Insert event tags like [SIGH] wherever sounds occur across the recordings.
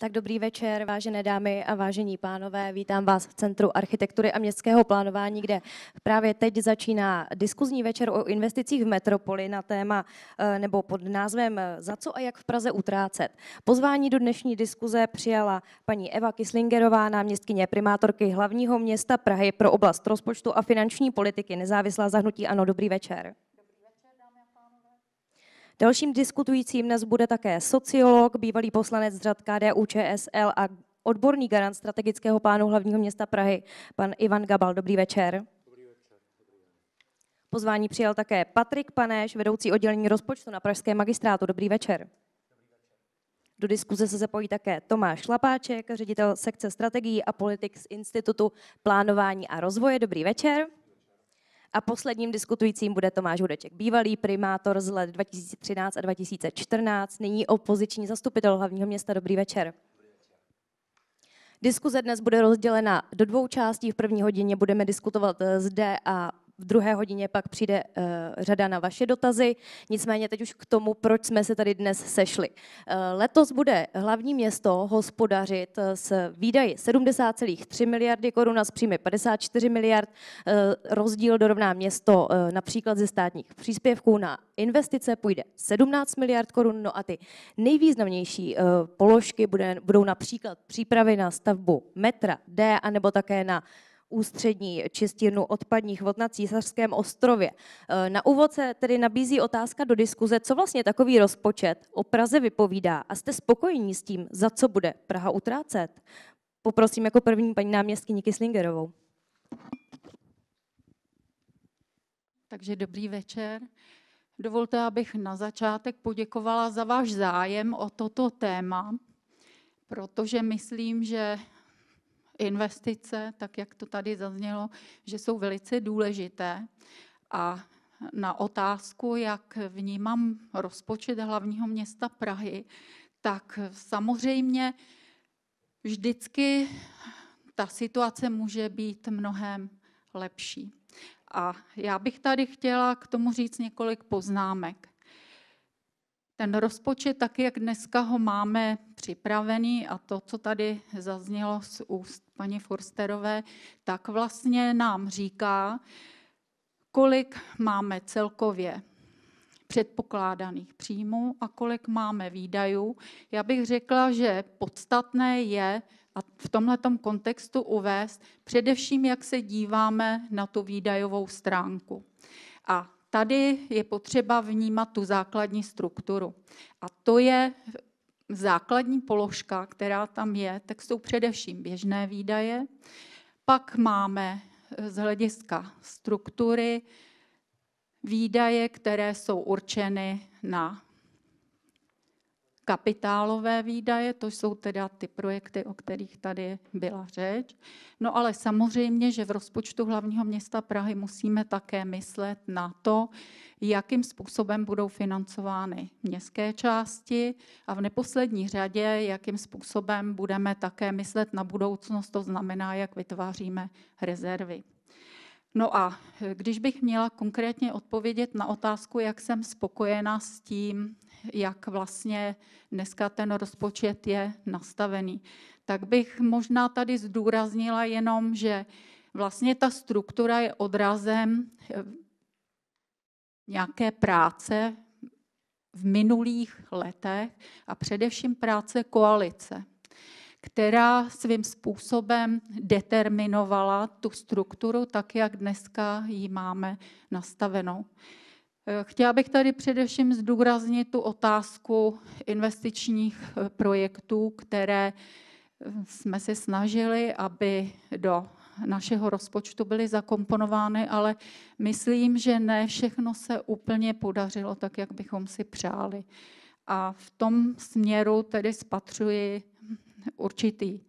Tak dobrý večer, vážené dámy a vážení pánové. Vítám vás v Centru architektury a městského plánování, kde právě teď začíná diskuzní večer o investicích v metropoli na téma eh, nebo pod názvem eh, Za co a jak v Praze utrácet. Pozvání do dnešní diskuze přijala paní Eva Kislingerová, náměstkyně primátorky hlavního města Prahy pro oblast rozpočtu a finanční politiky, nezávislá zahnutí. Ano, dobrý večer. Dalším diskutujícím dnes bude také sociolog, bývalý poslanec řad KDU ČSL a odborný garant strategického plánu hlavního města Prahy, pan Ivan Gabal. Dobrý večer. Pozvání přijal také Patrik Paneš, vedoucí oddělení rozpočtu na Pražském magistrátu. Dobrý večer. Do diskuze se zapojí také Tomáš Lapáček, ředitel sekce strategií a politik z Institutu plánování a rozvoje. Dobrý večer. A posledním diskutujícím bude Tomáš Hudeček, bývalý primátor z let 2013 a 2014, nyní opoziční zastupitel hlavního města. Dobrý večer. Diskuze dnes bude rozdělena do dvou částí. V první hodině budeme diskutovat eh, zde a v druhé hodině pak přijde uh, řada na vaše dotazy. Nicméně teď už k tomu, proč jsme se tady dnes sešli. Uh, letos bude hlavní město hospodařit eh, s výdaji 70,3 miliardy korun a s příjmy 54 miliard. Uh, rozdíl dorovná město uh, například ze státních příspěvků na investice půjde 17 miliard korun. No a ty nejvýznamnější uh, položky bude, budou například přípravy na stavbu metra D, anebo také na uh, ústřední čistírnu odpadních vod na Císařském ostrově. E, na úvod se tedy nabízí otázka do diskuze, co vlastně takový rozpočet o Praze vypovídá a jste spokojení s tím, za co bude Praha utrácet? Poprosím jako první paní náměstkyni Kislingerovou. Takže dobrý večer. Dovolte, abych na začátek poděkovala za váš zájem o toto téma, protože myslím, že investice, tak jak to tady zaznělo, že jsou velice důležité. A na otázku, jak vnímám rozpočet hlavního města Prahy, tak samozřejmě vždycky ta situace může být mnohem lepší. A já bych tady chtěla k tomu říct několik poznámek. Ten rozpočet, tak jak dneska ho máme připravený a to, co tady zaznělo z úst paní Forsterové, tak vlastně nám říká, kolik máme celkově předpokládaných příjmů a kolik máme výdajů. Já bych řekla, že podstatné je a v tomto kontextu uvést především, jak se díváme na tu výdajovou stránku. A tady je potřeba vnímat tu základní strukturu. A to je základní položka, která tam je, tak jsou především běžné výdaje. Pak máme eh, z hlediska struktury výdaje, které jsou určeny na kapitálové výdaje, to jsou teda ty projekty, o kterých tady byla řeč. No ale samozřejmě, že v rozpočtu hlavního města Prahy musíme také myslet na to, jakým způsobem budou financovány městské části a v neposlední řadě, jakým způsobem budeme také myslet na budoucnost, to znamená, jak vytváříme rezervy. No a eh, když bych měla konkrétně odpovědět na otázku, jak jsem spokojená s tím, jak vlastně dneska ten rozpočet je nastavený, tak bych možná tady zdůraznila jenom, že vlastně ta struktura je odrazem eh, nějaké práce v minulých letech a především práce koalice která svým způsobem determinovala tu strukturu tak, jak dneska ji máme nastavenou. Eh, chtěla bych tady především zdůraznit tu otázku investičních eh, projektů, které eh, jsme se snažili, aby do našeho rozpočtu byly zakomponovány, ale myslím, že ne všechno se úplně podařilo tak, jak bychom si přáli. A v tom směru tedy spatřuji určitý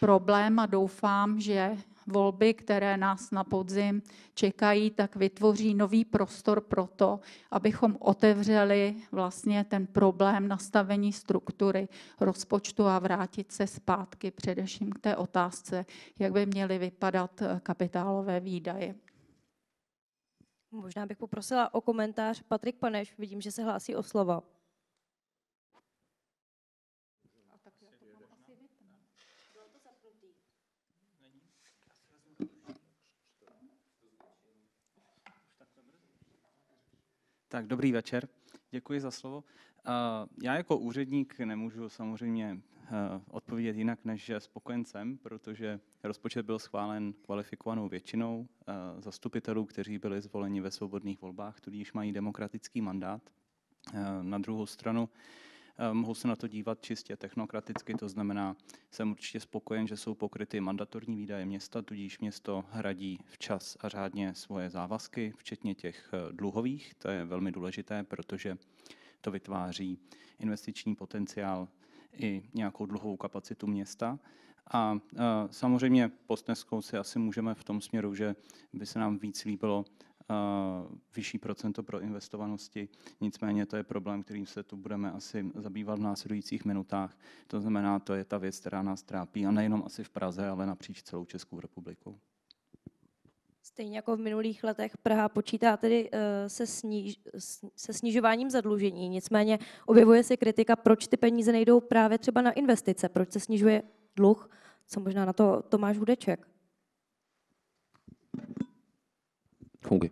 problém a doufám, že volby, které nás na podzim čekají, tak vytvoří nový prostor pro to, abychom otevřeli vlastně ten problém nastavení struktury rozpočtu a vrátit se zpátky především k té otázce, jak by měly vypadat eh, kapitálové výdaje. Možná bych poprosila o komentář Patrik Paneš, vidím, že se hlásí o slovo. Tak dobrý večer, děkuji za slovo. Eh, já jako úředník nemůžu samozřejmě eh, odpovědět jinak, než že spokojen jsem, protože rozpočet byl schválen kvalifikovanou většinou eh, zastupitelů, kteří byli zvoleni ve svobodných volbách, tudíž mají demokratický mandát. Na druhou stranu Eh, mohou se na to dívat čistě technokraticky, to znamená, jsem určitě spokojen, že jsou pokryty mandatorní výdaje města, tudíž město hradí včas a řádně svoje závazky, včetně těch eh, dluhových, to je velmi důležité, protože to vytváří investiční potenciál i nějakou dluhovou kapacitu města. A eh, samozřejmě postneskou si asi můžeme v tom směru, že by se nám víc líbilo vyšší procento pro investovanosti. Nicméně to je problém, kterým se tu budeme asi zabývat v následujících minutách. To znamená, to je ta věc, která nás trápí a nejenom asi v Praze, ale napříč celou Českou republikou. Stejně jako v minulých letech Praha počítá tedy eh, se, sniž, se snižováním zadlužení, nicméně objevuje se kritika, proč ty peníze nejdou právě třeba na investice, proč se snižuje dluh, co možná na to Tomáš Hudeček. Funguje.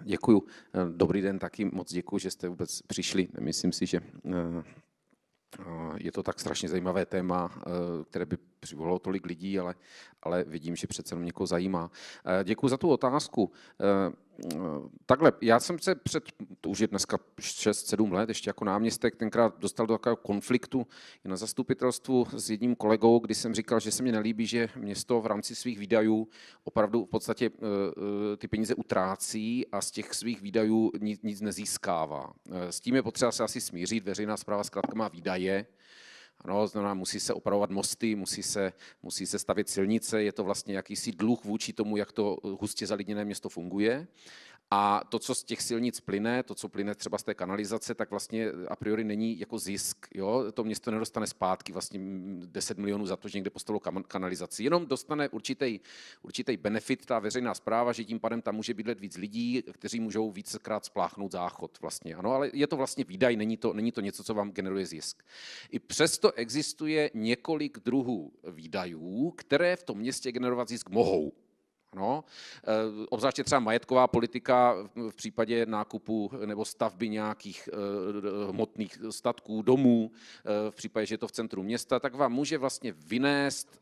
Děkuju. E, dobrý den, taky moc děkuji, že jste vůbec přišli. Myslím si, že e, e, je to tak strašně zajímavé téma, které by přivolalo tolik lidí, ale, ale vidím, že přece jenom někoho zajímá. Eh, děkuji za tu otázku. Eh, takhle, já jsem se před, to už je dneska 6-7 let, ještě jako náměstek, tenkrát dostal do takového konfliktu na zastupitelstvu s jedním kolegou, kdy jsem říkal, že se mi nelíbí, že město v rámci svých výdajů opravdu v podstatě eh, ty peníze utrácí a z těch svých výdajů nic, nic nezískává. S tím je potřeba se asi smířit, veřejná zpráva zkrátka má výdaje, No, znamená, musí se opravovat mosty, musí se, musí se stavit silnice, je to vlastně jakýsi dluh vůči tomu, jak to hustě zalidněné město funguje. A to, co z těch silnic plyne, to, co plyne třeba z té kanalizace, tak vlastně a priori není jako zisk. Jo? To město nedostane zpátky vlastně 10 milionů za to, že někde postavilo kanalizaci. Jenom dostane určitý, určitý benefit ta veřejná zpráva, že tím pádem tam může bydlet víc lidí, kteří můžou vícekrát spláchnout záchod. Vlastně. Ano, ale je to vlastně výdaj, není to, není to něco, co vám generuje zisk. I přesto existuje několik druhů výdajů, které v tom městě generovat zisk mohou. No, Obzvláště třeba majetková politika v případě nákupu nebo stavby nějakých eh, hmotných statků, domů, eh, v případě, že je to v centru města, tak vám může vlastně vynést,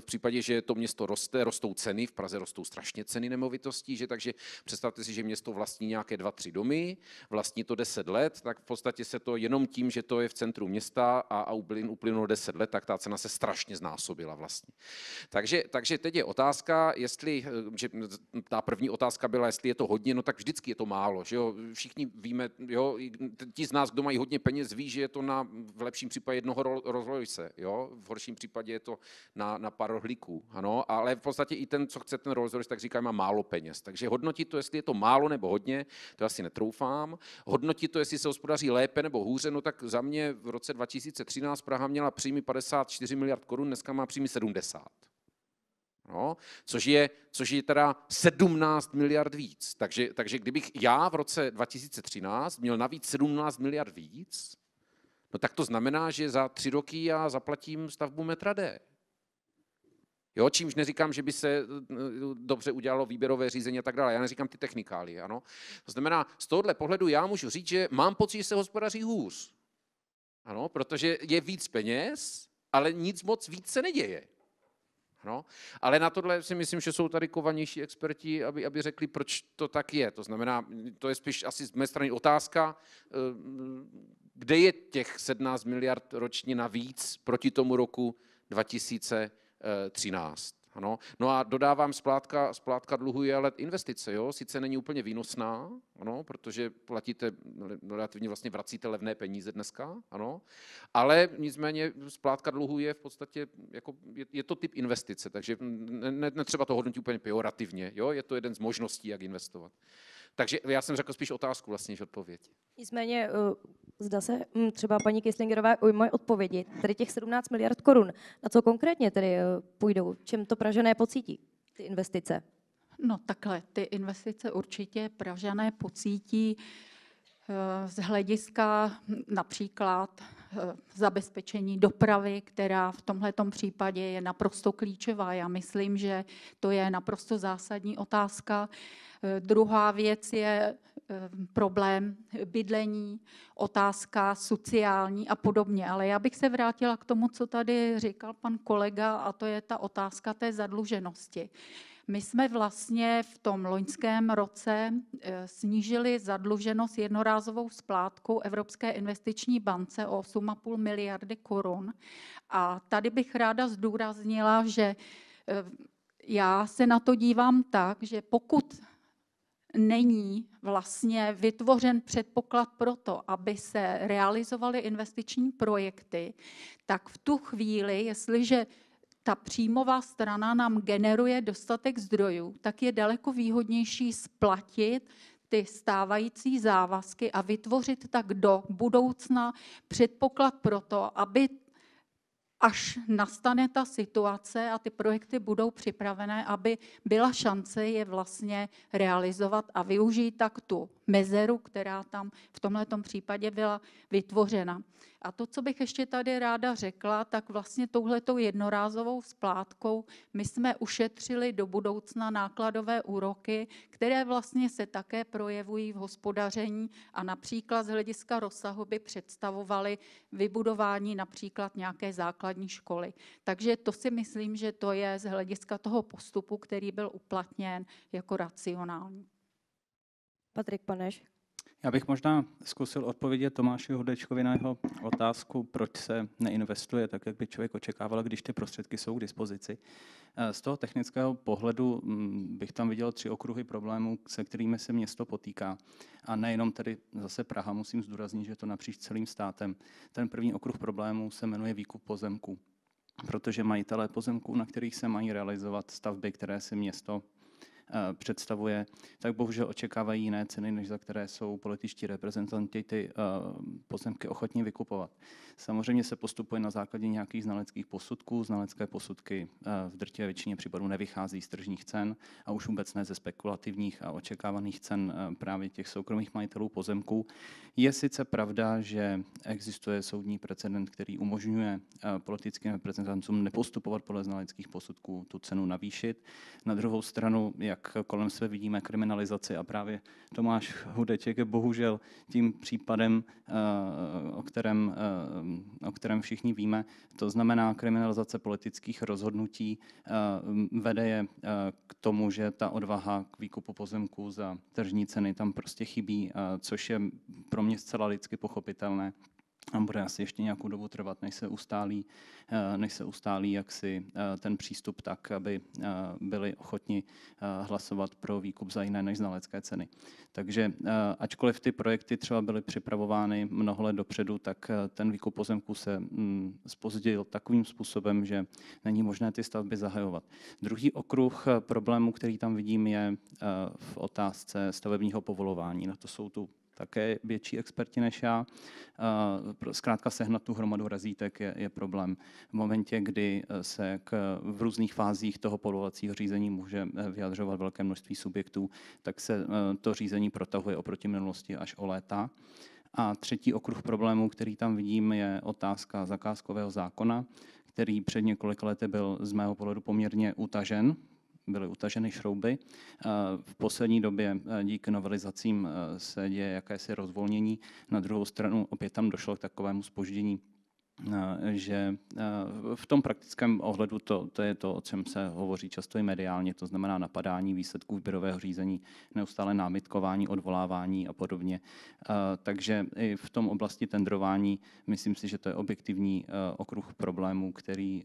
v případě, že to město roste, rostou ceny, v Praze rostou strašně ceny nemovitostí, že takže představte si, že město vlastní nějaké dva, tři domy, vlastní to 10 let, tak v podstatě se to jenom tím, že to je v centru města a, a uplynulo 10 let, tak ta cena se strašně znásobila vlastně. Takže, takže teď je otázka, jestli že ta první otázka byla, jestli je to hodně, no tak vždycky je to málo. Že jo? Všichni víme, jo? ti z nás, kdo mají hodně peněz, ví, že je to na, v lepším případě jednoho Rolls jo? v horším případě je to na, na pár rohlíků. Ano? Ale v podstatě i ten, co chce ten Rolls tak říká, má málo peněz. Takže hodnotit to, jestli je to málo nebo hodně, to asi netroufám. Hodnotit to, jestli se hospodaří lépe nebo hůře, no tak za mě v roce 2013 Praha měla příjmy 54 miliard korun, dneska má příjmy 70. No, což, je, což je teda 17 miliard víc. Takže, takže kdybych já v roce 2013 měl navíc 17 miliard víc, no tak to znamená, že za tři roky já zaplatím stavbu metra D. Jo, čímž neříkám, že by se eh, dobře udělalo výběrové řízení a tak dále. Já neříkám ty technikály, ano. To znamená, z tohohle pohledu já můžu říct, že mám pocit, že se hospodaří hůř. Ano, protože je víc peněz, ale nic moc víc se neděje. No? Ale na tohle si myslím, že jsou tady kovanější experti, aby, aby řekli, proč to tak je. To znamená, to je spíš asi z mé strany otázka, eh, kde je těch 17 miliard ročně navíc proti tomu roku 2013. Ano. No a dodávám, splátka, splátka dluhu je ale investice. Jo? Sice není úplně výnosná, ano, protože platíte, relativně vlastně vracíte levné peníze dneska, ano, ale nicméně splátka dluhu je v podstatě, jako, je, je to typ investice, takže ne, ne, to hodnotit úplně pejorativně. Jo? Je to jeden z možností, jak investovat. Takže já jsem řekl spíš otázku vlastně, než odpověď. Nicméně, eh, zda se hm, třeba paní Kislingerová ujme odpovědi, tedy těch 17 miliard korun, na co konkrétně tedy eh, půjdou, čem to Pražané pocítí, ty investice? No takhle, ty investice určitě Pražané pocítí uh, z hlediska například eh, zabezpečení dopravy, která v tomto případě je naprosto klíčová. Já myslím, že to je naprosto zásadní otázka. Eh, druhá věc je eh, problém bydlení, otázka sociální a podobně. Ale já bych se vrátila k tomu, co tady říkal pan kolega, a to je ta otázka té zadluženosti. My jsme vlastně v tom loňském roce eh, snížili zadluženost jednorázovou splátkou Evropské investiční bance o 8,5 miliardy korun. A tady bych ráda zdůraznila, že eh, já se na to dívám tak, že pokud není vlastně vytvořen předpoklad pro to, aby se realizovaly investiční projekty, tak v tu chvíli, jestliže ta příjmová strana nám generuje dostatek zdrojů, tak je daleko výhodnější splatit ty stávající závazky a vytvořit tak do budoucna předpoklad pro to, aby až nastane ta situace a ty projekty budou připravené, aby byla šance je vlastně realizovat a využít tak tu mezeru, která tam v tomto případě byla vytvořena. A to, co bych ještě tady ráda řekla, tak vlastně touhletou jednorázovou splátkou my jsme ušetřili do budoucna nákladové úroky, které vlastně se také projevují v hospodaření a například z hlediska rozsahu by představovaly vybudování například nějaké základní školy. Takže to si myslím, že to je z hlediska toho postupu, který byl uplatněn jako racionální. Patrik Paneš, já bych možná zkusil odpovědět Tomáši Hudečkovi na jeho otázku, proč se neinvestuje tak, jak by člověk očekával, když ty prostředky jsou k dispozici. Eh, z toho technického pohledu mm, bych tam viděl tři okruhy problémů, se kterými se město potýká. A nejenom tedy zase Praha, musím zdůraznit, že to napříč celým státem. Ten první okruh problémů se jmenuje výkup pozemků protože majitelé pozemků, na kterých se mají realizovat stavby, které si město Eh, představuje, tak bohužel očekávají jiné ceny, než za které jsou političtí reprezentanti ty eh, pozemky ochotní vykupovat. Samozřejmě se postupuje na základě nějakých znaleckých posudků. Znalecké posudky eh, v drtě většině případů nevychází z tržních cen a už vůbec ne ze spekulativních a očekávaných cen právě těch soukromých majitelů pozemků. Je sice pravda, že existuje soudní precedent, který umožňuje politickým reprezentantům nepostupovat podle znaleckých posudků, tu cenu navýšit. Na druhou stranu, jak jak kolem sebe vidíme kriminalizaci. A právě Tomáš Hudeček je bohužel tím případem, eh, o kterém, eh, o kterém všichni víme. To znamená, kriminalizace politických rozhodnutí eh, vede je k tomu, že ta odvaha k výkupu pozemků za tržní ceny tam prostě chybí, což je pro mě zcela lidsky pochopitelné a bude asi ještě nějakou dobu trvat, než se ustálí, eh, než se ustálí jak si eh, ten přístup tak, aby eh, byli ochotni hlasovat pro výkup za jiné než znalecké ceny. Takže ačkoliv ty projekty třeba byly připravovány mnoho let dopředu, tak ten výkup pozemku se spozdil mm, takovým způsobem, že není možné ty stavby zahajovat. Druhý okruh problému, který tam vidím, je v otázce stavebního povolování. Na to jsou tu také větší experti než já. Eh, zkrátka sehnat tu hromadu razítek je, je problém. V momentě, kdy eh, se k, v různých fázích toho polovacího řízení může eh, vyjadřovat velké množství subjektů, tak se to řízení protahuje oproti minulosti až o léta. A třetí okruh problémů, který tam vidím, je otázka zakázkového zákona, který před několika lety byl z mého pohledu poměrně utažen byly utaženy šrouby. Eh, v poslední době eh, díky novelizacím eh, se děje jakési rozvolnění. Na druhou stranu opět tam došlo k takovému spoždění Eh, že eh, v tom praktickém ohledu to, to je to, o čem se hovoří často i mediálně, to znamená napadání výsledků výběrového řízení, neustále námitkování, odvolávání a podobně. Eh, takže i v tom oblasti tendrování myslím si, že to je objektivní okruh problémů, který,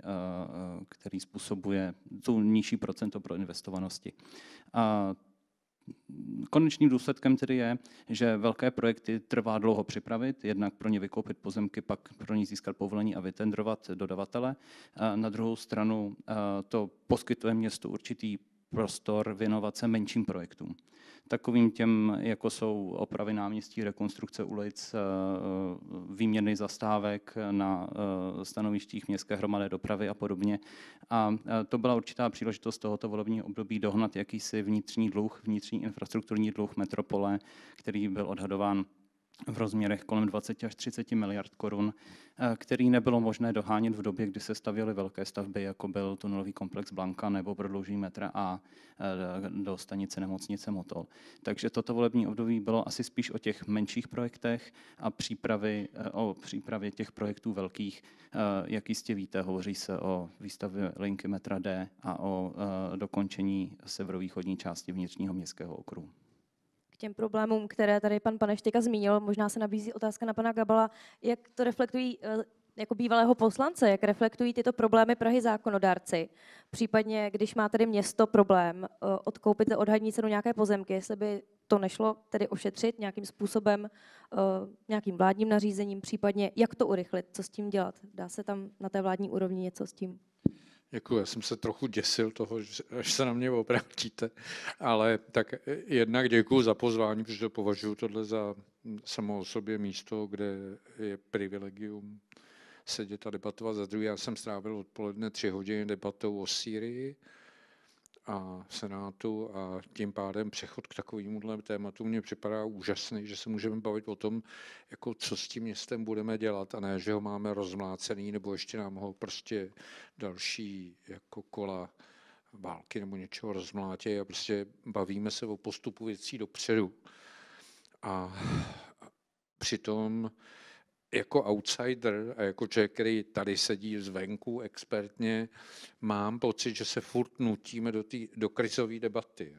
který způsobuje tu nižší procento pro investovanosti. Konečným důsledkem tedy je, že velké projekty trvá dlouho připravit, jednak pro ně vykoupit pozemky, pak pro ně získat povolení a vytendrovat dodavatele. Na druhou stranu to poskytuje městu určitý prostor věnovat se menším projektům. Takovým těm, jako jsou opravy náměstí, rekonstrukce ulic, eh, eh, výměny zastávek na eh, stanovištích městské hromadné dopravy a podobně. A to byla určitá příležitost tohoto volebního období dohnat jakýsi vnitřní dluh, vnitřní infrastrukturní dluh metropole, který byl odhadován v rozměrech kolem 20 až 30 miliard korun, eh, který nebylo možné dohánět v době, kdy se stavěly velké stavby, jako byl tunelový komplex Blanka nebo prodloužení metra A eh, do stanice nemocnice Motol. Takže toto volební období bylo asi spíš o těch menších projektech a přípravy, eh, o přípravě těch projektů velkých. Jak jistě víte, hovoří se o výstavě linky metra D a o dokončení severovýchodní části vnitřního městského okruhu těm problémům, které tady pan Paneštěka zmínil. Možná se nabízí otázka na pana Gabala, jak to reflektují eh, jako bývalého poslance, jak reflektují tyto problémy Prahy zákonodárci. Případně, když má tedy město problém eh, odkoupit odhadní cenu nějaké pozemky, jestli by to nešlo tedy ošetřit nějakým způsobem, eh, nějakým vládním nařízením, případně jak to urychlit, co s tím dělat. Dá se tam na té vládní úrovni něco s tím Děkuji, jako já jsem se trochu děsil toho, až se na mě obrátíte, ale tak jednak děkuji za pozvání, protože to považuji tohle za hm, samo o sobě místo, kde je privilegium sedět a debatovat. Za druhé, já jsem strávil odpoledne tři hodiny debatou o Sýrii, a Senátu a tím pádem přechod k takovémuhle tématu mě připadá úžasný, že se můžeme bavit o tom, jako co s tím městem budeme dělat a ne, že ho máme rozmlácený nebo ještě nám ho prostě další jako kola války nebo něčeho rozmlátě a prostě bavíme se o postupu věcí dopředu. A přitom jako outsider a jako člověk, který tady sedí zvenku expertně, mám pocit, že se furt nutíme do, tý, do krizové debaty.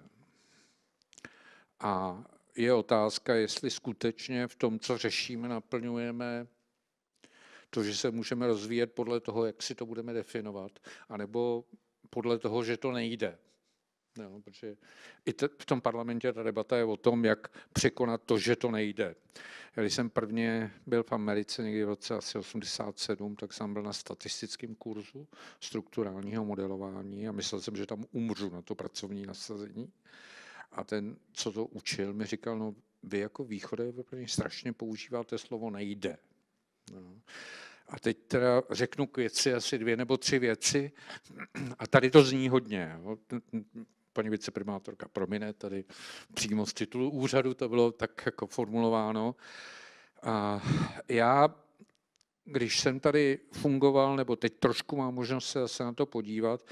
A je otázka, jestli skutečně v tom, co řešíme, naplňujeme to, že se můžeme rozvíjet podle toho, jak si to budeme definovat, anebo podle toho, že to nejde. No, protože i te, v tom parlamentě ta debata je o tom, jak překonat to, že to nejde. Když jsem prvně byl v Americe někdy v roce asi 87, tak jsem byl na statistickém kurzu strukturálního modelování a myslel jsem, že tam umřu na to pracovní nasazení. A ten, co to učil, mi říkal, no vy jako východé strašně používáte slovo nejde. No. A teď teda řeknu k věci asi dvě nebo tři věci. A tady to zní hodně paní viceprimátorka promine tady přímo z titulu úřadu, to bylo tak jako formulováno. A já, když jsem tady fungoval, nebo teď trošku mám možnost se zase na to podívat,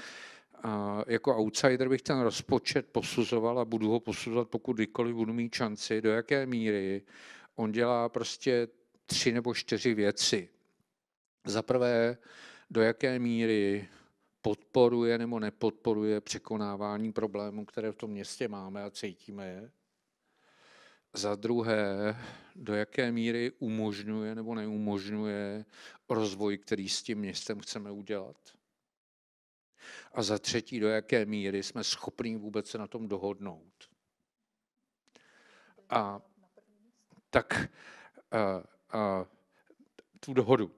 a jako outsider bych ten rozpočet posuzoval a budu ho posuzovat, pokud kdykoliv budu mít šanci, do jaké míry on dělá prostě tři nebo čtyři věci. Za prvé, do jaké míry podporuje nebo nepodporuje překonávání problémů, které v tom městě máme a cítíme je. Za druhé, do jaké míry umožňuje nebo neumožňuje rozvoj, který s tím městem chceme udělat. A za třetí, do jaké míry jsme schopní vůbec se na tom dohodnout. A tak a, eh, a, eh, tu dohodu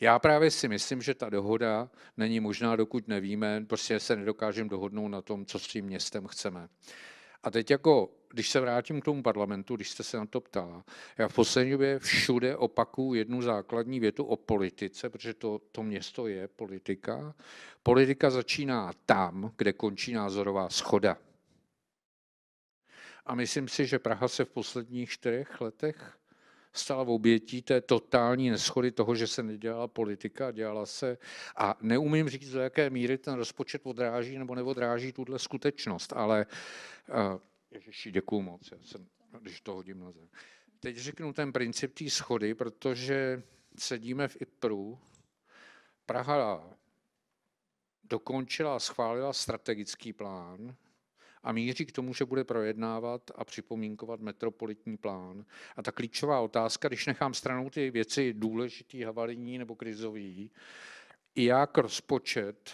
já právě si myslím, že ta dohoda není možná, dokud nevíme, prostě se nedokážeme dohodnout na tom, co s tím městem chceme. A teď jako, když se vrátím k tomu parlamentu, když jste se na to ptala, já v poslední době všude opakuju jednu základní větu o politice, protože to, to město je politika. Politika začíná tam, kde končí názorová schoda. A myslím si, že Praha se v posledních čtyřech letech stala v obětí té totální neschody toho, že se nedělala politika, dělala se. A neumím říct, do jaké míry ten rozpočet odráží nebo neodráží tuhle skutečnost, ale uh, eh, ježiši, děkuju moc, já jsem, když to hodím na zem. Teď řeknu ten princip té schody, protože sedíme v IPRu, Praha dokončila a schválila strategický plán, a míří k tomu, že bude projednávat a připomínkovat metropolitní plán. A ta klíčová otázka, když nechám stranou ty věci důležitý, havarijní nebo krizový, jak rozpočet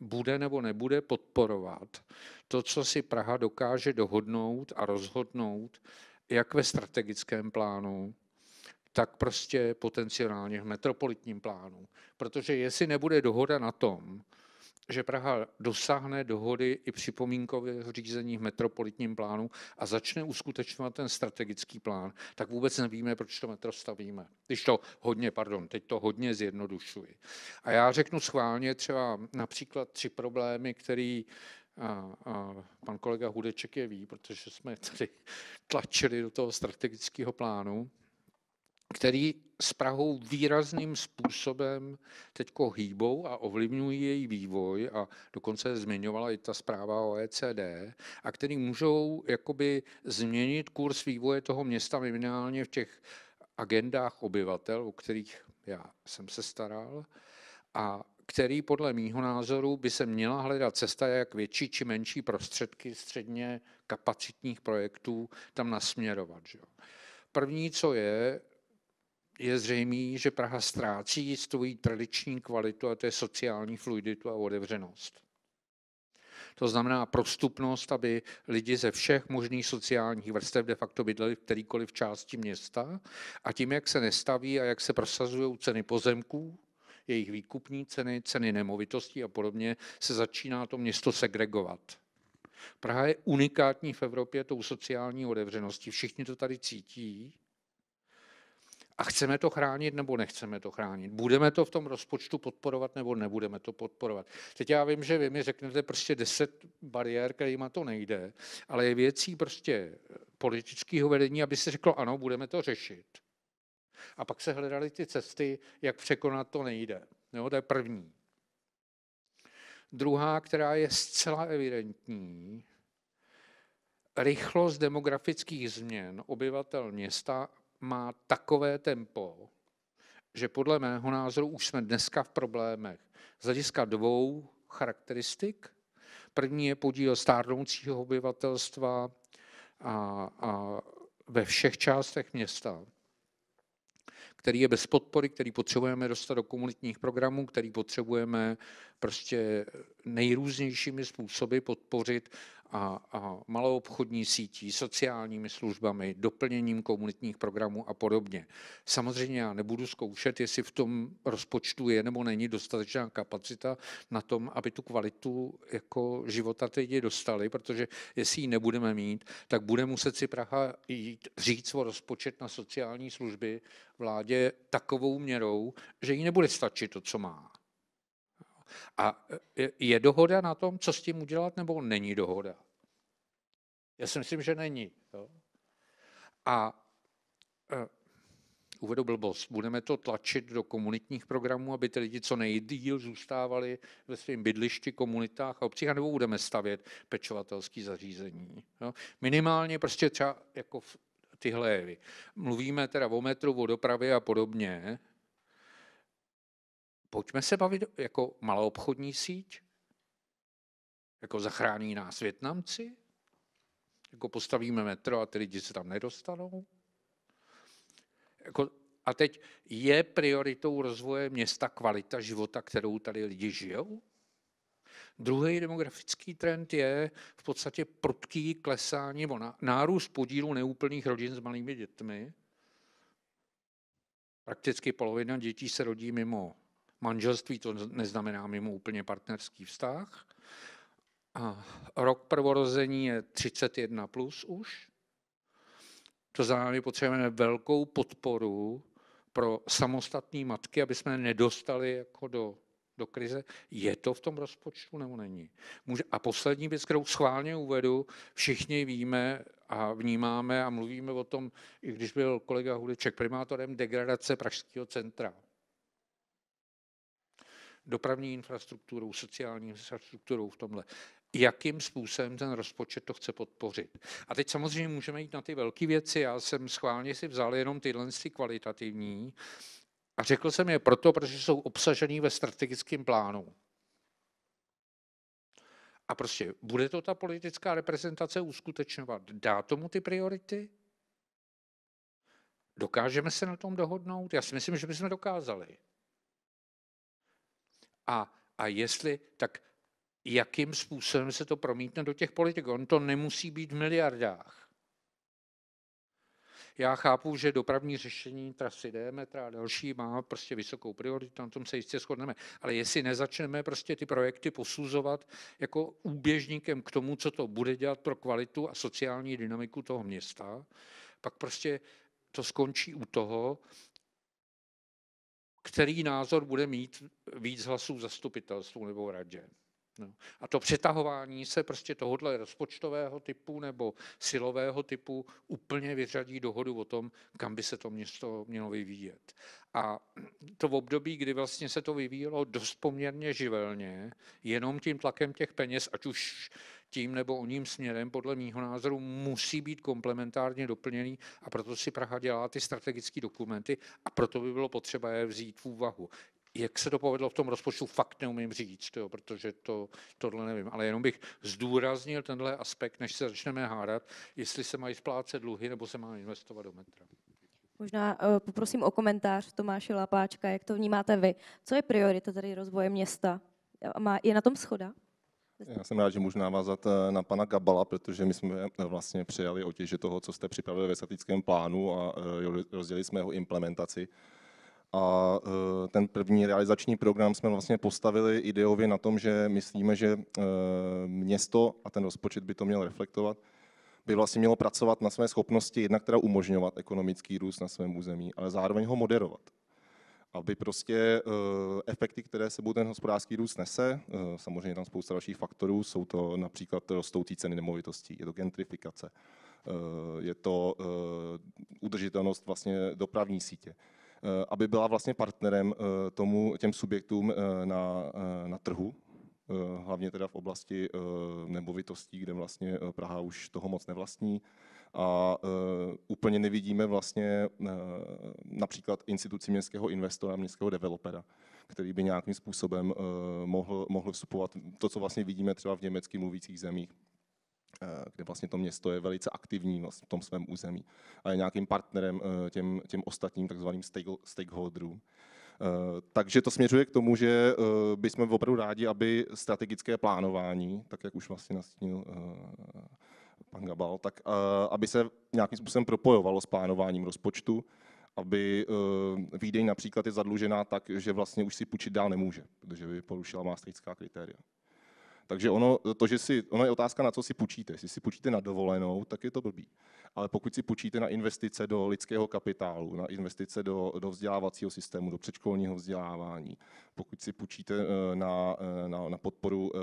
bude nebo nebude podporovat to, co si Praha dokáže dohodnout a rozhodnout, jak ve strategickém plánu, tak prostě potenciálně v metropolitním plánu. Protože jestli nebude dohoda na tom, že Praha dosáhne dohody i připomínkového řízení v metropolitním plánu a začne uskutečňovat ten strategický plán, tak vůbec nevíme, proč to metro stavíme. Když to hodně, pardon, teď to hodně zjednodušuji. A já řeknu schválně třeba například tři problémy, které a, a pan kolega Hudeček je ví, protože jsme tady tlačili do toho strategického plánu, který s Prahou výrazným způsobem teď hýbou a ovlivňují její vývoj a dokonce zmiňovala i ta zpráva OECD a který můžou jakoby změnit kurz vývoje toho města minimálně v těch agendách obyvatel, o kterých já jsem se staral a který podle mýho názoru by se měla hledat cesta, jak větší či menší prostředky středně kapacitních projektů tam nasměrovat. Že? První, co je, je zřejmé, že Praha ztrácí svou tradiční kvalitu, a to je sociální fluiditu a otevřenost. To znamená prostupnost, aby lidi ze všech možných sociálních vrstev de facto bydleli v kterýkoliv části města a tím, jak se nestaví a jak se prosazují ceny pozemků, jejich výkupní ceny, ceny nemovitostí a podobně, se začíná to město segregovat. Praha je unikátní v Evropě tou sociální otevřeností. Všichni to tady cítí a chceme to chránit nebo nechceme to chránit? Budeme to v tom rozpočtu podporovat nebo nebudeme to podporovat? Teď já vím, že vy mi řeknete prostě 10 bariér, kterýma to nejde, ale je věcí prostě politického vedení, aby se řeklo ano, budeme to řešit. A pak se hledaly ty cesty, jak překonat to nejde. Jo, to je první. Druhá, která je zcela evidentní, rychlost demografických změn obyvatel města má takové tempo, že podle mého názoru už jsme dneska v problémech. Z hlediska dvou charakteristik. První je podíl stárnoucího obyvatelstva a, a ve všech částech města, který je bez podpory, který potřebujeme dostat do komunitních programů, který potřebujeme prostě nejrůznějšími způsoby podpořit, a, a malou obchodní sítí, sociálními službami, doplněním komunitních programů a podobně. Samozřejmě já nebudu zkoušet, jestli v tom rozpočtu je nebo není dostatečná kapacita na tom, aby tu kvalitu jako života ty lidi dostali, protože jestli ji nebudeme mít, tak bude muset si Praha jít říct o rozpočet na sociální služby vládě takovou měrou, že jí nebude stačit to, co má. A e, je dohoda na tom, co s tím udělat, nebo není dohoda? Já si myslím, že není. Jo? A uh, uvedu blbost, budeme to tlačit do komunitních programů, aby ty lidi co nejdíl zůstávali ve svém bydlišti, komunitách a obcích, nebo budeme stavět pečovatelské zařízení. Jo? Minimálně prostě třeba jako v tyhle Mluvíme teda o metru, o dopravě a podobně, pojďme se bavit jako maloobchodní síť, jako zachrání nás Větnamci, jako postavíme metro a ty lidi se tam nedostanou. Jako, a teď je prioritou rozvoje města kvalita života, kterou tady lidi žijou? Druhý demografický trend je v podstatě prudký klesání nebo nárůst podílu neúplných rodin s malými dětmi. Prakticky polovina dětí se rodí mimo Manželství to neznamená mimo úplně partnerský vztah. A rok prvorození je 31 plus už. To znamená, my potřebujeme velkou podporu pro samostatné matky, aby jsme nedostali jako do, do krize. Je to v tom rozpočtu nebo není? Může, a poslední věc, kterou schválně uvedu, všichni víme a vnímáme a mluvíme o tom, i když byl kolega Huliček primátorem, degradace Pražského centra dopravní infrastrukturou, sociální infrastrukturou v tomhle jakým způsobem ten rozpočet to chce podpořit. A teď samozřejmě můžeme jít na ty velké věci. Já jsem schválně si vzal jenom tyhle ty kvalitativní a řekl jsem je proto, protože jsou obsažený ve strategickém plánu. A prostě bude to ta politická reprezentace uskutečňovat? Dá tomu ty priority? Dokážeme se na tom dohodnout? Já si myslím, že bychom dokázali. A, a jestli, tak jakým způsobem se to promítne do těch politiků. On to nemusí být v miliardách. Já chápu, že dopravní řešení trasy D metra a další má prostě vysokou prioritu, na tom se jistě shodneme. Ale jestli nezačneme prostě ty projekty posuzovat jako úběžníkem k tomu, co to bude dělat pro kvalitu a sociální dynamiku toho města, pak prostě to skončí u toho, který názor bude mít víc hlasů v zastupitelstvu nebo v radě. No. A to přetahování se prostě tohohle rozpočtového typu nebo silového typu úplně vyřadí dohodu o tom, kam by se to město mělo vyvíjet. A to v období, kdy vlastně se to vyvíjelo dost poměrně živelně, jenom tím tlakem těch peněz, ať už tím nebo oním směrem, podle mýho názoru, musí být komplementárně doplněný a proto si Praha dělá ty strategické dokumenty a proto by bylo potřeba je vzít v úvahu. Jak se to povedlo v tom rozpočtu, fakt neumím říct, jo, protože to, tohle nevím. Ale jenom bych zdůraznil tenhle aspekt, než se začneme hádat, jestli se mají splácet dluhy nebo se má investovat do metra. Možná uh, poprosím o komentář Tomáše Lapáčka, jak to vnímáte vy. Co je priorita tady rozvoje města? Má, je na tom schoda? Já jsem rád, že můžu navázat eh, na pana Gabala, protože my jsme eh, vlastně přijali otěže toho, co jste připravili ve statickém plánu a eh, rozdělili jsme jeho implementaci. A ten první realizační program jsme vlastně postavili ideově na tom, že myslíme, že město, a ten rozpočet by to měl reflektovat, by vlastně mělo pracovat na své schopnosti jednak teda umožňovat ekonomický růst na svém území, ale zároveň ho moderovat aby prostě eh, efekty, které sebou ten hospodářský růst nese, eh, samozřejmě tam spousta dalších faktorů, jsou to například rostoucí ceny nemovitostí, je to gentrifikace, eh, je to udržitelnost vlastně dopravní sítě, aby byla vlastně partnerem tomu, těm subjektům na, na trhu, hlavně teda v oblasti nemovitostí, kde vlastně Praha už toho moc nevlastní, a e, úplně nevidíme vlastně e, například instituci městského investora, městského developera, který by nějakým způsobem e, mohl, mohl vstupovat. To, co vlastně vidíme třeba v německy mluvících zemích, kde vlastně to město je velice aktivní vlastně v tom svém území a je nějakým partnerem těm, těm ostatním takzvaným stakeholderům. Takže to směřuje k tomu, že bychom opravdu rádi, aby strategické plánování, tak jak už vlastně nastínil pan Gabal, tak eh, aby se nějakým způsobem propojovalo s plánováním rozpočtu, aby eh, Vídeň například je zadlužená tak, že vlastně už si půjčit dál nemůže, protože by porušila maastrichtská kritéria. Takže ono, to, že si, ono je otázka, na co si půjčíte. Jestli si půjčíte na dovolenou, tak je to blbý ale pokud si počíte na investice do lidského kapitálu, na investice do, do vzdělávacího systému, do předškolního vzdělávání, pokud si počíte eh, na, eh, na, na podporu eh,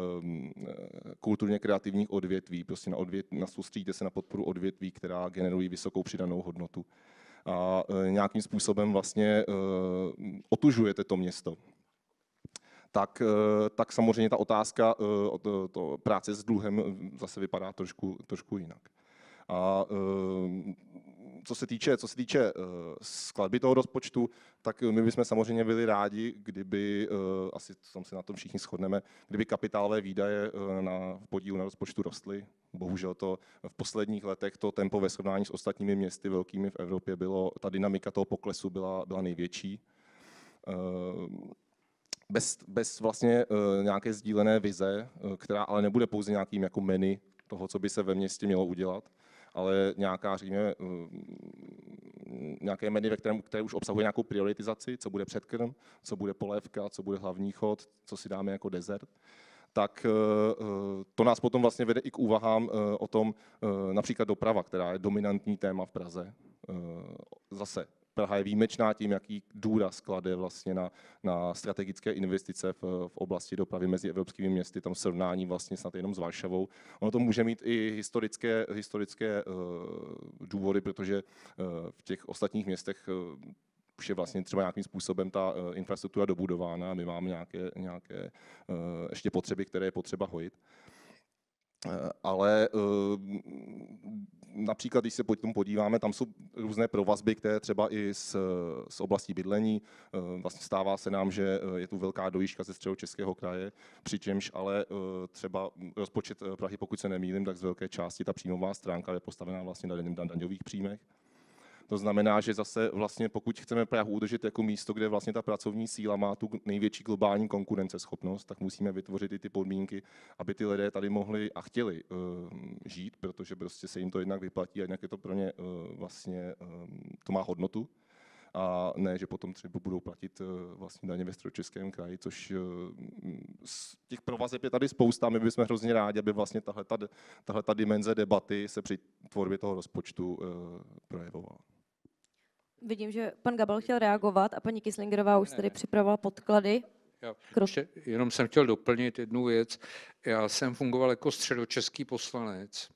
kulturně kreativních odvětví, prostě na, odvět, na soustředíte se na podporu odvětví, která generují vysokou přidanou hodnotu a nějakým způsobem vlastně otužujete to město tak, tak samozřejmě ta otázka to, to práce s dluhem zase vypadá trošku, trošku jinak. A ehm, co se týče, co se týče eh, skladby toho rozpočtu, tak my bychom samozřejmě byli rádi, kdyby, eh, asi tam se na tom všichni shodneme, kdyby kapitálové výdaje eh, na podíl na rozpočtu rostly. Bohužel to v posledních letech to tempo ve srovnání s ostatními městy velkými v Evropě bylo, ta dynamika toho poklesu byla, byla největší ehm, bez, bez vlastně nějaké sdílené vize, která ale nebude pouze nějakým jako menu toho, co by se ve městě mělo udělat, ale nějaká, řekněme, eh, nějaké menu, ve kterém, které už obsahuje nějakou prioritizaci, co bude předkrm, co bude polévka, co bude hlavní chod, co si dáme jako dezert tak eh, eh, to nás potom vlastně vede i k úvahám o tom, například doprava, která je dominantní téma v Praze. Zase Praha je výjimečná tím, jaký důraz klade vlastně na, na strategické investice v, v oblasti dopravy mezi evropskými městy, tam srovnání vlastně snad jenom s Varšavou. Ono to může mít i historické, historické uh, důvody, protože uh, v těch ostatních městech uh, už je vlastně třeba nějakým způsobem ta infrastruktura dobudována a my máme nějaké, nějaké ještě potřeby, které je potřeba hojit. Eh, ale eh, například, když se po podíváme, tam jsou různé provazby, které třeba i z, z oblastí bydlení. Eh, vlastně stává se nám, že je tu velká dojížka ze Českého kraje, přičemž ale třeba rozpočet Prahy, pokud se nemýlím, tak z velké části ta příjmová stránka je postavená vlastně na daňových příjmech. To znamená, že zase vlastně pokud chceme Prahu udržet jako místo, kde vlastně ta pracovní síla má tu největší globální konkurenceschopnost, tak musíme vytvořit i ty podmínky, aby ty lidé tady mohli a chtěli uh, žít, protože prostě se jim to jednak vyplatí a jednak je to pro ně uh, vlastně, eh, to má hodnotu a ne, že potom třeba budou platit vlastně daně ve středočeském kraji, což z těch provazeb je tady spousta, my bychom hrozně rádi, aby vlastně tahle ta dimenze debaty se při tvorbě toho rozpočtu projevovala. Vidím, že pan Gabal chtěl reagovat a paní Kislingerová už tady připravovala podklady. Já ještě, jenom jsem chtěl doplnit jednu věc. Já jsem fungoval jako středočeský poslanec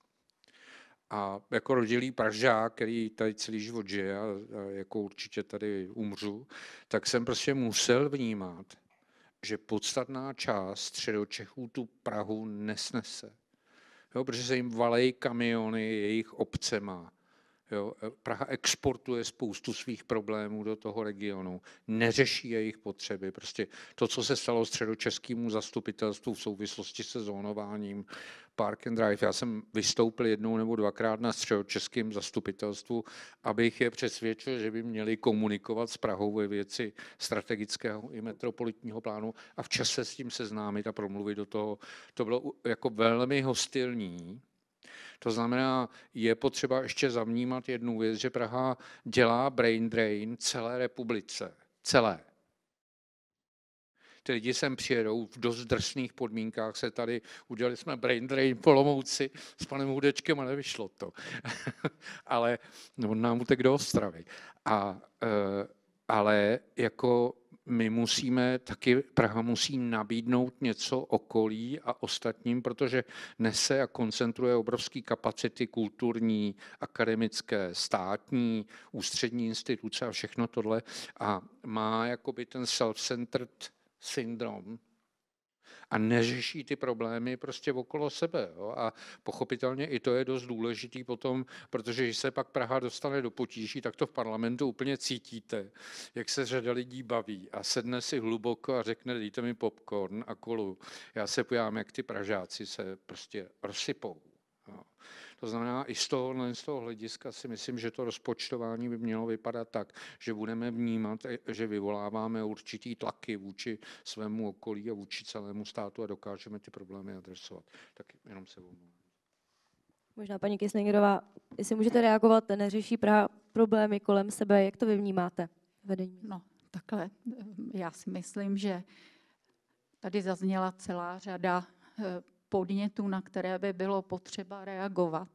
a jako rodilý Pražák, který tady celý život žije a, a jako určitě tady umřu, tak jsem prostě musel vnímat, že podstatná část středočechů tu Prahu nesnese. Jo, protože se jim valej kamiony jejich obcema Jo, eh, Praha exportuje spoustu svých problémů do toho regionu, neřeší jejich potřeby. Prostě to, co se stalo středočeskému zastupitelstvu v souvislosti se zónováním Park and Drive, já jsem vystoupil jednou nebo dvakrát na středočeském zastupitelstvu, abych je přesvědčil, že by měli komunikovat s Prahou ve věci strategického i metropolitního plánu a včas se s tím seznámit a promluvit do toho. To bylo jako velmi hostilní to znamená, je potřeba ještě zavnímat jednu věc, že Praha dělá brain drain celé republice. Celé. Ty lidi sem přijedou v dost drsných podmínkách. Se tady udělali jsme brain drain polomouci s panem Hudečkem a nevyšlo to. [LAUGHS] ale no, on nám utek do Ostravy. A, e, ale jako my musíme taky, Praha musí nabídnout něco okolí a ostatním, protože nese a koncentruje obrovské kapacity kulturní, akademické, státní, ústřední instituce a všechno tohle a má jakoby ten self-centered syndrom, a neřeší ty problémy prostě okolo sebe. Jo? A pochopitelně i to je dost důležitý potom, protože když se pak Praha dostane do potíží, tak to v parlamentu úplně cítíte, jak se řada lidí baví a sedne si hluboko a řekne, dejte mi popcorn a kolu. Já se pojám, jak ty Pražáci se prostě rozsypou. Jo? To znamená, i z toho, z toho hlediska si myslím, že to rozpočtování by mělo vypadat tak, že budeme vnímat, e, že vyvoláváme určitý tlaky vůči svému okolí a vůči celému státu a dokážeme ty problémy adresovat. Tak jenom se omlouvám. Možná paní Kislingerová, jestli můžete reagovat, neřeší Praha problémy kolem sebe, jak to vy vnímáte vedení? No, takhle. Já si myslím, že tady zazněla celá řada e, podnětů, na které by bylo potřeba reagovat.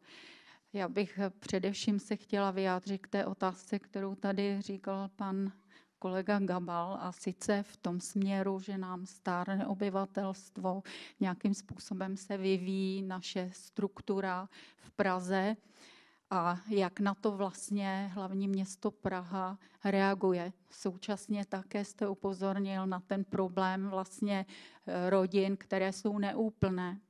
Já bych především se chtěla vyjádřit k té otázce, kterou tady říkal pan kolega Gabal, a sice v tom směru, že nám stárne obyvatelstvo, nějakým způsobem se vyvíjí naše struktura v Praze a jak na to vlastně hlavní město Praha reaguje. Současně také jste upozornil na ten problém vlastně eh, rodin, které jsou neúplné.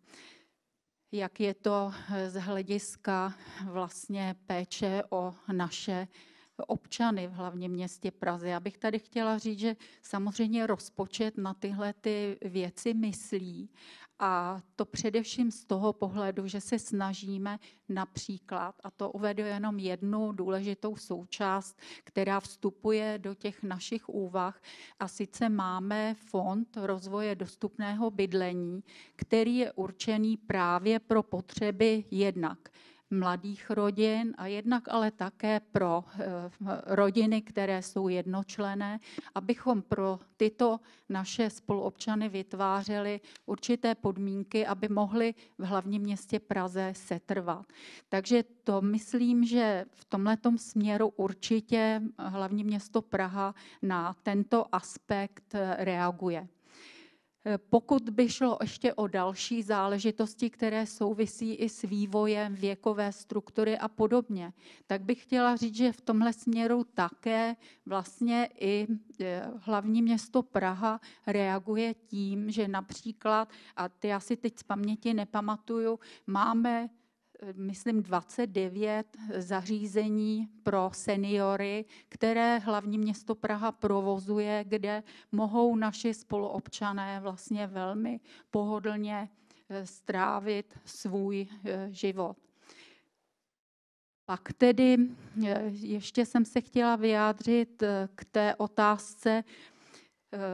Jak je to eh, z hlediska vlastně péče o naše občany v hlavním městě Praze. Já bych tady chtěla říct, že samozřejmě rozpočet na tyhle ty věci myslí, a to především z toho pohledu, že se snažíme například, a to uvedu jenom jednu důležitou součást, která vstupuje do těch našich úvah, a sice máme fond rozvoje dostupného bydlení, který je určený právě pro potřeby jednak mladých rodin a jednak ale také pro eh, rodiny, které jsou jednočlené, abychom pro tyto naše spoluobčany vytvářeli určité podmínky, aby mohli v hlavním městě Praze setrvat. Takže to myslím, že v tomto směru určitě hlavní město Praha na tento aspekt eh, reaguje. Eh, pokud by šlo ještě o další záležitosti, které souvisí i s vývojem věkové struktury a podobně, tak bych chtěla říct, že v tomhle směru také vlastně i eh, hlavní město Praha reaguje tím, že například, a ty asi teď z paměti nepamatuju, máme myslím, 29 zařízení pro seniory, které hlavní město Praha provozuje, kde mohou naši spoluobčané vlastně velmi pohodlně eh, strávit svůj eh, život. Pak tedy eh, ještě jsem se chtěla vyjádřit k té otázce,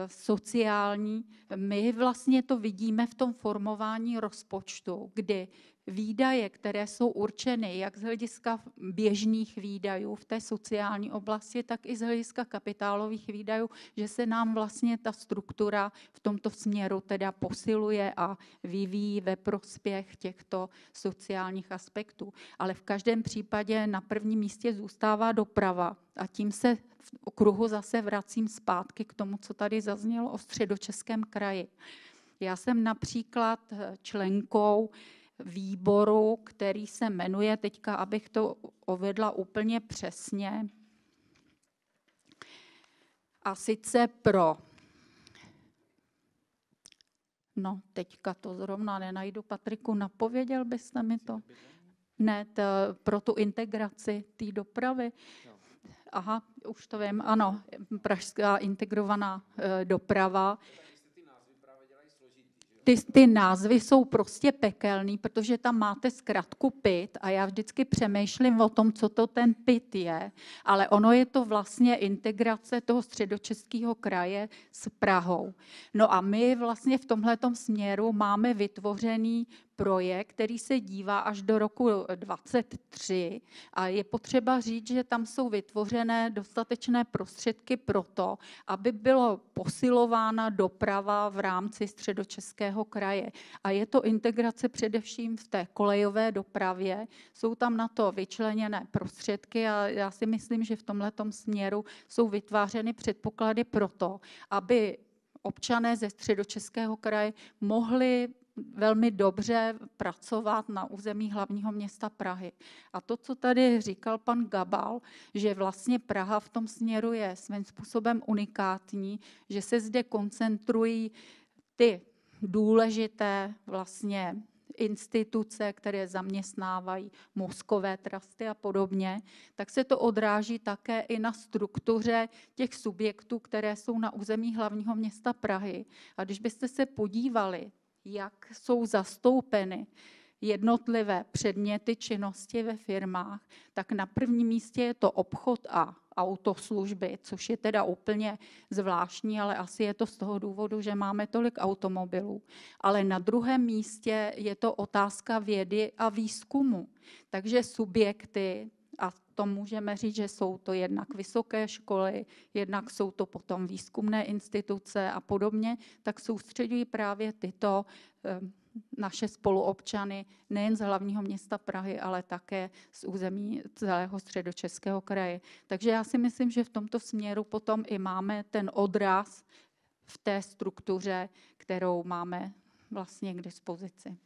sociální. My vlastně to vidíme v tom formování rozpočtu, kdy výdaje, které jsou určeny jak z hlediska běžných výdajů v té sociální oblasti, tak i z hlediska kapitálových výdajů, že se nám vlastně ta struktura v tomto směru teda posiluje a vyvíjí ve prospěch těchto sociálních aspektů. Ale v každém případě na prvním místě zůstává doprava, a tím se v okruhu zase vracím zpátky k tomu, co tady zaznělo o středočeském kraji. Já jsem například členkou výboru, který se jmenuje, teďka abych to ovedla úplně přesně, a sice pro No, teďka to zrovna nenajdu. Patriku, napověděl byste mi to? Ne, to, pro tu integraci té dopravy. Aha, už to vím, ano, pražská integrovaná e, doprava ty, ty názvy jsou prostě pekelný, protože tam máte zkratku pit a já vždycky přemýšlím o tom, co to ten pit je, ale ono je to vlastně integrace toho středočeského kraje s Prahou. No a my vlastně v tomhletom směru máme vytvořený projekt, který se dívá až do roku 23 a je potřeba říct, že tam jsou vytvořené dostatečné prostředky pro to, aby bylo posilována doprava v rámci středočeského kraje. A je to integrace především v té kolejové dopravě. Jsou tam na to vyčleněné prostředky a já si myslím, že v tomto směru jsou vytvářeny předpoklady pro to, aby občané ze středočeského kraje mohli velmi dobře pracovat na území hlavního města Prahy. A to, co tady říkal pan Gabal, že vlastně Praha v tom směru je svým způsobem unikátní, že se zde koncentrují ty důležité vlastně instituce, které zaměstnávají mozkové trasty a podobně, tak se to odráží také i na struktuře těch subjektů, které jsou na území hlavního města Prahy. A když byste se podívali jak jsou zastoupeny jednotlivé předměty činnosti ve firmách, tak na prvním místě je to obchod a autoslužby, což je teda úplně zvláštní, ale asi je to z toho důvodu, že máme tolik automobilů. Ale na druhém místě je to otázka vědy a výzkumu. Takže subjekty, a potom můžeme říct, že jsou to jednak vysoké školy, jednak jsou to potom výzkumné instituce a podobně, tak soustředují právě tyto eh, naše spoluobčany nejen z hlavního města Prahy, ale také z území celého středočeského kraje. Takže já si myslím, že v tomto směru potom i máme ten odraz v té struktuře, kterou máme vlastně k dispozici.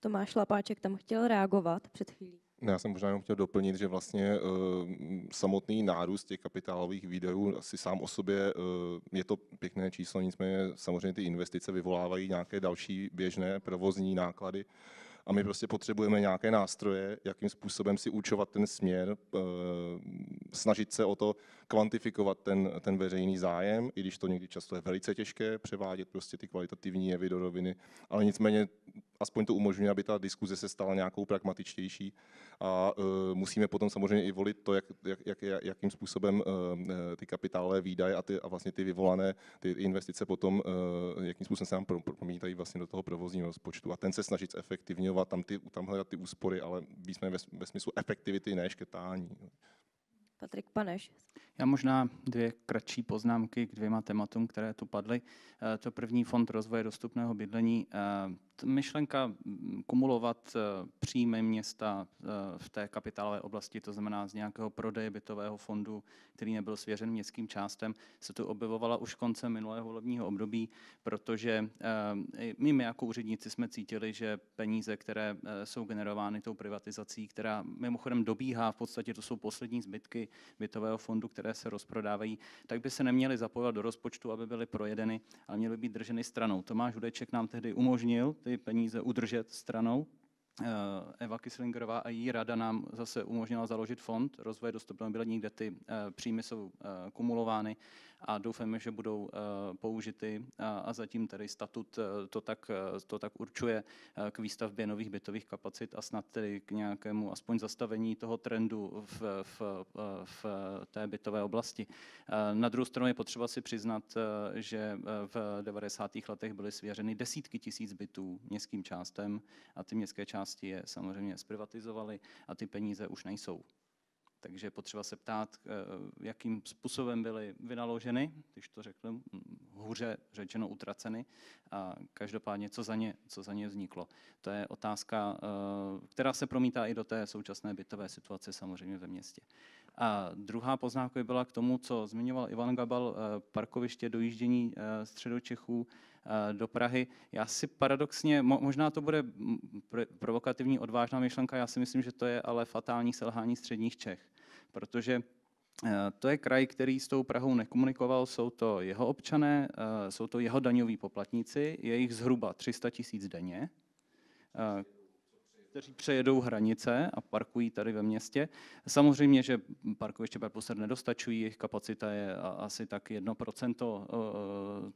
Tomáš Lapáček tam chtěl reagovat před chvílí. No, já jsem možná jenom chtěl doplnit, že vlastně eh, samotný nárůst těch kapitálových výdajů asi sám o sobě eh, je to pěkné číslo, nicméně samozřejmě ty investice vyvolávají nějaké další běžné provozní náklady a my prostě potřebujeme nějaké nástroje, jakým způsobem si účovat ten směr, eh, snažit se o to kvantifikovat ten, ten veřejný zájem, i když to někdy často je velice těžké převádět prostě ty kvalitativní jevy do roviny, ale nicméně aspoň to umožňuje, aby ta diskuze se stala nějakou pragmatičtější a uh, musíme potom samozřejmě i volit to, jak, jak, jak, jakým způsobem uh, ty kapitálové výdaje a, ty, a vlastně ty vyvolané ty investice potom, uh, jakým způsobem se nám promítají vlastně do toho provozního rozpočtu a ten se snažit efektivňovat tam, ty, tam hledat ty úspory, ale víc ve, ve smyslu efektivity, ne škrtání. Patrik Paneš. Já možná dvě kratší poznámky k dvěma tématům, které tu padly. Eh, to první fond rozvoje dostupného bydlení. Eh, myšlenka mm, kumulovat eh, příjmy města v té kapitálové oblasti, to znamená z nějakého prodeje bytového fondu, který nebyl svěřen městským částem, se tu objevovala už konce minulého volebního období, protože my, my jako úředníci jsme cítili, že peníze, které jsou generovány tou privatizací, která mimochodem dobíhá, v podstatě to jsou poslední zbytky bytového fondu, které se rozprodávají, tak by se neměly zapojovat do rozpočtu, aby byly projedeny, ale měly být drženy stranou. Tomáš Hudeček nám tehdy umožnil ty peníze udržet stranou, eh, Eva Kislingerová a její rada nám zase umožnila založit fond rozvoje dostupného bydlení, kde ty eh, příjmy jsou eh, kumulovány a doufáme, že budou eh, použity a zatím tedy statut eh, to tak, eh, to tak určuje k výstavbě nových bytových kapacit a snad tedy k nějakému aspoň zastavení toho trendu v, v, v té bytové oblasti. Na druhou stranu je potřeba si přiznat, že v 90. letech byly svěřeny desítky tisíc bytů městským částem a ty městské části je samozřejmě zprivatizovaly a ty peníze už nejsou. Takže je potřeba se ptát, eh, jakým způsobem byly vynaloženy, když to řeknu hm, hůře řečeno utraceny, a každopádně, co za, ně, co za ně vzniklo. To je otázka, eh, která se promítá i do té současné bytové situace samozřejmě ve městě. A druhá poznámka by byla k tomu, co zmiňoval Ivan Gabal, eh, parkoviště dojíždění středočechů. Čechů Eh, do Prahy. Já si paradoxně, možná to bude provokativní, odvážná myšlenka, já si myslím, že to je ale fatální selhání středních Čech, protože eh, to je kraj, který s tou Prahou nekomunikoval, jsou to jeho občané, eh, jsou to jeho daňoví poplatníci, je jich zhruba 300 tisíc denně kteří přejedou hranice a parkují tady ve městě. Samozřejmě, že parkoviště Barpluser nedostačují, jejich kapacita je asi tak 1%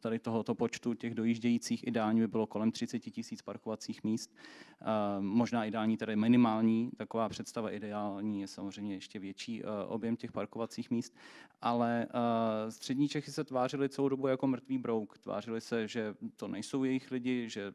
tady tohoto počtu těch dojíždějících. Ideální by bylo kolem 30 tisíc parkovacích míst. Možná ideální tedy minimální, taková představa ideální je samozřejmě ještě větší objem těch parkovacích míst, ale střední Čechy se tvářily celou dobu jako mrtvý brouk. Tvářili se, že to nejsou jejich lidi, že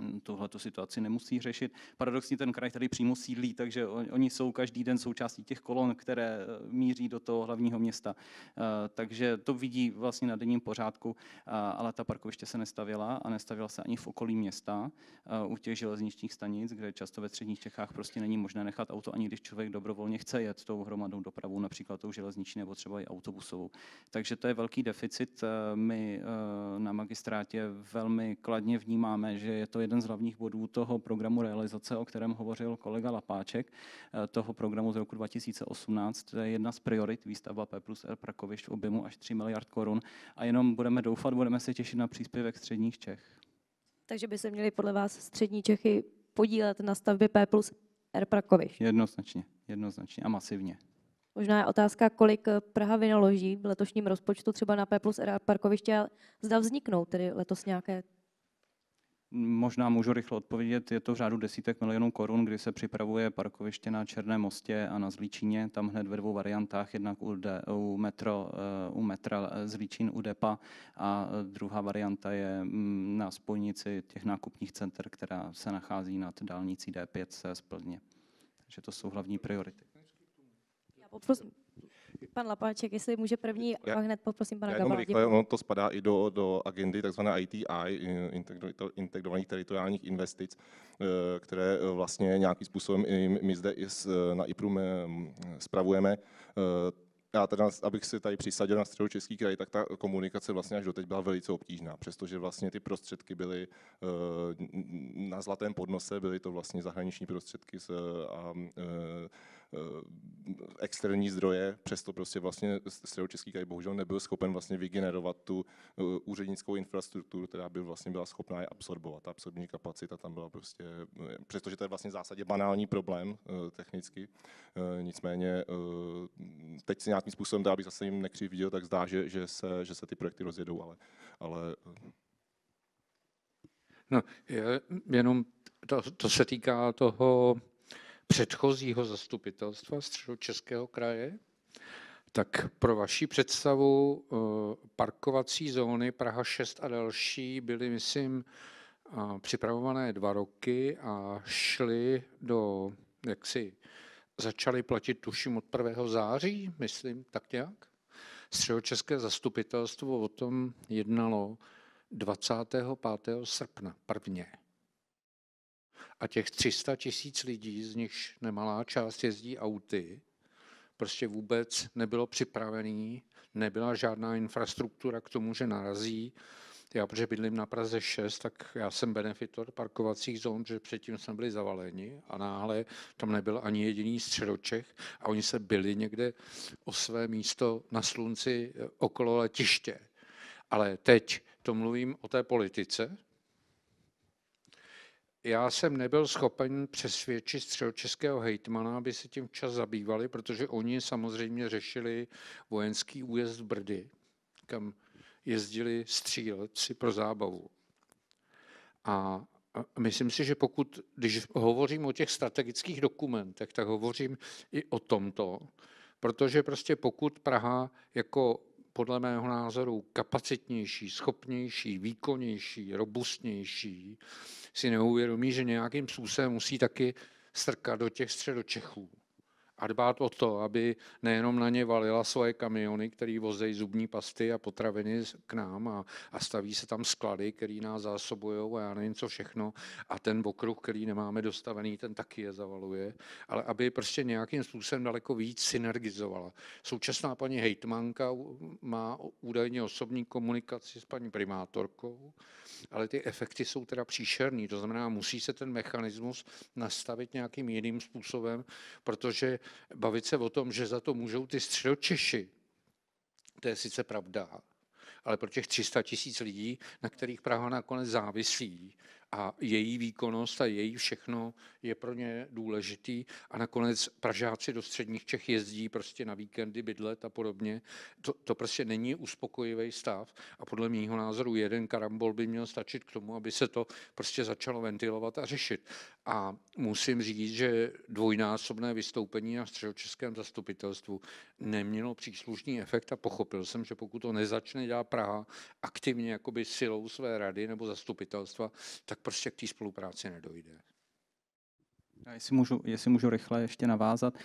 Mm, tuhleto situaci nemusí řešit. Paradoxně ten kraj tady přímo sídlí, takže oni jsou každý den součástí těch kolon, které eh, míří do toho hlavního města. Eh, takže to vidí vlastně na denním pořádku, eh, ale ta parkoviště se nestavěla a nestavěla se ani v okolí města u těch železničních stanic, kde často ve středních Čechách prostě není možné nechat auto, ani když člověk dobrovolně chce jet tou hromadnou dopravou, například tou železniční nebo třeba i autobusovou. Takže to je velký deficit. My na magistrátě velmi kladně vnímáme, že je to jeden z hlavních bodů toho programu realizace, o kterém hovořil kolega Lapáček, eh, toho programu z roku 2018. To je jedna z priorit výstavba P plus R Prakovišť v objemu až 3 miliard korun. A jenom budeme doufat, budeme se těšit na příspěvek středních Čech. Takže by se měli podle vás střední Čechy podílet na stavbě P plus R Prakovišť? Jednoznačně, jednoznačně a masivně. Možná je otázka, kolik eh, Praha vynaloží v letošním rozpočtu třeba na P plus R parkoviště a zda vzniknou tedy letos nějaké Možná můžu rychle odpovědět, je to v řádu desítek milionů korun, kdy se připravuje parkoviště na Černém mostě a na Zlíčíně, tam hned ve dvou variantách, jednak u, de, u, metro, eh, u metra eh, Zlíčín u DEPA a eh, druhá varianta je mm, na spojnici těch nákupních center, která se nachází nad dálnicí D5 z Plzně. Takže to jsou hlavní priority. Já poprosím. Pan Lapáček, jestli může první, já, pak hned poprosím pana Gabala. rychle, ono to spadá i do, do agendy tzv. ITI, integrovaných teritoriálních investic, eh, které eh, vlastně nějakým způsobem my zde i eh, na IPRU spravujeme já teda, abych se tady přisadil na Český kraj, tak ta komunikace vlastně až doteď byla velice obtížná, přestože vlastně ty prostředky byly na zlatém podnose, byly to vlastně zahraniční prostředky z, a Eh, externí zdroje, přesto prostě vlastně středočeský kraj bohužel nebyl schopen vlastně vygenerovat tu eh, úřednickou infrastrukturu, která by vlastně byla schopná je absorbovat. Ta absorbní kapacita tam byla prostě, eh, přestože to je vlastně v zásadě banální problém technicky, nicméně teď se nějakým způsobem, dá, abych zase jim nekřivdil, tak zdá, že, že, se, že se ty projekty rozjedou, ale, ale No, jenom to, to se týká toho předchozího zastupitelstva Středočeského kraje, tak pro vaši představu eh, parkovací zóny Praha 6 a další byly, myslím, eh, připravované dva roky a šly do, jak si začaly platit, tuším, od 1. září, myslím, tak nějak. Středočeské zastupitelstvo o tom jednalo 25. srpna prvně. A těch 300 tisíc lidí, z nichž nemalá část jezdí auty, prostě vůbec nebylo připravený, nebyla žádná infrastruktura k tomu, že narazí. Já, protože bydlím na Praze 6, tak já jsem benefitor parkovacích zón, že předtím jsme byli zavaleni a náhle tam nebyl ani jediný středočech a oni se byli někde o své místo na slunci eh, okolo letiště. Ale teď to mluvím o té politice, já jsem nebyl schopen přesvědčit středočeského hejtmana, aby se tím včas zabývali, protože oni samozřejmě řešili vojenský újezd Brdy, kam jezdili střílci pro zábavu. A myslím si, že pokud, když hovořím o těch strategických dokumentech, tak hovořím i o tomto, protože prostě pokud Praha jako podle mého názoru kapacitnější, schopnější, výkonnější, robustnější, si neuvědomí, že nějakým způsobem musí taky strkat do těch středočechů a dbát o to, aby nejenom na ně valila svoje kamiony, které vozejí zubní pasty a potraviny k nám a, a staví se tam sklady, které nás zásobují a já nevím co všechno a ten okruh, který nemáme dostavený, ten taky je zavaluje, ale aby prostě nějakým způsobem daleko víc synergizovala. Současná paní hejtmanka má údajně osobní komunikaci s paní primátorkou, ale ty efekty jsou teda příšerný, to znamená, musí se ten mechanismus nastavit nějakým jiným způsobem, protože bavit se o tom, že za to můžou ty středočeši. To je sice pravda, ale pro těch 300 tisíc lidí, na kterých Praha nakonec závisí a její výkonnost a její všechno je pro ně důležitý a nakonec Pražáci do středních Čech jezdí prostě na víkendy bydlet a podobně. To, to prostě není uspokojivý stav a podle mého názoru jeden karambol by měl stačit k tomu, aby se to prostě začalo ventilovat a řešit. A musím říct, že dvojnásobné vystoupení na středočeském zastupitelstvu nemělo příslušný efekt a pochopil jsem, že pokud to nezačne dělat Praha aktivně jakoby silou své rady nebo zastupitelstva, tak tak prostě k té spolupráci nedojde. Já jestli můžu, jestli můžu rychle ještě navázat. Uh,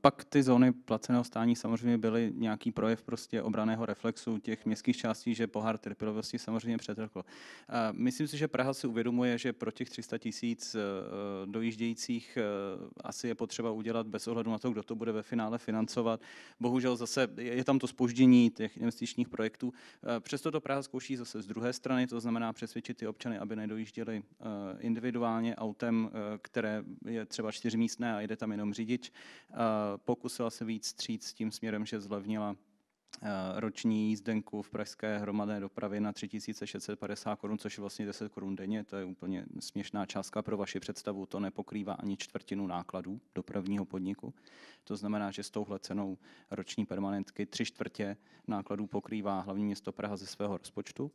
pak ty zóny placeného stání samozřejmě byly nějaký projev prostě obraného reflexu těch městských částí, že pohár trpělivosti samozřejmě přetrhl. Uh, myslím si, že Praha si uvědomuje, že pro těch 300 tisíc uh, dojíždějících uh, asi je potřeba udělat bez ohledu na to, kdo to bude ve finále financovat. Bohužel zase je tam to spoždění těch investičních projektů. Uh, přesto to Praha zkouší zase z druhé strany, to znamená přesvědčit ty občany, aby nedojížděli uh, individuálně autem, uh, které je třeba čtyřmístné a jede tam jenom řidič. Eh, pokusila se víc stříct s tím směrem, že zlevnila eh, roční jízdenku v pražské hromadné dopravě na 3650 korun, což je vlastně 10 korun denně, to je úplně směšná částka pro vaši představu, to nepokrývá ani čtvrtinu nákladů dopravního podniku. To znamená, že s touhle cenou roční permanentky tři čtvrtě nákladů pokrývá hlavní město Praha ze svého rozpočtu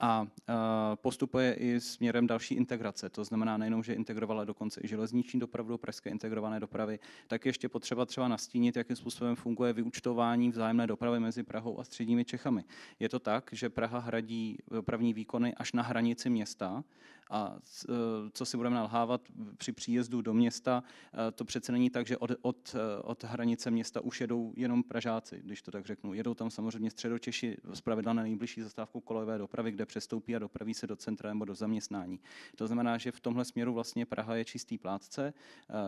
a e, postupuje i směrem další integrace. To znamená nejenom, že integrovala dokonce i železniční dopravu do pražské integrované dopravy, tak ještě potřeba třeba nastínit, jakým způsobem funguje vyučtování vzájemné dopravy mezi Prahou a středními Čechami. Je to tak, že Praha hradí dopravní výkony až na hranici města a e, co si budeme nalhávat při příjezdu do města, e, to přece není tak, že od, od, od hranice města už jedou jenom Pražáci, když to tak řeknu. Jedou tam samozřejmě středočeši pravidla na nejbližší zastávku kolejové dopravy, kde přestoupí a dopraví se do centra nebo do zaměstnání. To znamená, že v tomhle směru vlastně Praha je čistý plátce,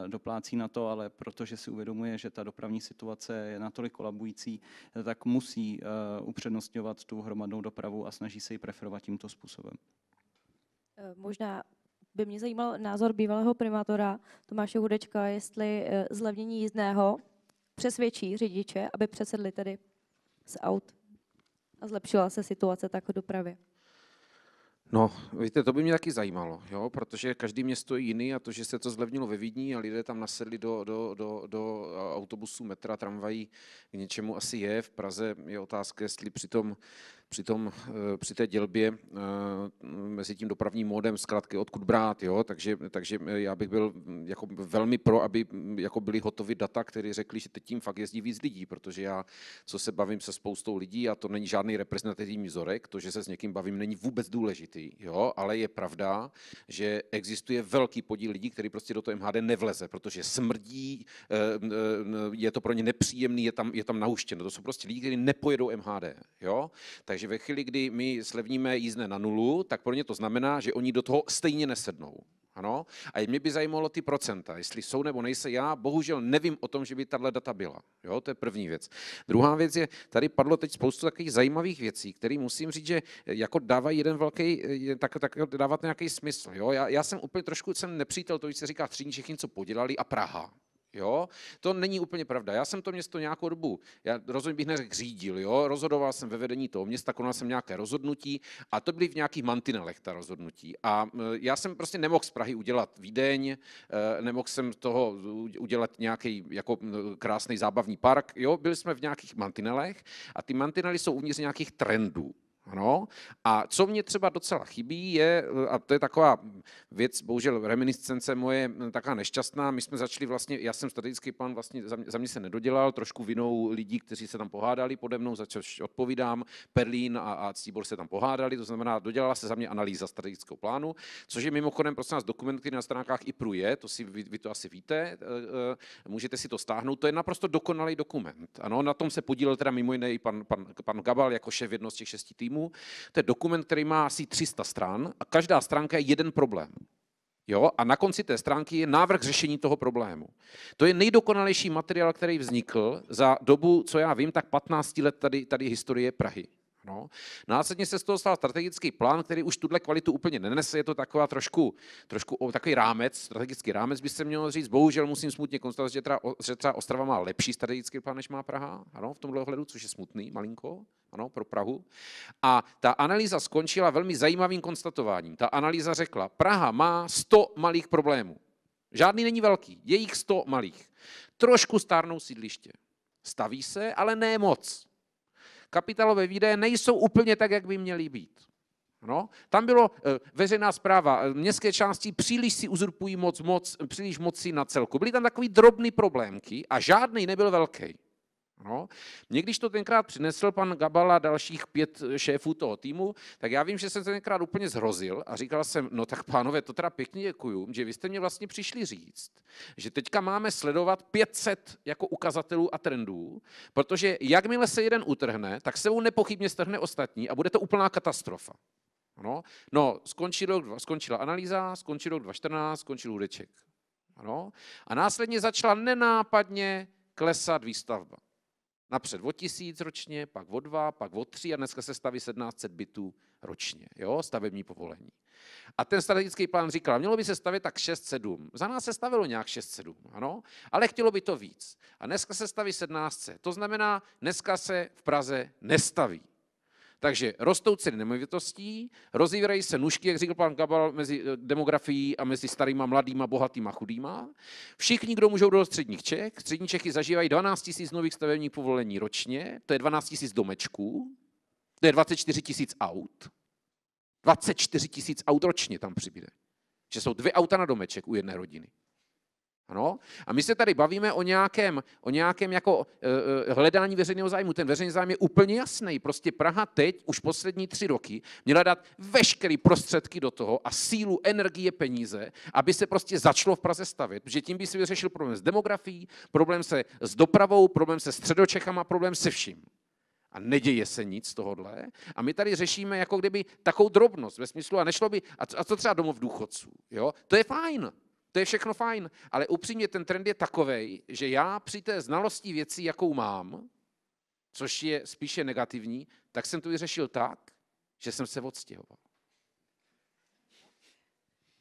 eh, doplácí na to, ale protože si uvědomuje, že ta dopravní situace je natolik kolabující, eh, tak musí eh, upřednostňovat tu hromadnou dopravu a snaží se ji preferovat tímto způsobem. Možná by mě zajímal názor bývalého primátora Tomáše Hudečka, jestli eh, zlevnění jízdného přesvědčí řidiče, aby přesedli tedy z aut a zlepšila se situace tak v dopravě. No, víte, to by mě taky zajímalo, jo? protože každý město je jiný a to, že se to zlevnilo ve Vídni a lidé tam nasedli do, do, do, do autobusů, metra, tramvají, k něčemu asi je. V Praze je otázka, jestli přitom při, tom, eh, při té dělbě eh, mezi tím dopravním módem zkrátky odkud brát, jo? Takže, takže eh, já bych byl mm, jako velmi pro, aby mm, jako byly hotovy data, které řekli, že teď tím fakt jezdí víc lidí, protože já, co se bavím se spoustou lidí, a to není žádný reprezentativní vzorek, to, že se s někým bavím, není vůbec důležitý, jo? ale je pravda, že existuje velký podíl lidí, který prostě do toho MHD nevleze, protože smrdí, je to pro ně nepříjemný, je tam, je tam nahuštěno. To jsou prostě lidi, kteří nepojedou MHD. Jo? Takže takže ve chvíli, kdy my slevníme jízdné na nulu, tak pro ně to znamená, že oni do toho stejně nesednou. Ano? A mě by zajímalo ty procenta, jestli jsou nebo nejsou. Já bohužel nevím o tom, že by tahle data byla. Jo, to je první věc. Druhá věc je, tady padlo teď spoustu takových zajímavých věcí, které musím říct, že eh, jako dávají jeden velký, eh, tak, tak dávat nějaký smysl. Jo? Já, já, jsem úplně trošku jsem nepřítel to, když se říká tři Čechy, co podělali a Praha. Jo? To není úplně pravda. Já jsem to město nějakou dobu, já rozhodně bych neřekl řídil, jo? rozhodoval jsem ve vedení toho města, konal jsem nějaké rozhodnutí a to byly v nějakých mantinelech ta rozhodnutí. A e, já jsem prostě nemohl z Prahy udělat Vídeň, e, nemohl jsem toho udělat nějaký jako krásný zábavní park. Jo? Byli jsme v nějakých mantinelech a ty mantinely jsou uvnitř nějakých trendů. Ano. A co mě třeba docela chybí, je, a to je taková věc, bohužel reminiscence moje taká nešťastná, my jsme začali vlastně, já jsem strategický plán vlastně za mě se nedodělal, trošku vinou lidí, kteří se tam pohádali pode mnou, za což odpovídám, Perlín a, a Cíbor se tam pohádali, to znamená, dodělala se za mě analýza strategického plánu, což je mimochodem prostě nás dokument, který na stránkách i pruje, to si, vy, vy to asi víte, e, e, můžete si to stáhnout, to je naprosto dokonalý dokument. Ano, na tom se podílel teda mimo jiné i pan, pan, pan Gabal jako šéf jedno z těch šesti týmů, komunismu. To je dokument, který má asi 300 stran a každá stránka je jeden problém. Jo? A na konci té stránky je návrh řešení toho problému. To je nejdokonalejší materiál, který vznikl za dobu, co já vím, tak 15 let tady, tady historie Prahy. No. Následně se z toho stal strategický plán, který už tuhle kvalitu úplně nenese. Je to taková trošku, trošku takový rámec, strategický rámec by se mělo říct. Bohužel musím smutně konstatovat, že, že třeba Ostrava má lepší strategický plán, než má Praha. Ano, v tomhle ohledu, což je smutný, malinko, ano, pro Prahu. A ta analýza skončila velmi zajímavým konstatováním. Ta analýza řekla, Praha má 100 malých problémů. Žádný není velký, je jich 100 malých. Trošku stárnou sídliště. Staví se, ale ne moc kapitálové výdaje nejsou úplně tak, jak by měly být. No, tam bylo eh, veřejná zpráva, eh, městské části příliš si uzurpují moc, moc, příliš si na celku. Byly tam takový drobný problémky a žádný nebyl velký. No. Mně když to tenkrát přinesl pan Gabala dalších pět eh, šéfů toho týmu, tak já vím, že jsem tenkrát úplně zhrozil a říkal jsem, no tak pánové, to teda pěkně děkuju, že vy jste mě vlastně přišli říct, že teďka máme sledovat 500 jako ukazatelů a trendů, protože jakmile se jeden utrhne, tak se mu nepochybně strhne ostatní a bude to úplná katastrofa. No, no rok, skončila analýza, skončil rok 2014, skončil údeček. No, a následně začala nenápadně klesat výstavba. Napřed o tisíc ročně, pak o dva, pak o tři a dneska se staví 1700 bytů ročně, jo, stavební povolení. A ten strategický plán říkal, mělo by se stavět tak 6-7. Za nás se stavilo nějak 6-7, ano, ale chtělo by to víc. A dneska se staví 1700. To znamená, dneska se v Praze nestaví. Takže rostou ceny nemovitostí, rozvírají se nůžky, jak říkal pan Gabal, mezi eh, demografií a mezi starýma, mladýma, bohatýma, chudýma. Všichni, kdo můžou do středních Čech, střední Čechy zažívají 12 000 nových stavebních povolení ročně, to je 12 000 domečků, to je 24 000 aut, 24 000 aut ročně tam přibude. Že jsou dvě auta na domeček u jedné rodiny. Ano? A my se tady bavíme o nějakém, o nějakém jako, e, hledání veřejného zájmu. Ten veřejný zájem je úplně jasný. Prostě Praha teď, už poslední tři roky, měla dát veškeré prostředky do toho a sílu, energie, peníze, aby se prostě začalo v Praze stavit, Protože tím by si vyřešil problém s demografií, problém se s dopravou, problém se středočechama, problém se vším. A neděje se nic z tohohle. A my tady řešíme jako kdyby takovou drobnost ve smyslu a nešlo by, a co, a co třeba domov důchodců. Jo? To je fajn, to je všechno fajn, ale upřímně ten trend je takový, že já při té znalosti věcí, jakou mám, což je spíše negativní, tak jsem to vyřešil tak, že jsem se odstěhoval.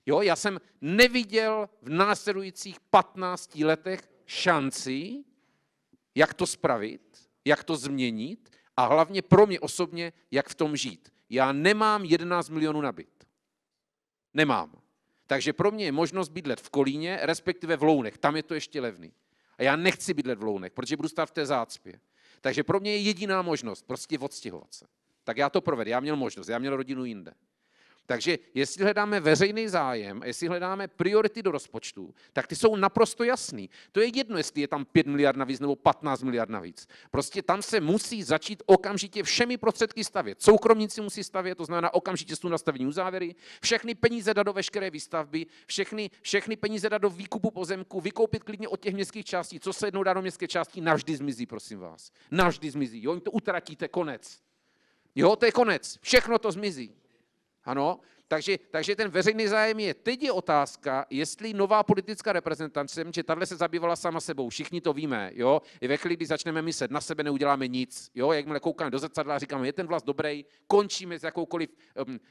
Jo, já jsem neviděl v následujících 15 letech šanci, jak to spravit, jak to změnit a hlavně pro mě osobně, jak v tom žít. Já nemám 11 milionů nabit. Nemám. Takže pro mě je možnost bydlet v Kolíně, respektive v Lounech. Tam je to ještě levný. A já nechci bydlet v Lounech, protože budu stát v té zácpě. Takže pro mě je jediná možnost prostě odstěhovat se. Tak já to provedu. Já měl možnost, já měl rodinu jinde. Takže jestli hledáme veřejný zájem, jestli hledáme priority do rozpočtu, tak ty jsou naprosto jasný. To je jedno, jestli je tam 5 miliard navíc nebo 15 miliard navíc. Prostě tam se musí začít okamžitě všemi prostředky stavět. Soukromníci musí stavět, to znamená okamžitě jsou nastavení uzávěry, všechny peníze dát do veškeré výstavby, všechny, všechny peníze dát do výkupu pozemku, vykoupit klidně od těch městských částí. Co se jednou dá do městské části, navždy zmizí, prosím vás. Navždy zmizí. Jo, to utratíte, konec. Jo, to je konec. Všechno to zmizí. Ano, takže, takže ten veřejný zájem je. Teď je otázka, jestli nová politická reprezentace, že tahle se zabývala sama sebou, všichni to víme, jo, i ve chvíli, kdy začneme myslet na sebe, neuděláme nic, jo, jakmile koukáme do zrcadla a říkáme, je ten vlast dobrý, končíme s jakoukoliv,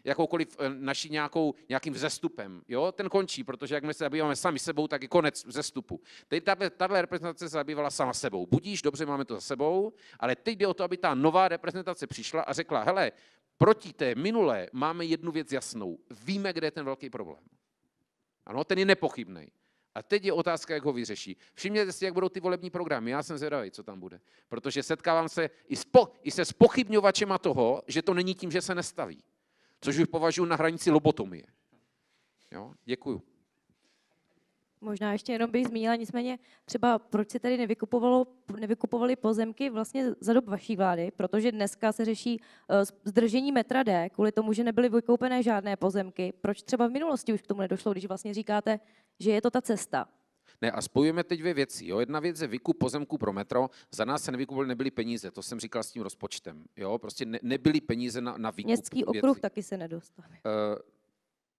jakoukoliv naší nějakou, nějakým vzestupem, jo, ten končí, protože jakmile se zabýváme sami sebou, tak je konec vzestupu. Teď tahle, tahle reprezentace se zabývala sama sebou. Budíš, dobře, máme to za sebou, ale teď jde o to, aby ta nová reprezentace přišla a řekla, hele, proti té minulé máme jednu věc jasnou. Víme, kde je ten velký problém. Ano, ten je nepochybný. A teď je otázka, jak ho vyřeší. Všimněte si, jak budou ty volební programy. Já jsem zvědavý, co tam bude. Protože setkávám se i, spo, i se spochybňovačema toho, že to není tím, že se nestaví. Což už považuji na hranici lobotomie. Jo? Děkuju. Možná ještě jenom bych zmínila, nicméně třeba proč se tady nevykupovalo, nevykupovaly pozemky vlastně za dob vaší vlády, protože dneska se řeší eh, zdržení metra D kvůli tomu, že nebyly vykoupené žádné pozemky. Proč třeba v minulosti už k tomu nedošlo, když vlastně říkáte, že je to ta cesta? Ne, a spojujeme teď dvě věci. Jo. Jedna věc je vykup pozemku pro metro. Za nás se nevykupovaly nebyly peníze. To jsem říkal s tím rozpočtem. Jo. Prostě ne, nebyly peníze na, na výkup. Městský okruh věcí. taky se nedostane. Uh,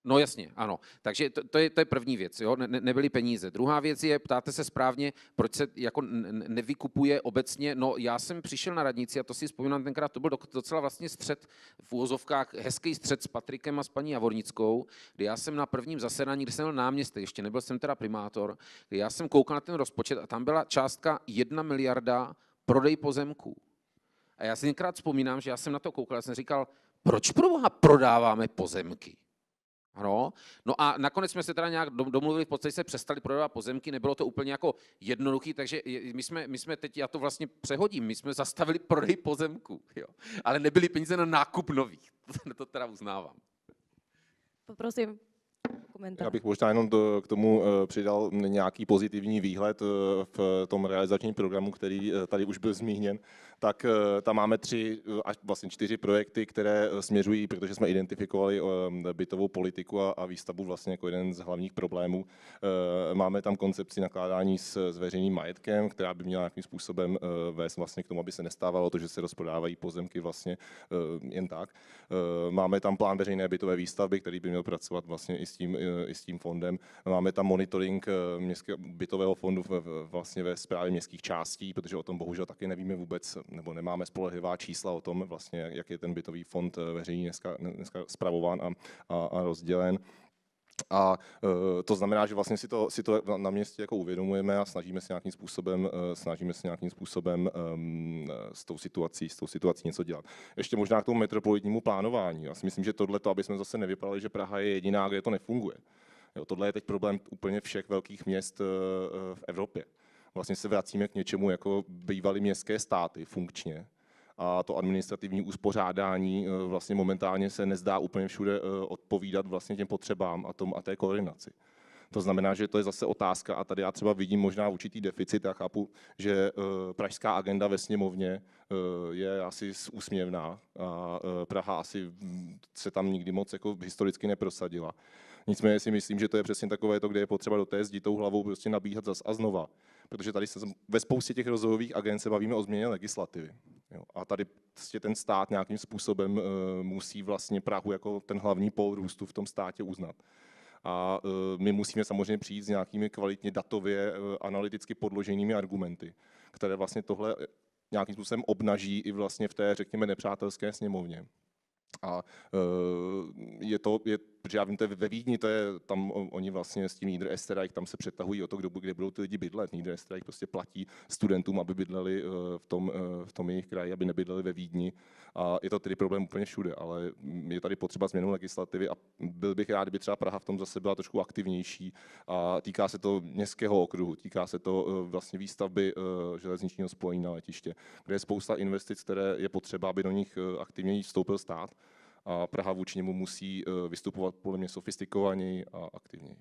No jasně, ano. Takže to, to, je, to je první věc, jo? Ne, nebyly peníze. Druhá věc je, ptáte se správně, proč se jako nevykupuje obecně. No já jsem přišel na radnici a to si vzpomínám tenkrát, to byl docela vlastně střed v úvozovkách, hezký střed s Patrikem a s paní Javornickou, kdy já jsem na prvním zasedání, kde jsem byl náměstek, ještě nebyl jsem teda primátor, kdy já jsem koukal na ten rozpočet a tam byla částka 1 miliarda prodej pozemků. A já si tenkrát vzpomínám, že já jsem na to koukal, já jsem říkal, proč pro boha prodáváme pozemky? No, No a nakonec jsme se teda nějak domluvili, v podstatě se přestali prodávat pozemky, nebylo to úplně jako jednoduchý, takže my jsme, my jsme teď, já to vlastně přehodím, my jsme zastavili prodej pozemků, jo. ale nebyly peníze na nákup nových, [LAUGHS] to, teda uznávám. Poprosím, komentář. Já bych možná jenom do, k tomu eh, přidal nějaký pozitivní výhled eh, v tom realizačním programu, který eh, tady už byl zmíněn tak eh, tam máme tři eh, až vlastně čtyři projekty, které eh, směřují, protože jsme identifikovali bytovou politiku a výstavbu vlastně jako jeden z hlavních problémů. Máme tam koncepci nakládání s, s veřejným majetkem, která by měla nějakým způsobem vést vlastně k tomu, aby se nestávalo to, že se rozprodávají pozemky vlastně jen tak. Máme tam plán veřejné bytové výstavby, který by měl pracovat vlastně i s tím, i s tím fondem. Máme tam monitoring městského bytového fondu vlastně ve správě městských částí, protože o tom bohužel taky nevíme vůbec nebo nemáme spolehlivá čísla o tom, vlastně, jak je ten bytový fond eh, veřejný dneska, dneska spravován a, a, a rozdělen. A eh, to znamená, že vlastně si to, si to na městě jako uvědomujeme a snažíme se nějakým způsobem, eh, snažíme se nějakým způsobem ehm, s tou situací, s tou situací něco dělat. Ještě možná k tomu metropolitnímu plánování. Já si myslím, že tohle to, aby jsme zase nevypadali, že Praha je jediná, kde to nefunguje. Jo, tohle je teď problém úplně všech velkých měst v Evropě vlastně se vracíme k něčemu jako bývaly městské státy funkčně. A to administrativní uspořádání eh, vlastně momentálně se nezdá úplně všude eh, odpovídat vlastně těm potřebám a, tom, a té koordinaci. To znamená, že to je zase otázka a tady já třeba vidím možná určitý deficit a chápu, že eh, pražská agenda ve sněmovně je asi úsměvná a Praha asi se tam nikdy moc jako historicky neprosadila. Nicméně si myslím, že to je přesně takové to, kde je potřeba do té zdi tou hlavou prostě nabíhat zas a znova. Protože tady se, ve spoustě těch rozvojových agent se bavíme o změně legislativy. Jo. A tady prostě ten stát nějakým způsobem e, musí vlastně Prahu jako ten hlavní pol růstu v tom státě uznat. A e, my musíme samozřejmě přijít s nějakými kvalitně datově, e, analyticky podloženými argumenty, které vlastně tohle nějakým způsobem obnaží i vlastně v té, řekněme, nepřátelské sněmovně. A je to, je protože já vím, to je ve Vídni, to je, tam oni vlastně s tím Niederösterreich, tam se přetahují o to, kdo, kde budou ty lidi bydlet. Niederösterreich prostě platí studentům, aby bydleli eh, v tom, eh, v tom jejich kraji, aby nebydleli ve Vídni. A je to tedy problém úplně všude, ale je tady potřeba změnu legislativy a byl bych rád, kdyby třeba Praha v tom zase byla trošku aktivnější. A týká se to městského okruhu, týká se to eh, vlastně výstavby železničního spojení na letiště, kde je spousta investic, které je potřeba, aby do nich aktivněji vstoupil stát a Praha vůči němu musí eh, vystupovat podle mě sofistikovaněji a aktivněji.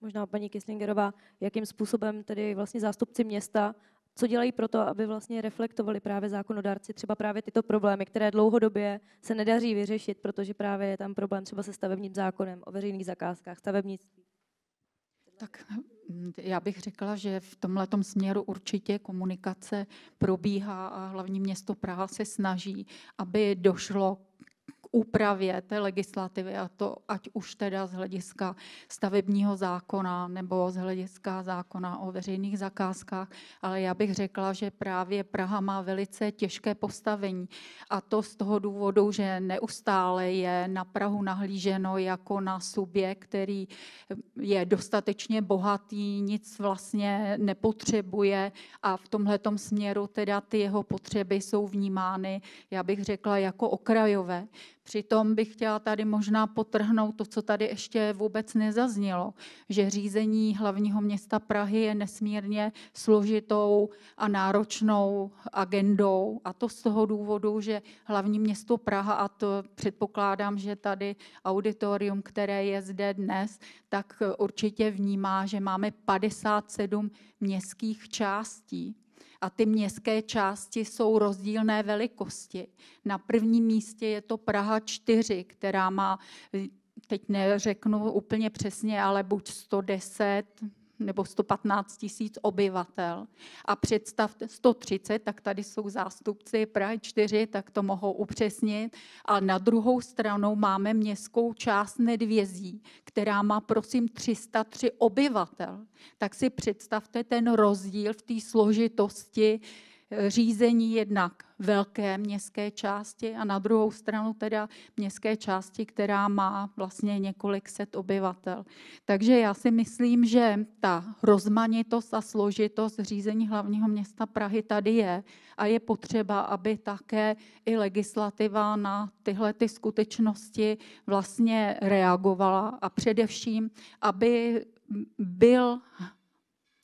Možná paní Kislingerová, jakým způsobem tedy vlastně zástupci města co dělají pro to, aby vlastně reflektovali právě zákonodárci třeba právě tyto problémy, které dlouhodobě se nedaří vyřešit, protože právě je tam problém třeba se stavebním zákonem o veřejných zakázkách, stavebnictví. Tak hm, já bych řekla, že v tomhle směru určitě komunikace probíhá a hlavní město Praha se snaží, aby došlo úpravě té legislativy, a to ať už teda z hlediska stavebního zákona nebo z hlediska zákona o veřejných zakázkách, ale já bych řekla, že právě Praha má velice těžké postavení a to z toho důvodu, že neustále je na Prahu nahlíženo jako na subjekt, který je dostatečně bohatý, nic vlastně nepotřebuje a v tomhle směru teda ty jeho potřeby jsou vnímány, já bych řekla, jako okrajové. Přitom bych chtěla tady možná potrhnout to, co tady ještě vůbec nezaznělo, že řízení hlavního města Prahy je nesmírně složitou a náročnou agendou a to z toho důvodu, že hlavní město Praha, a to předpokládám, že tady auditorium, které je zde dnes, tak určitě vnímá, že máme 57 městských částí a ty městské části jsou rozdílné velikosti. Na prvním místě je to Praha 4, která má, teď neřeknu úplně přesně, ale buď 110, nebo 115 tisíc obyvatel. A představte 130, tak tady jsou zástupci Prahy 4, tak to mohou upřesnit. A na druhou stranu máme městskou část Nedvězí, která má prosím 303 obyvatel. Tak si představte ten rozdíl v té složitosti eh, řízení jednak velké městské části a na druhou stranu teda městské části, která má vlastně několik set obyvatel. Takže já si myslím, že ta rozmanitost a složitost řízení hlavního města Prahy tady je a je potřeba, aby také i legislativa na tyhle ty skutečnosti vlastně reagovala a především, aby byl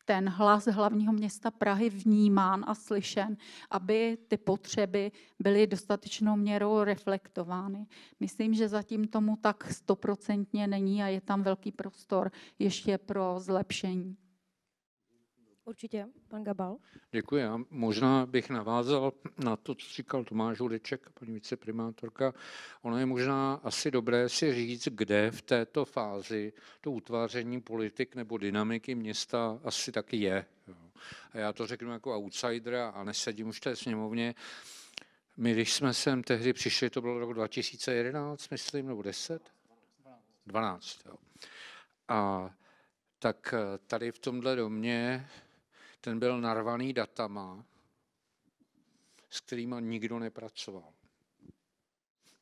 ten hlas hlavního města Prahy vnímán a slyšen, aby ty potřeby byly dostatečnou měrou reflektovány. Myslím, že zatím tomu tak stoprocentně není a je tam velký prostor ještě pro zlepšení. Určitě, pan Gabal. Děkuji. Já možná bych navázal na to, co říkal Tomáš Uliček, paní viceprimátorka. Ono je možná asi dobré si říct, kde v této fázi to utváření politik nebo dynamiky města asi taky je. A já to řeknu jako outsider a nesedím už v té sněmovně. My, když jsme sem tehdy přišli, to bylo rok 2011, myslím, nebo 10? 12. Jo. A tak tady v tomhle domě ten byl narvaný datama, s kterými nikdo nepracoval.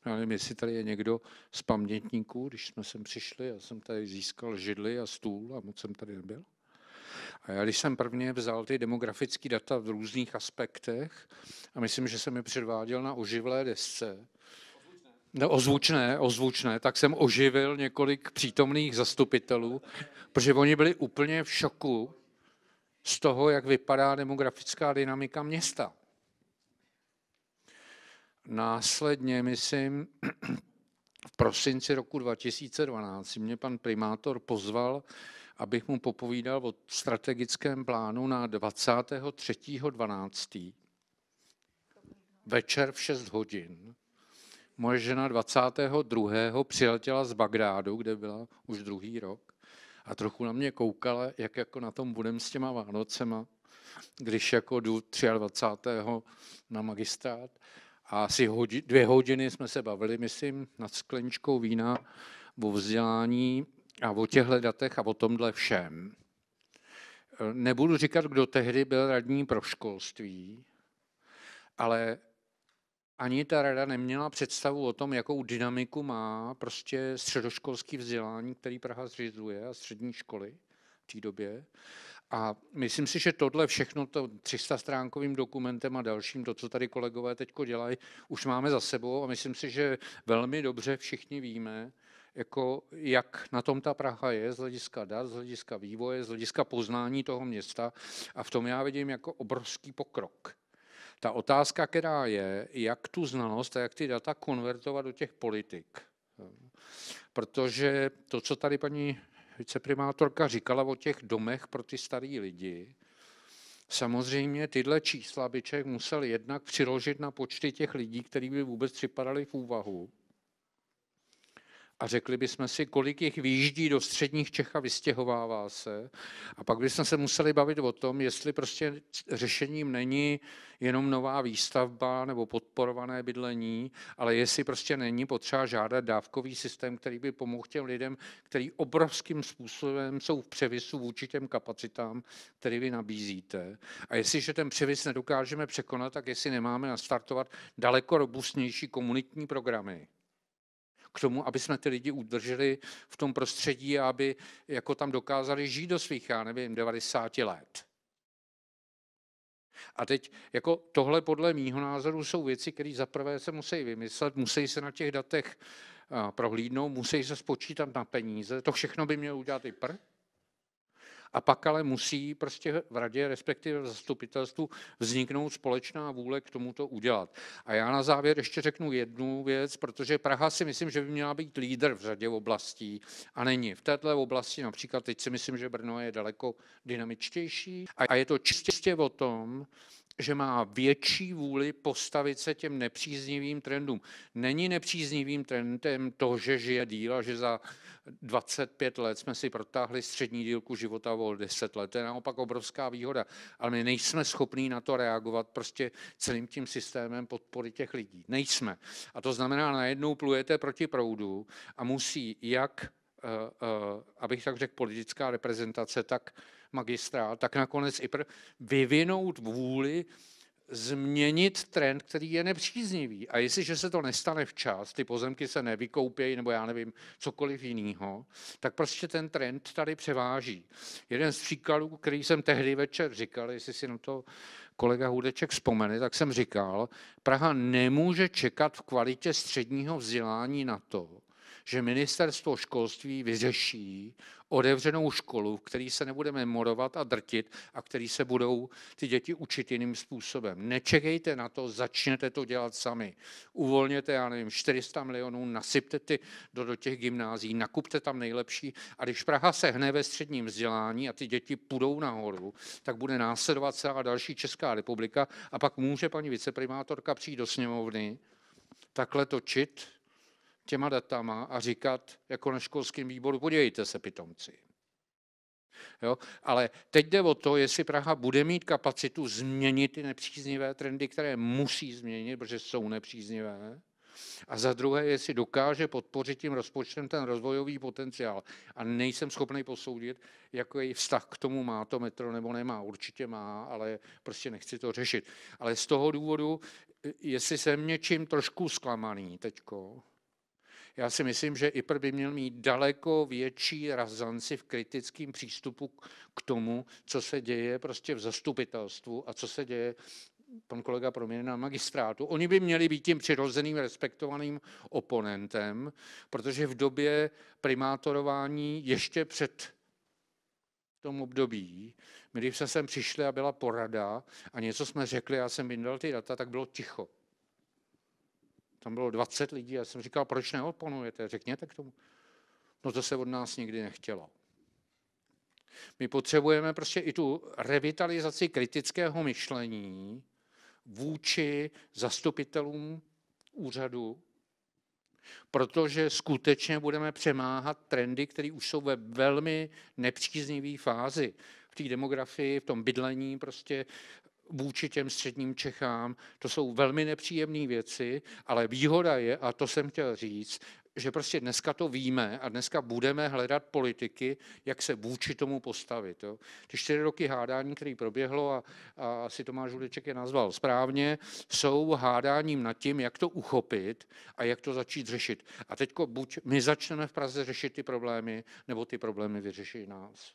Já nevím, jestli tady je někdo z pamětníků, když jsme sem přišli, já jsem tady získal židli a stůl a moc jsem tady nebyl. A já když jsem prvně vzal ty demografické data v různých aspektech a myslím, že jsem je předváděl na oživlé desce, ne, no, ozvučné, ozvučné, tak jsem oživil několik přítomných zastupitelů, protože oni byli úplně v šoku, z toho, jak vypadá demografická dynamika města. Následně, myslím, [CLEARS THROAT] v prosinci roku 2012 mě pan primátor pozval, abych mu popovídal o strategickém plánu na 23.12. večer v 6 hodin. Moje žena 22. přiletěla z Bagdádu, kde byla už druhý rok a trochu na mě koukala, jak jako na tom budem s těma Vánocema, když jako jdu 23. na magistrát a asi hodi, dvě hodiny jsme se bavili, myslím, nad skleničkou vína o vzdělání a o těchto datech a o tomhle všem. Nebudu říkat, kdo tehdy byl radní pro školství, ale ani ta rada neměla představu o tom, jakou dynamiku má prostě středoškolský vzdělání, který Praha zřizuje a střední školy v té době. A myslím si, že tohle všechno, to 300 stránkovým dokumentem a dalším, to, co tady kolegové teď dělají, už máme za sebou a myslím si, že velmi dobře všichni víme, jako jak na tom ta Praha je z hlediska dat, z hlediska vývoje, z hlediska poznání toho města a v tom já vidím jako obrovský pokrok. Ta otázka, která je, jak tu znalost a jak ty data konvertovat do těch politik. Protože to, co tady paní viceprimátorka říkala o těch domech pro ty starý lidi, Samozřejmě tyhle čísla by člověk musel jednak přiložit na počty těch lidí, který by vůbec připadali v úvahu a řekli bychom si, kolik jich výjíždí do středních Čech a vystěhovává se. A pak bychom se museli bavit o tom, jestli prostě řešením není jenom nová výstavba nebo podporované bydlení, ale jestli prostě není potřeba žádat dávkový systém, který by pomohl těm lidem, který obrovským způsobem jsou v převisu vůči těm kapacitám, které vy nabízíte. A jestliže ten převis nedokážeme překonat, tak jestli nemáme nastartovat daleko robustnější komunitní programy k tomu, aby jsme ty lidi udrželi v tom prostředí a aby jako tam dokázali žít do svých, já nevím, 90 let. A teď jako tohle podle mýho názoru jsou věci, které zaprvé se musí vymyslet, musí se na těch datech eh, prohlídnout, musí se spočítat na peníze. To všechno by mělo udělat i prd a pak ale musí prostě v radě, respektive v zastupitelstvu, vzniknout společná vůle k tomuto udělat. A já na závěr ještě řeknu jednu věc, protože Praha si myslím, že by měla být lídr v řadě oblastí a není. V této oblasti například teď si myslím, že Brno je daleko dynamičtější a je to čistě o tom, že má větší vůli postavit se těm nepříznivým trendům. Není nepříznivým trendem to, že žije díl a že za 25 let jsme si protáhli střední dílku života o 10 let. To je naopak obrovská výhoda, ale my nejsme schopní na to reagovat prostě celým tím systémem podpory těch lidí. Nejsme. A to znamená, najednou plujete proti proudu a musí jak, eh, eh, abych tak řekl, politická reprezentace, tak magistrát, tak nakonec i pr- vyvinout vůli změnit trend, který je nepříznivý. A jestliže se to nestane včas, ty pozemky se nevykoupějí nebo já nevím, cokoliv jiného, tak prostě ten trend tady převáží. Jeden z příkladů, který jsem tehdy večer říkal, jestli si na to kolega Hudeček vzpomene, tak jsem říkal, Praha nemůže čekat v kvalitě středního vzdělání na to, že ministerstvo školství vyřeší otevřenou školu, v který se nebudeme morovat a drtit a který se budou ty děti učit jiným způsobem. Nečekejte na to, začněte to dělat sami. Uvolněte, já nevím, 400 milionů, nasypte ty do, do těch gymnází, nakupte tam nejlepší a když Praha se hne ve středním vzdělání a ty děti půjdou nahoru, tak bude následovat celá další Česká republika a pak může paní viceprimátorka přijít do sněmovny takhle točit těma datama a říkat jako na školském výboru, podívejte se pitomci. Jo? Ale teď jde o to, jestli Praha bude mít kapacitu změnit ty nepříznivé trendy, které musí změnit, protože jsou nepříznivé. A za druhé, jestli dokáže podpořit tím rozpočtem ten rozvojový potenciál. A nejsem schopný posoudit, jaký vztah k tomu má to metro nebo nemá. Určitě má, ale prostě nechci to řešit. Ale z toho důvodu, jestli jsem něčím trošku zklamaný teďko, já si myslím, že IPR by měl mít daleko větší razanci v kritickém přístupu k tomu, co se děje prostě v zastupitelstvu a co se děje pan kolega proměny na magistrátu. Oni by měli být tím přirozeným, respektovaným oponentem, protože v době primátorování ještě před tom období, když jsme sem přišli a byla porada a něco jsme řekli, já jsem vyndal ty data, tak bylo ticho. Tam bylo 20 lidí. Já jsem říkal, proč neoponujete? Řekněte k tomu. No to se od nás nikdy nechtělo. My potřebujeme prostě i tu revitalizaci kritického myšlení vůči zastupitelům úřadu, protože skutečně budeme přemáhat trendy, které už jsou ve velmi nepříznivé fázi. V té demografii, v tom bydlení, prostě vůči těm středním Čechám. To jsou velmi nepříjemné věci, ale výhoda je, a to jsem chtěl říct, že prostě dneska to víme a dneska budeme hledat politiky, jak se vůči tomu postavit. Jo. Ty čtyři roky hádání, které proběhlo, a, a asi Tomáš Uliček je nazval správně, jsou hádáním nad tím, jak to uchopit a jak to začít řešit. A teď buď my začneme v Praze řešit ty problémy, nebo ty problémy vyřeší nás.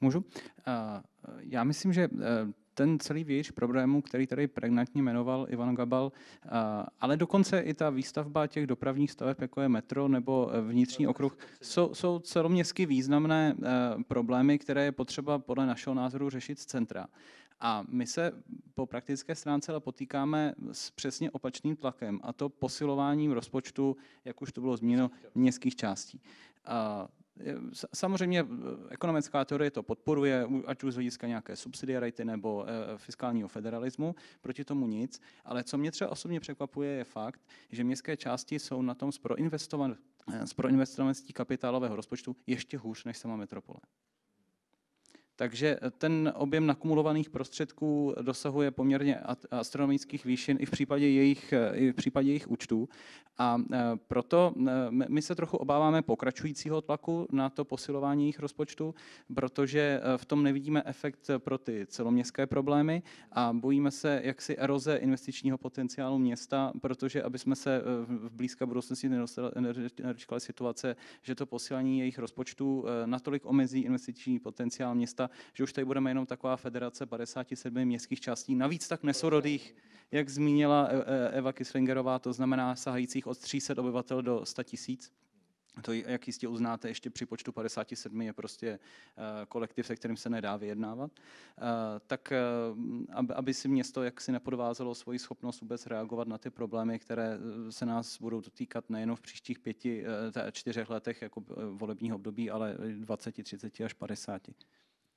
Můžu? Eh, já myslím, že eh, ten celý vějíř problémů, který tady pregnantně jmenoval Ivan Gabal, eh, ale dokonce i ta výstavba těch dopravních staveb, jako je metro nebo vnitřní okruh, jsou, jsou celoměstsky významné problémy, které je potřeba podle našeho názoru řešit z centra. A my se po praktické stránce ale potýkáme s přesně opačným tlakem, a to posilováním rozpočtu, jak už to bylo zmíněno, městských částí. Samozřejmě eh, ekonomická teorie to podporuje, ať už z hlediska nějaké subsidiarity nebo eh, fiskálního federalismu, proti tomu nic, ale co mě třeba osobně překvapuje je fakt, že městské části jsou na tom s proinvestovaností eh, kapitálového rozpočtu ještě hůř než sama metropole. Takže ten objem nakumulovaných prostředků dosahuje poměrně astronomických výšin i v případě jejich, i v případě jejich účtů. A e, proto e, my se trochu obáváme pokračujícího tlaku na to posilování jejich rozpočtu, protože e, v tom nevidíme efekt pro ty celoměstské problémy a bojíme se jaksi eroze investičního potenciálu města, protože aby jsme se v blízké budoucnosti nedočkali situace, že to posílání jejich rozpočtu natolik omezí investiční potenciál města, že už tady budeme jenom taková federace 57 městských částí, navíc tak nesorodých, jak zmínila e- e- Eva Kislingerová, to znamená sahajících od 300 obyvatel do 100 tisíc. To, jak jistě uznáte, ještě při počtu 57 je prostě e, kolektiv, se kterým se nedá vyjednávat. Tak aby si město jaksi nepodvázelo svoji schopnost vůbec reagovat na ty problémy, které se nás budou dotýkat nejenom v příštích pěti, čtyřech letech jako volebního období, ale 20, 30 až 50.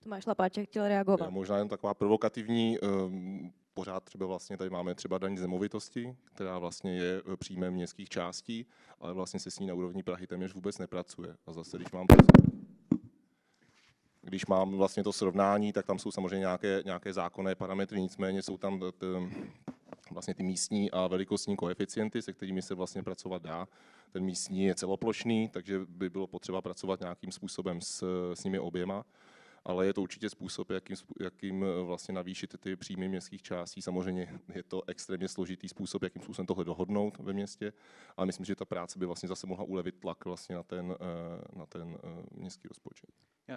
Tomáš Lapáček chtěl reagovat. Je možná jen taková provokativní, ehm, pořád třeba vlastně tady máme třeba daň z nemovitosti, která vlastně je e, příjmem městských částí, ale vlastně se s ní na úrovni Prahy téměř vůbec nepracuje. A zase, když mám když mám vlastně to srovnání, tak tam jsou samozřejmě nějaké, nějaké zákonné parametry, nicméně jsou tam e, t, e, vlastně ty místní a velikostní koeficienty, se kterými se vlastně pracovat dá. Ten místní je celoplošný, takže by bylo potřeba pracovat nějakým způsobem s, s nimi oběma ale je to určitě způsob, jakým, jakým eh, vlastně navýšit ty příjmy městských částí. Samozřejmě je to extrémně složitý způsob, jakým způsobem tohle dohodnout ve městě, ale myslím, že ta práce by vlastně zase mohla ulevit tlak vlastně na ten, eh, na ten eh, městský rozpočet.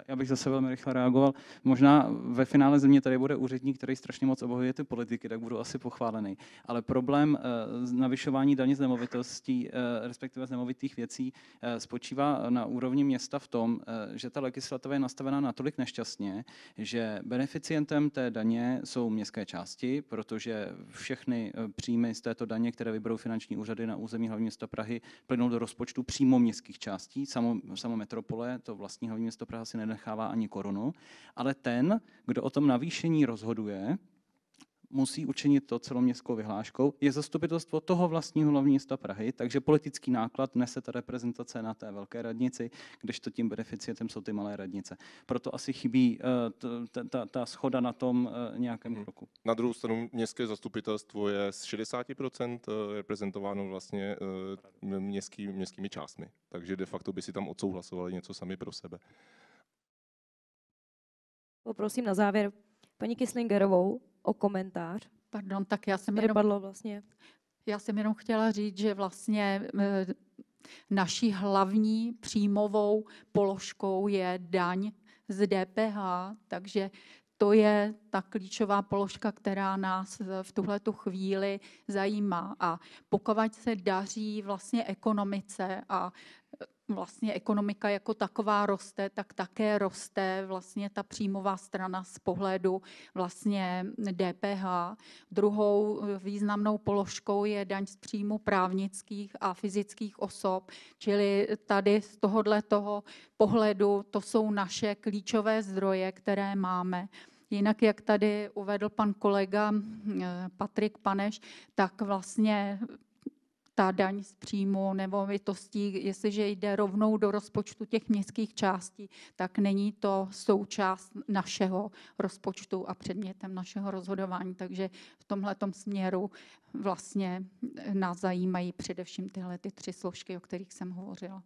Já bych zase velmi rychle reagoval. Možná ve finále země tady bude úředník, který strašně moc obohuje ty politiky, tak budu asi pochválený. Ale problém eh, navyšování daně z nemovitostí, eh, respektive z nemovitých věcí, eh, spočívá na úrovni města v tom, že ta legislativa je nastavená natolik nešťastně, že beneficientem té daně jsou městské části, protože všechny příjmy z této daně, které vyberou finanční úřady na území hlavního města Prahy, plynou do rozpočtu přímo městských částí. Samo, samo metropole, to vlastní hlavní město Praha si nenechává ani korunu, ale ten, kdo o tom navýšení rozhoduje, musí učinit to celoměstskou vyhláškou, je zastupitelstvo toho vlastního hlavního města Prahy, takže politický náklad nese ta reprezentace na té velké radnici, kdežto tím beneficientem jsou ty malé radnice. Proto asi chybí eh, ta schoda na tom eh, nějakém mhm. kroku. Na druhou stranu městské zastupitelstvo je z 60% eh, reprezentováno vlastně městský, městskými částmi, takže de facto by si tam odsouhlasovali něco sami pro sebe. Poprosím na závěr paní Kislingerovou o komentář. Pardon, tak já jsem jenom... vlastně. Já jsem jenom chtěla říct, že vlastně eh, naší hlavní příjmovou položkou je daň z DPH, takže to je ta klíčová položka, která nás v tuhle chvíli zajímá. A pokud se daří vlastně ekonomice a vlastně ekonomika jako taková roste, tak také roste vlastně ta příjmová strana z pohledu vlastně DPH. Druhou eh, významnou položkou je daň z příjmu právnických a fyzických osob, čili tady z tohohle toho pohledu to jsou naše klíčové zdroje, které máme. Jinak, jak tady uvedl pan kolega eh, Patrik Paneš, tak vlastně ta daň z příjmu vytostí, jestliže jde rovnou do rozpočtu těch městských částí, tak není to součást našeho rozpočtu a předmětem našeho rozhodování. Takže v tomhle směru vlastně eh, nás zajímají především tyhle ty tři složky, o kterých jsem hovořila.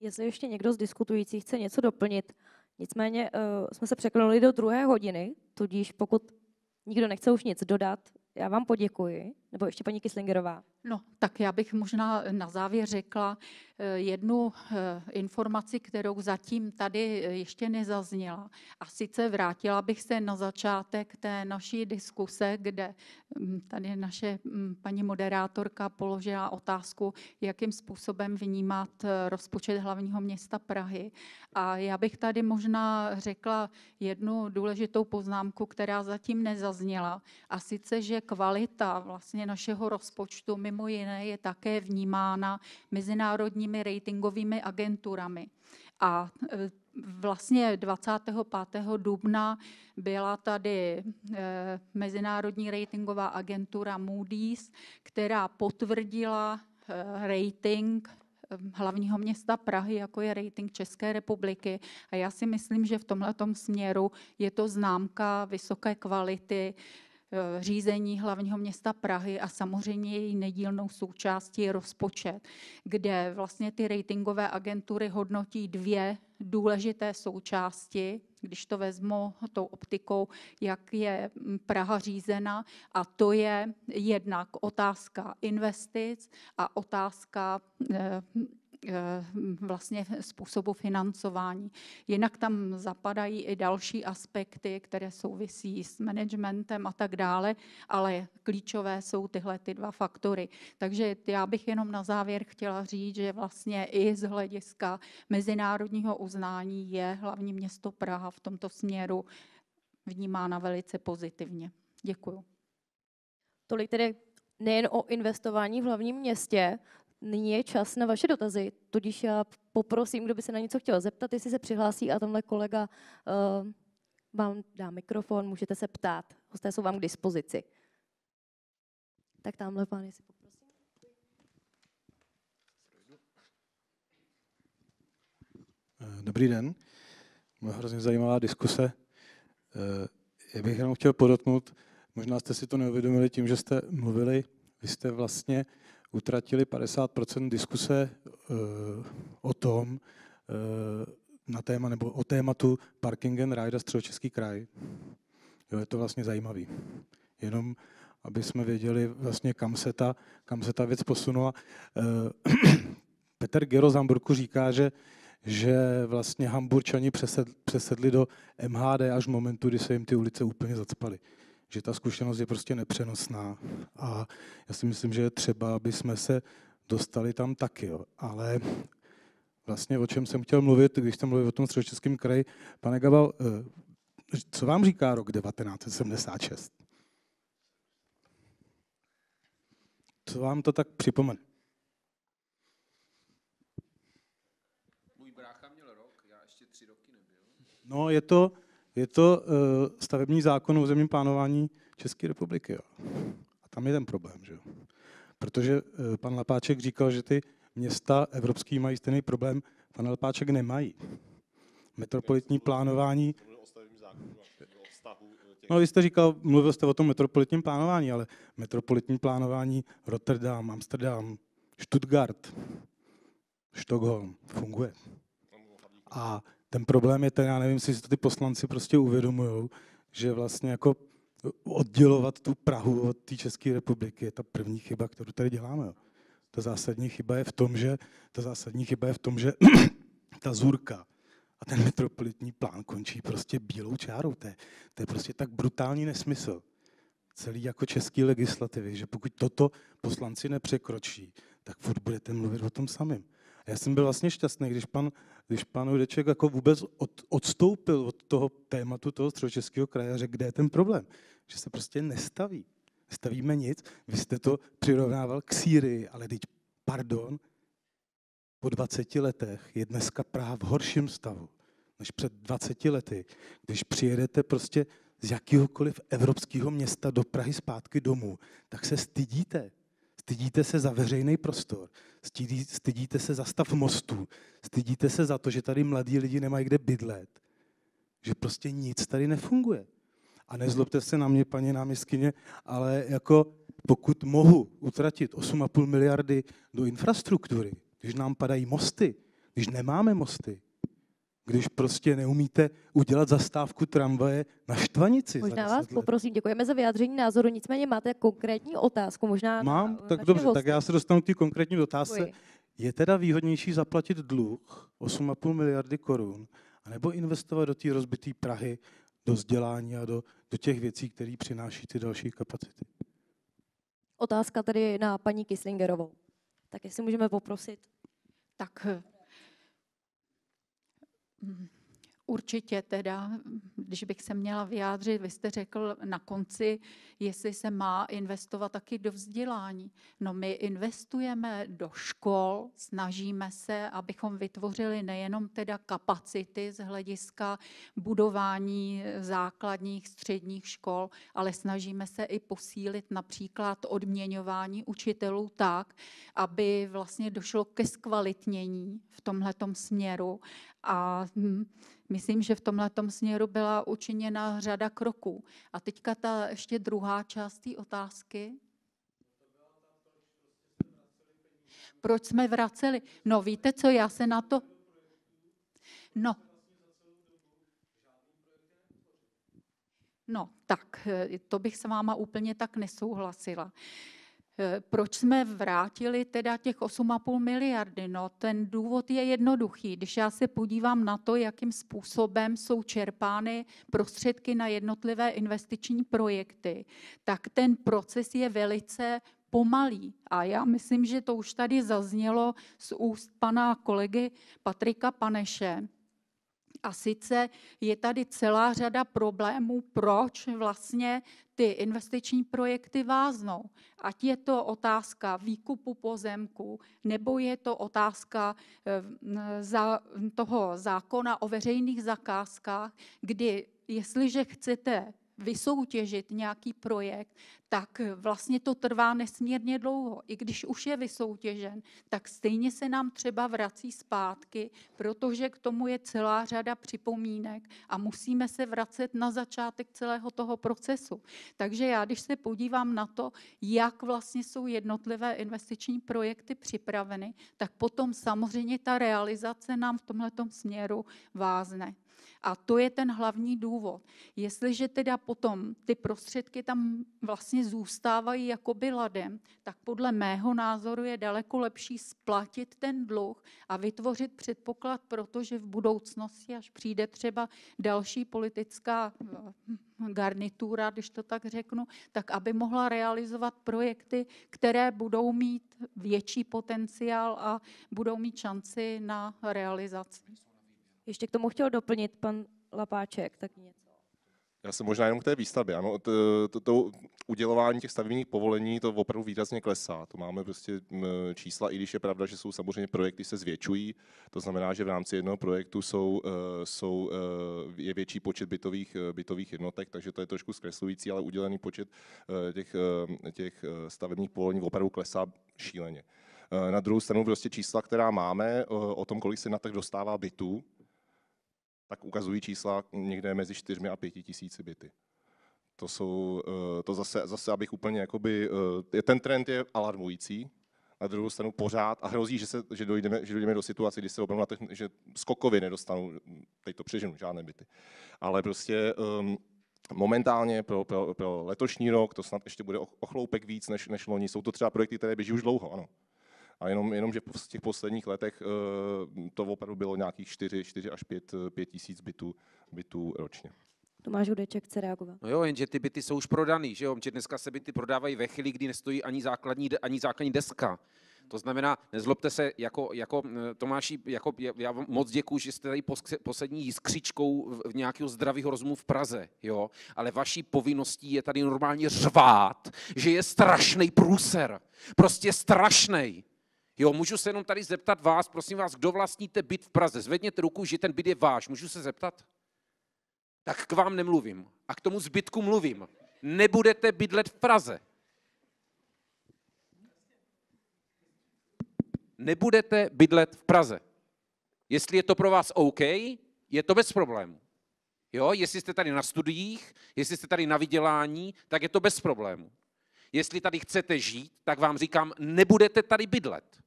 Jestli ještě někdo z diskutujících chce něco doplnit, nicméně uh, jsme se překlonili do druhé hodiny, tudíž pokud nikdo nechce už nic dodat, já vám poděkuji nebo ještě paní Kislingerová. No, tak já bych možná na závěr řekla eh, jednu eh, informaci, kterou zatím tady eh, ještě nezazněla. A sice vrátila bych se na začátek té naší diskuse, kde mm, tady naše mm, paní moderátorka položila otázku, jakým způsobem vnímat rozpočet hlavního města Prahy. A já bych tady možná řekla jednu důležitou poznámku, která zatím nezazněla. A sice, že kvalita vlastně ohledně našeho rozpočtu mimo jiné je také vnímána mezinárodními ratingovými agenturami. A e, vlastně 25. dubna byla tady e, mezinárodní ratingová agentura Moody's, která potvrdila e, rating hlavního města Prahy, jako je rating České republiky. A já si myslím, že v tomto směru je to známka vysoké kvality Eh, řízení hlavního města Prahy a samozřejmě její nedílnou součástí je rozpočet, kde vlastně ty ratingové agentury hodnotí dvě důležité součásti, když to vezmu tou optikou, jak je mm, Praha řízena, a to je jednak otázka investic a otázka eh, Eh, vlastně způsobu financování. Jinak tam zapadají i další aspekty, které souvisí s managementem a tak dále, ale klíčové jsou tyhle ty dva faktory. Takže já bych jenom na závěr chtěla říct, že vlastně i z hlediska mezinárodního uznání je hlavní město Praha v tomto směru vnímána velice pozitivně. Děkuju. Tolik tedy nejen o investování v hlavním městě, Nyní je čas na vaše dotazy, tudíž já poprosím, kdo by se na něco chtěl zeptat, jestli se přihlásí a tenhle kolega uh, vám dá mikrofon, můžete se ptát. Hosté jsou vám k dispozici. Tak tamhle pán, jestli poprosím. Eh, dobrý den. Hrozně zajímavá diskuse. Eh, já bych jenom chtěl podotknout, možná jste si to neuvědomili tím, že jste mluvili, vy jste vlastně utratili 50 diskuse eh, o tom, eh, na téma, nebo o tématu Parking and Ride a Středočeský kraj. Jo, je to vlastně zajímavý. Jenom aby jsme věděli vlastně, kam se ta, kam se ta věc posunula. Eh, [CLEARS THROAT] Petr Gero z Hamburku říká, že, že vlastně Hamburčani přesedli do MHD až v momentu, kdy se jim ty ulice úplně zacpaly že ta zkušenost je prostě nepřenosná. A já si myslím, že je třeba, aby jsme se dostali tam taky. Jo. Ale vlastně o čem jsem chtěl mluvit, když jsem mluvil o tom středočeském kraji, pane Gabal, eh, co vám říká rok 1976? Co vám to tak připomene? Můj brácha měl rok, já ještě tři roky nebyl. No, je to, je to eh, stavební zákon o zemním plánování České republiky. Jo. A tam je ten problém. Že jo. Protože eh, pan Lapáček říkal, že ty města evropský mají stejný problém, pan Lapáček nemají. Metropolitní plánování... No, vy jste říkal, mluvil jste o tom metropolitním plánování, ale metropolitní plánování Rotterdam, Amsterdam, Stuttgart, Stockholm funguje. A ten problém je ten, já nevím, jestli to ty poslanci prostě uvědomují, že vlastně jako oddělovat tu Prahu od té České republiky je ta první chyba, kterou tady děláme. Jo. Ta zásadní chyba je v tom, že ta zásadní chyba je v tom, že [CLEARS THROAT] ta zůrka a ten metropolitní plán končí prostě bílou čárou. To je, to je prostě tak brutální nesmysl celý jako český legislativy, že pokud toto poslanci nepřekročí, tak furt budete mluvit o tom samém. Já jsem byl vlastně šťastný, když pan, když pan Hudeček jako vůbec od, odstoupil od toho tématu toho středočeského kraje a řekl, kde je ten problém. Že se prostě nestaví. Stavíme nic. Vy jste to přirovnával k Sýrii, ale teď, pardon, po 20 letech je dneska Praha v horším stavu než před 20 lety. Když přijedete prostě z jakéhokoliv evropského města do Prahy zpátky domů, tak se stydíte. Stydíte se za veřejný prostor, stydí, stydíte se za stav mostů, stydíte se za to, že tady mladí lidi nemají kde bydlet, že prostě nic tady nefunguje. A nezlobte se na mě, paní náměstkyně, ale jako pokud mohu utratit 8,5 miliardy do infrastruktury, když nám padají mosty, když nemáme mosty, když prostě neumíte udělat zastávku tramvaje na Štvanici. Možná vás let. poprosím, děkujeme za vyjádření názoru, nicméně máte konkrétní otázku. Možná Mám, na, tak dobře, hosty. tak já se dostanu k té konkrétní otázce. Je teda výhodnější zaplatit dluh 8,5 miliardy korun, anebo investovat do té rozbité Prahy, do vzdělání a do, do těch věcí, které přináší ty další kapacity? Otázka tedy na paní Kislingerovou. Tak jestli můžeme poprosit. Tak eh, Určitě teda, když bych se měla vyjádřit, vy jste řekl na konci, jestli se má investovat taky do vzdělání. No my investujeme do škol, snažíme se, abychom vytvořili nejenom teda kapacity z hlediska budování základních středních škol, ale snažíme se i posílit například odměňování učitelů tak, aby vlastně došlo ke zkvalitnění v tomhletom směru a hm, myslím, že v tomhle směru byla učiněna řada kroků. A teďka ta ještě druhá část té otázky. Proč jsme vraceli? No víte co, já se na to... No, No, tak, eh, to bych s váma úplně tak nesouhlasila. Eh, proč jsme vrátili teda těch 8,5 miliardy? No, ten důvod je jednoduchý. Když já se podívám na to, jakým způsobem jsou čerpány prostředky na jednotlivé investiční projekty, tak ten proces je velice pomalý. A já myslím, že to už tady zaznělo z úst pana kolegy Patrika Paneše. A sice je tady celá řada problémů, proč vlastně ty investiční projekty váznou. Ať je to otázka výkupu pozemku, nebo je to otázka eh, za, toho zákona o veřejných zakázkách, kdy jestliže chcete vysoutěžit nějaký projekt, tak vlastně to trvá nesmírně dlouho. I když už je vysoutěžen, tak stejně se nám třeba vrací zpátky, protože k tomu je celá řada připomínek a musíme se vracet na začátek celého toho procesu. Takže já, když se podívám na to, jak vlastně jsou jednotlivé investiční projekty připraveny, tak potom samozřejmě ta realizace nám v tomhletom směru vázne. A to je ten hlavní důvod. Jestliže teda potom ty prostředky tam vlastně zůstávají jakoby ladem, tak podle mého názoru je daleko lepší splatit ten dluh a vytvořit předpoklad, protože v budoucnosti, až přijde třeba další politická eh, garnitura, když to tak řeknu, tak aby mohla realizovat projekty, které budou mít větší potenciál a budou mít šanci na realizaci ještě k tomu chtěl doplnit pan Lapáček, tak něco. Já jsem možná jenom k té výstavbě. Ano, to, to, to udělování těch stavebních povolení to opravdu výrazně klesá. To máme prostě čísla, i když je pravda, že jsou samozřejmě projekty se zvětšují. To znamená, že v rámci jednoho projektu jsou, e, jsou, e, je větší počet bytových, e, bytových jednotek, takže to je trošku zkreslující, ale udělený počet těch, těch stavebních povolení opravdu klesá šíleně. Na druhou stranu prostě čísla, která máme o tom, kolik se na trh dostává bytů, tak ukazují čísla někde mezi 4 a 5 tisíci byty. To jsou, eh, to zase, zase abych úplně jakoby, eh, ten trend je alarmující, na druhou stranu pořád a hrozí, že, se, že, dojdeme, že dojdeme do situace, kdy se opravdu na techn- že skokově nedostanou, teď to přeženu, žádné byty. Ale prostě um, momentálně pro, pro, pro, letošní rok, to snad ještě bude ochloupek víc než, než loni, jsou to třeba projekty, které běží už dlouho, ano. A jenom, jenom že v těch posledních letech eh, to opravdu bylo nějakých 4, 4 až 5, 5 eh, tisíc bytů, bytů ročně. Tomáš Hudeček chce reagovat. No jo, jenže ty byty jsou už prodaný, že jo? dneska se byty prodávají ve chvíli, kdy nestojí ani základní, ani základní deska. To znamená, nezlobte se, jako, jako eh, Tomáši, jako, já vám moc děkuji, že jste tady poslední jiskřičkou v nějakého zdravého rozumu v Praze, jo? ale vaší povinností je tady normálně řvát, že je strašný průser. Prostě strašný. Jo, můžu se jenom tady zeptat vás, prosím vás, kdo vlastníte byt v Praze? Zvedněte ruku, že ten byt je váš. Můžu se zeptat? Tak k vám nemluvím. A k tomu zbytku mluvím. Nebudete bydlet v Praze. Nebudete bydlet v Praze. Jestli je to pro vás OK, je to bez problému. Jo, jestli jste tady na studiích, jestli jste tady na vydělání, tak je to bez problému. Jestli tady chcete žít, tak vám říkám, nebudete tady bydlet.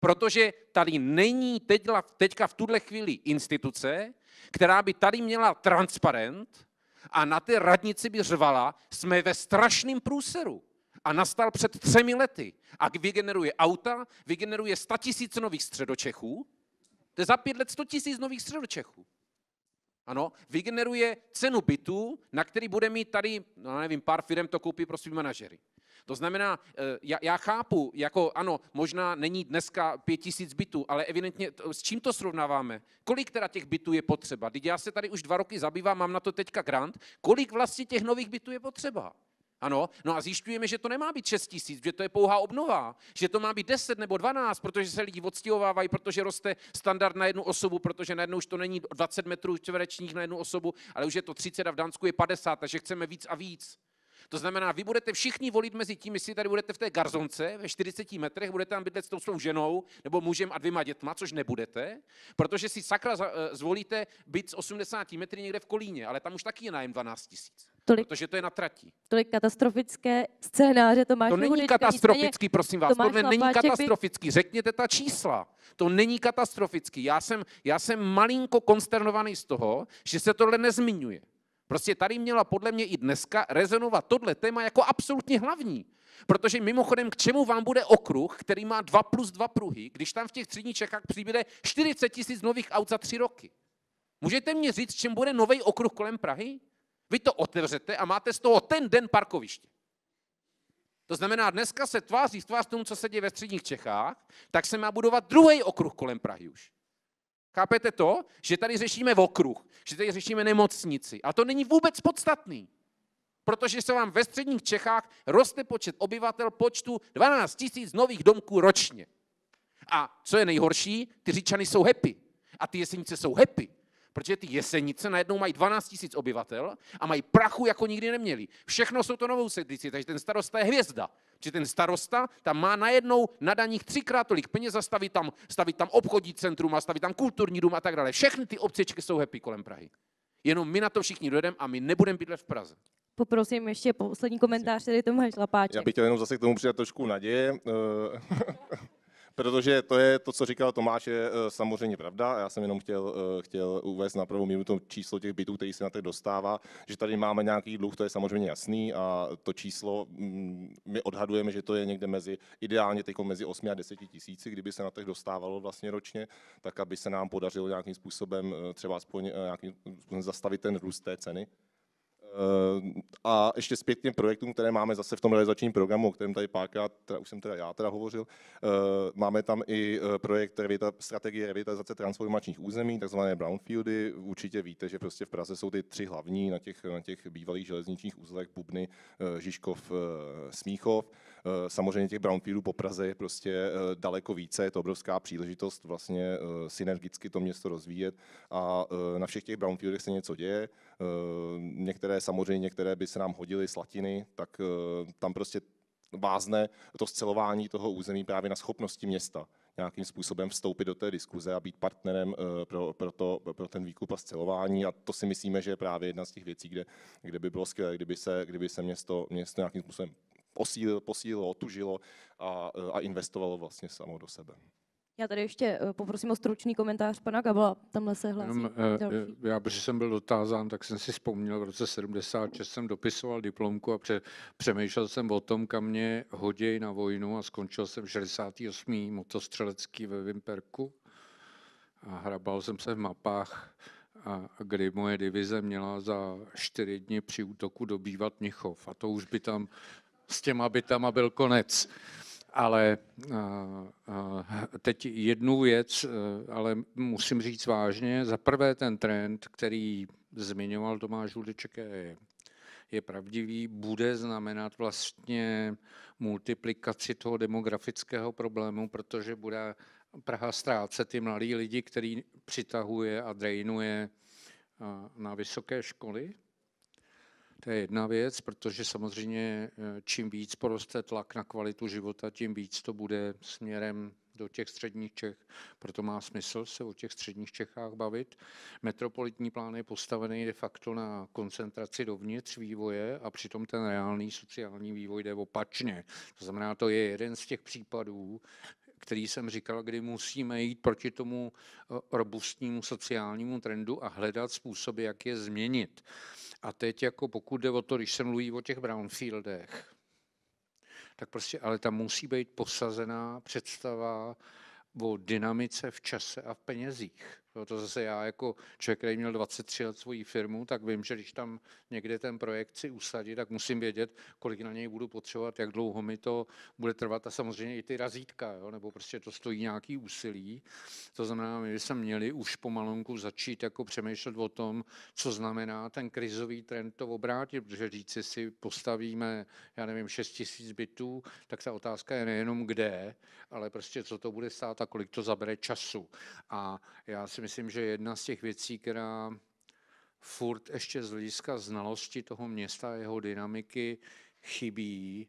Protože tady není teďka, teďka v tuhle chvíli instituce, která by tady měla transparent a na té radnici by řvala, jsme ve strašném průseru. A nastal před třemi lety. A vygeneruje auta, vygeneruje 100 tisíc nových středočechů, to je za pět let 100 tisíc nových středočechů. Ano, vygeneruje cenu bytů, na který bude mít tady, no nevím, pár firm to koupí pro svý manažery. To znamená, eh, já, já chápu, jako ano, možná není dneska pět tisíc bytů, ale evidentně s čím to srovnáváme? Kolik teda těch bytů je potřeba? Teď já se tady už dva roky zabývám, mám na to teďka grant. Kolik vlastně těch nových bytů je potřeba? Ano, no a zjišťujeme, že to nemá být 6 tisíc, že to je pouhá obnova, že to má být 10 nebo 12, protože se lidi odstěhovávají, protože roste standard na jednu osobu, protože najednou už to není 20 metrů čtverečních na jednu osobu, ale už je to 30 a v Dánsku je 50, takže chceme víc a víc. To znamená, vy budete všichni volit mezi tím, jestli tady budete v té garzonce ve 40 metrech, budete tam bydlet s tou svou ženou nebo mužem a dvěma dětma, což nebudete, protože si sakra eh, zvolíte být z 80 metry někde v Kolíně, ale tam už taky je nájem 12 tisíc. Tolik, protože to je na trati. Tolik katastrofické scénáře to máš. To není hudečka, katastrofický, nicméně, prosím vás. Tohle není katastrofický. By... Řekněte ta čísla. To není katastrofický. Já jsem, já jsem malinko konsternovaný z toho, že se tohle nezmiňuje. Prostě tady měla podle mě i dneska rezonovat tohle téma jako absolutně hlavní. Protože mimochodem, k čemu vám bude okruh, který má 2 plus 2 pruhy, když tam v těch třídních Čechách přibude 40 tisíc nových aut za tři roky? Můžete mě říct, čím bude nový okruh kolem Prahy? Vy to otevřete a máte z toho ten den parkoviště. To znamená, dneska se tváří v tvář tomu, co se děje ve středních Čechách, tak se má budovat druhý okruh kolem Prahy už. Chápete to? Že tady řešíme okruh, že tady řešíme nemocnici. A to není vůbec podstatný. Protože se vám ve středních Čechách roste počet obyvatel počtu 12 000 nových domků ročně. A co je nejhorší, ty říčany jsou happy. A ty jesenice jsou happy. Protože ty jesenice najednou mají 12 000 obyvatel a mají prachu, jako nikdy neměli. Všechno jsou to novou sedlíci, takže ten starosta je hvězda. Či ten starosta tam má najednou na daních třikrát tolik peněz a stavit tam, stavit tam obchodní centrum a stavit tam kulturní dům a tak dále. Všechny ty obcečky jsou happy kolem Prahy. Jenom my na to všichni dojedeme a my nebudeme bydlet v Praze. Poprosím ještě poslední komentář, tedy Tomáš Lapáček. Já bych chtěl jenom zase k tomu přidat trošku naděje. Eh, [LAUGHS] protože to je to, co říkal Tomáš, je eh, samozřejmě pravda. Já jsem jenom chtěl, eh, chtěl uvést na prvou míru to číslo těch bytů, který se na to dostává, že tady máme nějaký dluh, to je samozřejmě jasný a to číslo mm, my odhadujeme, že to je někde mezi, ideálně teď mezi 8 a 10 tisíci, kdyby se na těch dostávalo vlastně ročně, tak aby se nám podařilo nějakým způsobem eh, třeba aspoň nějakým způsobem zastavit ten růst té ceny. Eh, a ještě zpět k těm projektům, které máme zase v tom realizačním programu, o kterém tady párkrát, teda už jsem teda já teda hovořil, eh, máme tam i eh, projekt strategie revitalizace transformačních území, takzvané brownfieldy. Určitě víte, že prostě v Praze jsou ty tři hlavní na těch, na těch bývalých železničních uzlech Bubny, Žižkov, Smíchov. Eh, samozřejmě těch brownfieldů po Praze je prostě eh, daleko více, je to obrovská příležitost vlastně eh, synergicky to město rozvíjet a na všech těch brownfieldech se něco děje. Některé samozřejmě, některé by se nám hodily slatiny, tak tam prostě vázne to scelování toho území právě na schopnosti města nějakým způsobem vstoupit do té diskuze a být partnerem pro, pro, to, pro ten výkup a scelování. A to si myslíme, že je právě jedna z těch věcí, kde, kde by bylo skvělé, kdyby se, kdyby se město, město nějakým způsobem posílilo, posílilo, otužilo a, e, a investovalo vlastně samo do sebe. Já tady ještě e, poprosím o stručný komentář pana Gabla, tamhle se hlásí Jenom, e, Já, protože jsem byl dotázán, tak jsem si vzpomněl, v roce 76 jsem dopisoval diplomku a pře- přemýšlel jsem o tom, kam mě hoděj na vojnu a skončil jsem v 68. motostřelecký ve Vimperku a hrabal jsem se v mapách, a kdy moje divize měla za čtyři dny při útoku dobývat Mnichov a to už by tam s těma bytama byl konec. Ale eh, eh, teď jednu věc, eh, ale musím říct vážně, za prvé ten trend, který zmiňoval Tomáš Hudeček, je, je pravdivý, bude znamenat vlastně multiplikaci toho demografického problému, protože bude Praha ztrácet ty mladí lidi, který přitahuje a drainuje na vysoké školy, to je jedna věc, protože samozřejmě eh, čím víc poroste tlak na kvalitu života, tím víc to bude směrem do těch středních Čech. Proto má smysl se o těch středních Čechách bavit. Metropolitní plán je postavený de facto na koncentraci dovnitř vývoje a přitom ten reálný sociální vývoj jde opačně. To znamená, to je jeden z těch případů, který jsem říkal, kdy musíme jít proti tomu eh, robustnímu sociálnímu trendu a hledat způsoby, jak je změnit. A teď jako pokud jde o to, když se mluví o těch brownfieldech, tak prostě ale tam musí být posazená představa o dynamice v čase a v penězích. Jo, to zase já jako člověk, který měl 23 let svoji firmu, tak vím, že když tam někde ten projekt si usadí, tak musím vědět, kolik na něj budu potřebovat, jak dlouho mi to bude trvat a samozřejmě i ty razítka, jo, nebo prostě to stojí nějaký úsilí. To znamená, my jsme měli už pomalonku začít jako přemýšlet o tom, co znamená ten krizový trend to obrátit, protože říci si postavíme, já nevím, 6 tisíc bytů, tak ta otázka je nejenom kde, ale prostě co to bude stát a kolik to zabere času. A já si myslím, myslím, že jedna z těch věcí, která furt ještě z hlediska znalosti toho města a jeho dynamiky chybí,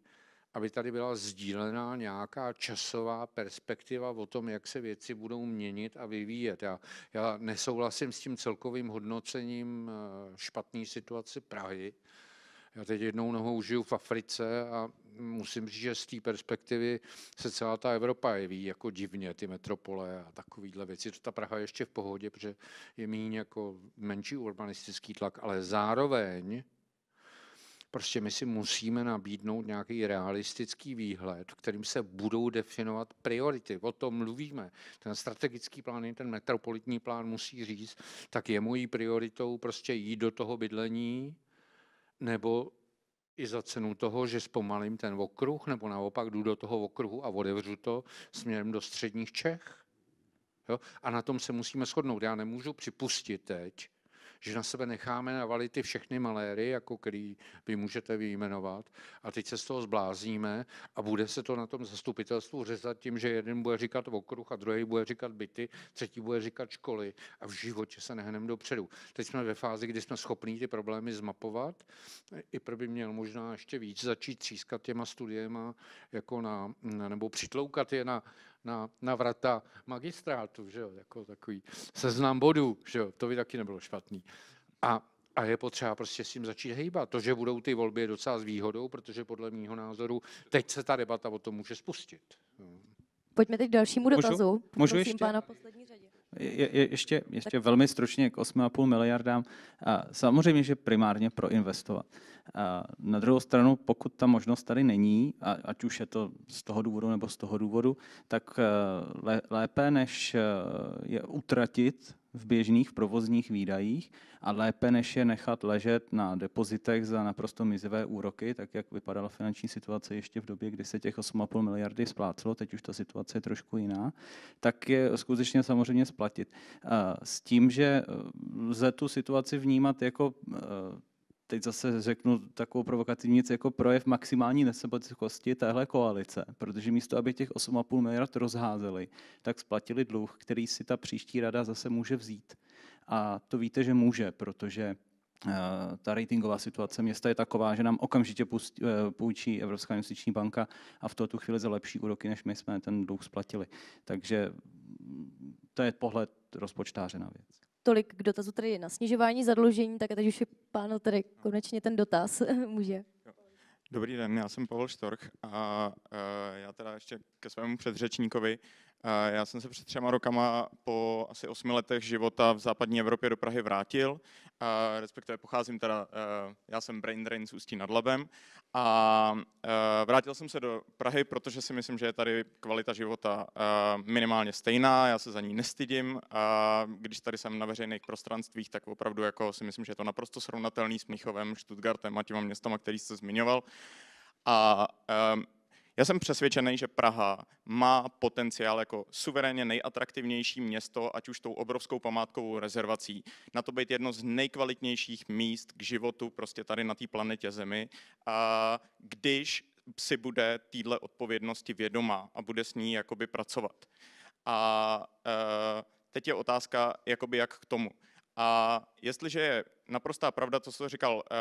aby tady byla sdílená nějaká časová perspektiva o tom, jak se věci budou měnit a vyvíjet. Já, já nesouhlasím s tím celkovým hodnocením eh, špatné situace Prahy, já teď jednou nohou žiju v Africe a musím říct, že z té perspektivy se celá ta Evropa jeví jako divně, ty metropole a takovéhle věci. Ta Praha je ještě v pohodě, protože je méně jako menší urbanistický tlak, ale zároveň prostě my si musíme nabídnout nějaký realistický výhled, v kterým se budou definovat priority. O tom mluvíme. Ten strategický plán i ten metropolitní plán musí říct, tak je mojí prioritou prostě jít do toho bydlení, nebo i za cenu toho, že zpomalím ten okruh, nebo naopak jdu do toho okruhu a odevřu to směrem do středních Čech. Jo? A na tom se musíme shodnout. Já nemůžu připustit teď, že na sebe necháme navalit ty všechny maléry, jako který vy můžete vyjmenovat, a teď se z toho zblázníme a bude se to na tom zastupitelstvu řezat tím, že jeden bude říkat okruh a druhý bude říkat byty, třetí bude říkat školy a v životě se nehneme dopředu. Teď jsme ve fázi, kdy jsme schopni ty problémy zmapovat. I by měl možná ještě víc začít třískat těma studiema jako na, nebo přitloukat je na, na, na vrata magistrátu, že jo, jako takový seznam bodů, že jo, to by taky nebylo špatný. A a je potřeba prostě s tím začít hejbat. To, že budou ty volby, je docela s výhodou, protože podle mého názoru teď se ta debata o tom může spustit. Pojďme teď k dalšímu dotazu. Můžu, Můžu ještě? Pána poslední je, je, ještě, ještě velmi stručně k 8,5 miliardám. A samozřejmě, že primárně proinvestovat. A na druhou stranu, pokud ta možnost tady není, a, ať už je to z toho důvodu nebo z toho důvodu, tak eh, lépe, než eh, je utratit v běžných provozních výdajích a lépe, než je nechat ležet na depozitech za naprosto mizivé úroky, tak jak vypadala finanční situace ještě v době, kdy se těch 8,5 miliardy splácelo, teď už ta situace je trošku jiná, tak je skutečně samozřejmě splatit. Eh, s tím, že eh, lze tu situaci vnímat jako eh, teď zase řeknu takovou provokativní věc, jako projev maximální nesebecosti téhle koalice, protože místo, aby těch 8,5 miliard rozházeli, tak splatili dluh, který si ta příští rada zase může vzít. A to víte, že může, protože eh, ta ratingová situace města je taková, že nám okamžitě eh, půjčí Evropská investiční banka a v tuto chvíli za lepší úroky, než my jsme ten dluh splatili. Takže to je pohled rozpočtáře na věc tolik k dotazu tady na snižování zadlužení, tak a teď už je pán tady konečně ten dotaz [LAUGHS] může. Dobrý den, já jsem Pavel Štorch a e, já teda ještě ke svému předřečníkovi. Já jsem se před třema rokama po asi osmi letech života v západní Evropě do Prahy vrátil, respektive pocházím teda, eh, já jsem brain drain z Ústí nad Labem a eh, vrátil jsem se do Prahy, protože si myslím, že je tady kvalita života eh, minimálně stejná, já se za ní nestydím a když tady jsem na veřejných prostranstvích, tak opravdu jako si myslím, že je to naprosto srovnatelný s Mnichovem, Stuttgartem a těma městama, který jste zmiňoval. A já jsem přesvědčený, že Praha má potenciál jako suverénně nejatraktivnější město, ať už tou obrovskou památkovou rezervací, na to být jedno z nejkvalitnějších míst k životu prostě tady na té planetě Zemi, a když si bude týdle odpovědnosti vědomá a bude s ní jakoby pracovat. A e, teď je otázka, jakoby jak k tomu. A jestliže je naprostá pravda to, co říkal e,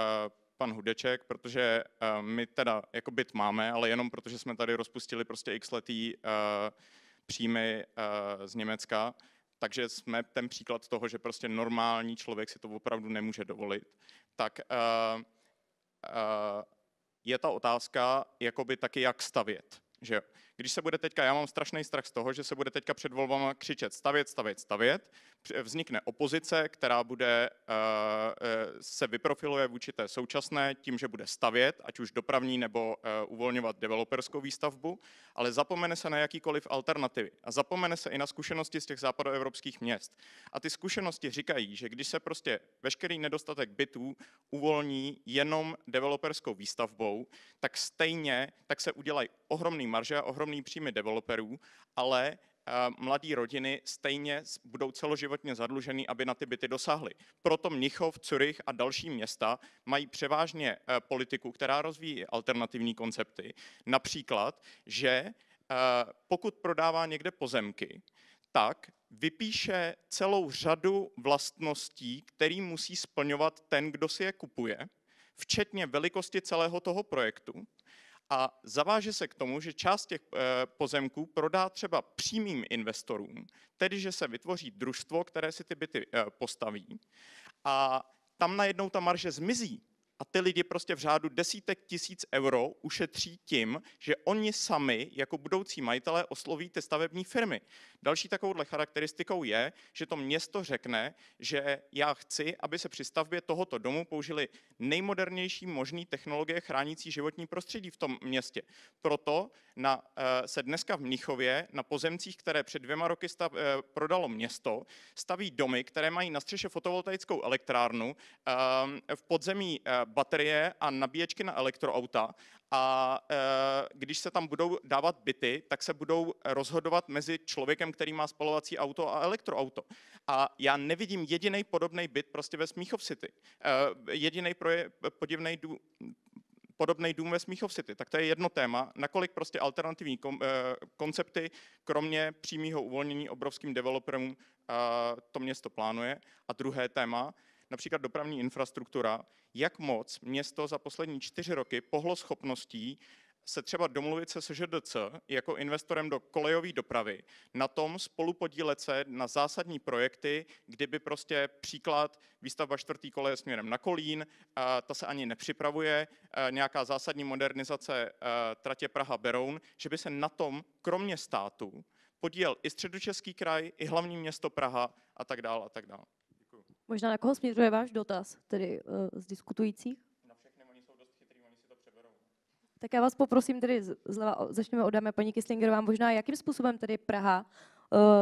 pan Hudeček, protože uh, my teda jako byt máme, ale jenom protože jsme tady rozpustili prostě x letý uh, příjmy uh, z Německa, takže jsme ten příklad toho, že prostě normální člověk si to opravdu nemůže dovolit, tak uh, uh, je ta otázka jakoby taky jak stavět. Že? Když se bude teďka, já mám strašný strach z toho, že se bude teďka před volbama křičet stavět, stavět, stavět, vznikne opozice, která bude, eh, eh, se vyprofiluje vůči té současné tím, že bude stavět, ať už dopravní nebo eh, uvolňovat developerskou výstavbu, ale zapomene se na jakýkoliv alternativy a zapomene se i na zkušenosti z těch západoevropských měst. A ty zkušenosti říkají, že když se prostě veškerý nedostatek bytů uvolní jenom developerskou výstavbou, tak stejně tak se udělají ohromný marže a ohromný ohromný příjmy developerů, ale eh, mladé rodiny stejně budou celoživotně zadlužený, aby na ty byty dosáhly. Proto Mnichov, Curych a další města mají převážně eh, politiku, která rozvíjí alternativní koncepty. Například, že eh, pokud prodává někde pozemky, tak vypíše celou řadu vlastností, který musí splňovat ten, kdo si je kupuje, včetně velikosti celého toho projektu a zaváže se k tomu, že část těch eh, pozemků prodá třeba přímým investorům, tedy že se vytvoří družstvo, které si ty byty eh, postaví a tam najednou ta marže zmizí, a ty lidi prostě v řádu desítek tisíc euro ušetří tím, že oni sami jako budoucí majitelé osloví ty stavební firmy. Další takovouhle charakteristikou je, že to město řekne, že já chci, aby se při stavbě tohoto domu použili nejmodernější možné technologie chránící životní prostředí v tom městě. Proto na, eh, se dneska v Mnichově na pozemcích, které před dvěma roky stav, eh, prodalo město, staví domy, které mají na střeše fotovoltaickou elektrárnu, eh, v podzemí baterie a nabíječky na elektroauta a e, když se tam budou dávat byty, tak se budou rozhodovat mezi člověkem, který má spalovací auto a elektroauto. A já nevidím jediný podobný byt prostě ve Smíchov City. E, jediný podivný dů, podobný dům ve Smíchov City. Tak to je jedno téma, nakolik prostě alternativní kom, e, koncepty, kromě přímého uvolnění obrovským developerům, to město plánuje. A druhé téma, například dopravní infrastruktura, jak moc město za poslední čtyři roky pohlo schopností se třeba domluvit se SŽDC jako investorem do kolejové dopravy, na tom spolupodílet se na zásadní projekty, kdyby prostě příklad výstavba čtvrtý koleje směrem na Kolín, a ta se ani nepřipravuje, nějaká zásadní modernizace tratě Praha-Beroun, že by se na tom, kromě státu, podíl i středočeský kraj, i hlavní město Praha a tak dále a tak dále. Možná na koho směřuje váš dotaz, tedy uh, z diskutujících? Na všechny, oni jsou dost chytrý, oni si to přeberou. Tak já vás poprosím tedy zleva, začneme od dáme paní Kislingerová, možná jakým způsobem tedy Praha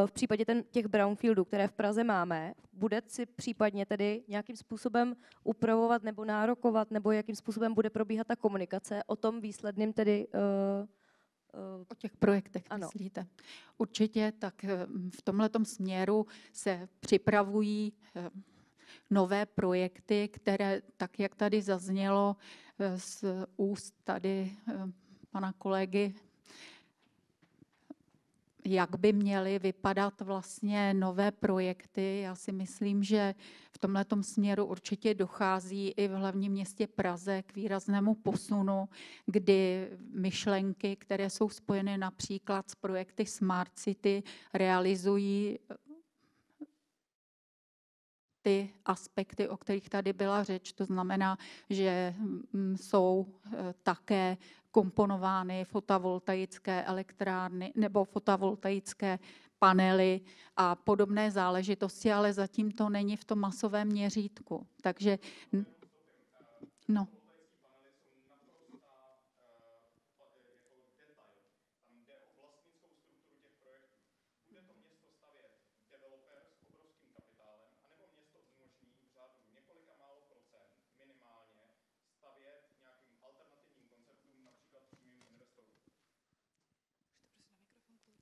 eh, v případě ten, těch brownfieldů, které v Praze máme, bude si případně tedy nějakým způsobem upravovat nebo nárokovat, nebo jakým způsobem bude probíhat ta komunikace o tom výsledným tedy uh, O těch projektech ano. myslíte? Určitě, tak v tomto směru se připravují nové projekty, které, tak jak tady zaznělo eh, z úst tady eh, pana kolegy, jak by měly vypadat vlastně nové projekty. Já si myslím, že v tomto směru určitě dochází i v hlavním městě Praze k výraznému posunu, kdy myšlenky, které jsou spojeny například s projekty Smart City, realizují eh, ty aspekty, o kterých tady byla řeč. To znamená, že mm, jsou e, také komponovány fotovoltaické elektrárny nebo fotovoltaické panely a podobné záležitosti, ale zatím to není v tom masovém měřítku. Takže no.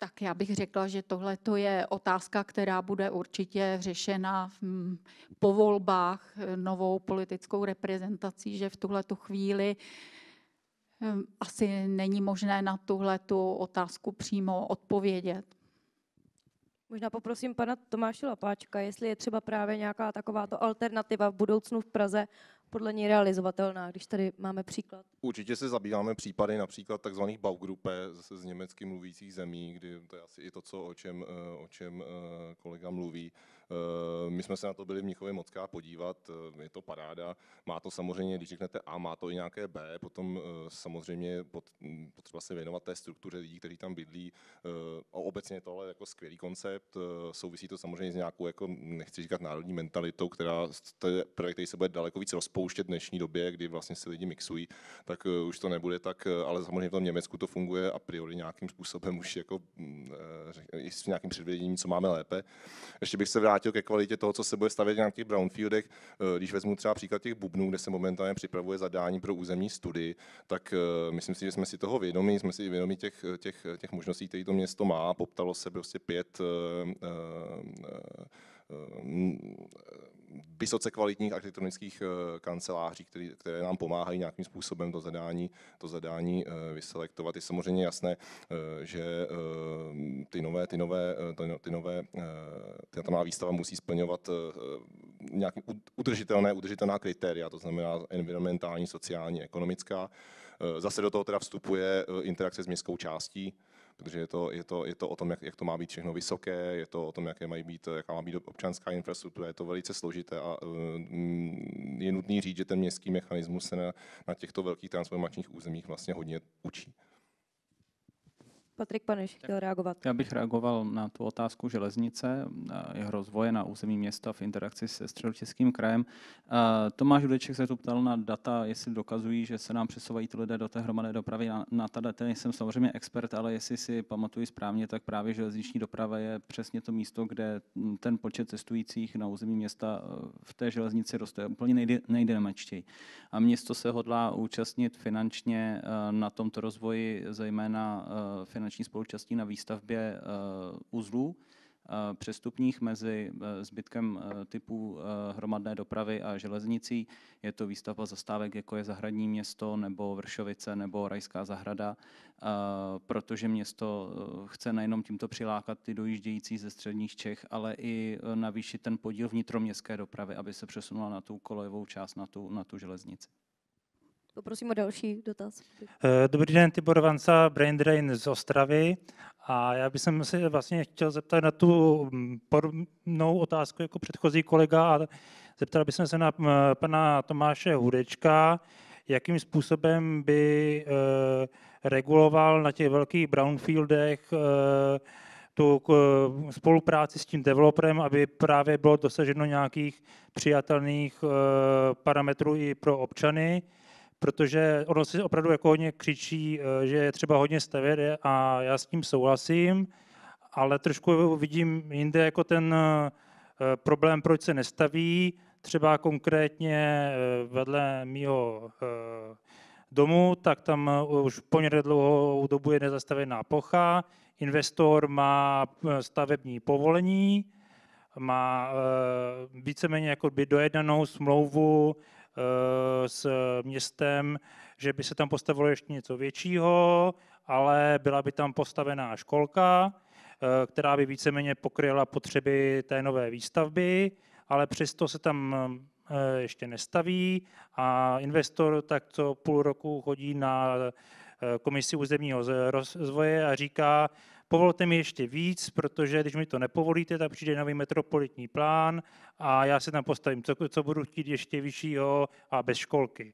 tak já bych řekla, že tohle je otázka, která bude určitě řešena mm, po volbách eh, novou politickou reprezentací, že v tuhle chvíli ehm, asi není možné na tuhle otázku přímo odpovědět. Možná poprosím pana Tomáše Lapáčka, jestli je třeba právě nějaká taková to alternativa v budoucnu v Praze podle něj realizovatelná, když tady máme příklad. Určitě se zabýváme případy například tzv. Baugruppe z, z německy mluvících zemí, kdy to je asi i to, co, o, čem, eh, o čem eh, kolega mluví. Eh, my jsme se na to byli v Mnichově Mocká podívat, eh, je to paráda. Má to samozřejmě, když řeknete A, má to i nějaké B, potom eh, samozřejmě hm, potřeba se věnovat té struktuře lidí, kteří tam bydlí. A obecně to je jako skvělý koncept, souvisí to samozřejmě s nějakou, jako, nechci říkat národní mentalitou, která projekt, který se bude daleko víc rozpouštět v dnešní době, kdy vlastně se lidi mixují, tak už to nebude tak, ale samozřejmě v tom Německu to funguje a priori nějakým způsobem už jako, hm, s nějakým předvědením, co máme lépe. Ještě bych se vrátil vrátil ke kvalitě toho, co se bude stavět na těch brownfieldech. Eh, když vezmu třeba příklad těch bubnů, kde se momentálně připravuje zadání pro územní studii, tak eh, myslím si, že jsme si toho vědomí, jsme si vědomí těch, eh, těch, těch možností, které to město má. Poptalo se prostě pět vysoce kvalitních architektonických eh, kanceláří, které, které nám pomáhají nějakým způsobem to zadání, to zadání eh, vyselektovat. Je samozřejmě jasné, eh, že ty nové, ty nové, ty nové, ta nová výstava musí splňovat nějaké udržitelné, udržitelná kritéria, to znamená environmentální, sociální, ekonomická. Zase do toho teda vstupuje interakce s městskou částí, protože je to, je to, je to o tom, jak, jak, to má být všechno vysoké, je to o tom, jaké mají být, jaká má být občanská infrastruktura, je to velice složité a eh, mm, je nutný říct, že ten městský mechanismus se na, na těchto velkých transformačních územích vlastně hodně učí. Patrik Paneš chtěl reagovat. Já bych reagoval na tu otázku železnice, jeho rozvoje na území města v interakci se středočeským krajem. Tomáš Udeček se tu ptal na data, jestli dokazují, že se nám přesouvají ty lidé do té hromadné dopravy. Na, na ta data nejsem samozřejmě expert, ale jestli si pamatuju správně, tak právě železniční doprava je přesně to místo, kde ten počet cestujících na území města e, v té železnici roste úplně nejde A město se hodlá účastnit finančně e, na tomto rozvoji, zejména e, finančně finanční spolučastí na výstavbě eh, uzlů eh, přestupních mezi eh, zbytkem typu hromadné dopravy a železnicí. Je to výstavba zastávek, jako je Zahradní město nebo Vršovice nebo Rajská zahrada, protože město chce nejenom tímto přilákat ty dojíždějící ze středních Čech, ale i navýšit ten podíl vnitroměstské dopravy, aby se přesunula na tu kolejovou část, na tu, na tu železnici. Poprosím o další dotaz. Eh, dobrý den, Tibor Vanca, Brain Drain z Ostravy. A já bych se vlastně chtěl zeptat na tu mm, podobnou otázku jako předchozí kolega a zeptal bych se na mm, pana Tomáše Hudečka, jakým způsobem by eh, reguloval na těch velkých brownfieldech eh, tu spolupráci s tím developerem, aby právě bylo dosaženo nějakých přijatelných parametrů i pro občany protože ono si opravdu jako hodně křičí, eh, že je třeba hodně stavět a já s tím souhlasím, ale trošku vidím jinde jako ten eh, problém, proč se nestaví. Třeba konkrétně eh, vedle mýho domu, tak tam už poměrně dlouhou dobu je nezastavená pocha, Investor má stavební povolení, má víceméně jako by dojednanou smlouvu Eh, s městem, že by se tam postavilo ještě něco většího, ale byla by tam postavená školka, eh, která by víceméně pokryla potřeby té nové výstavby, ale přesto se tam eh, ještě nestaví a investor tak co půl roku chodí na komisi územního rozvoje a říká, povolte mi ještě víc, protože když mi to nepovolíte, tak přijde nový metropolitní plán a já se tam postavím, co, co budu chtít ještě vyššího a bez školky.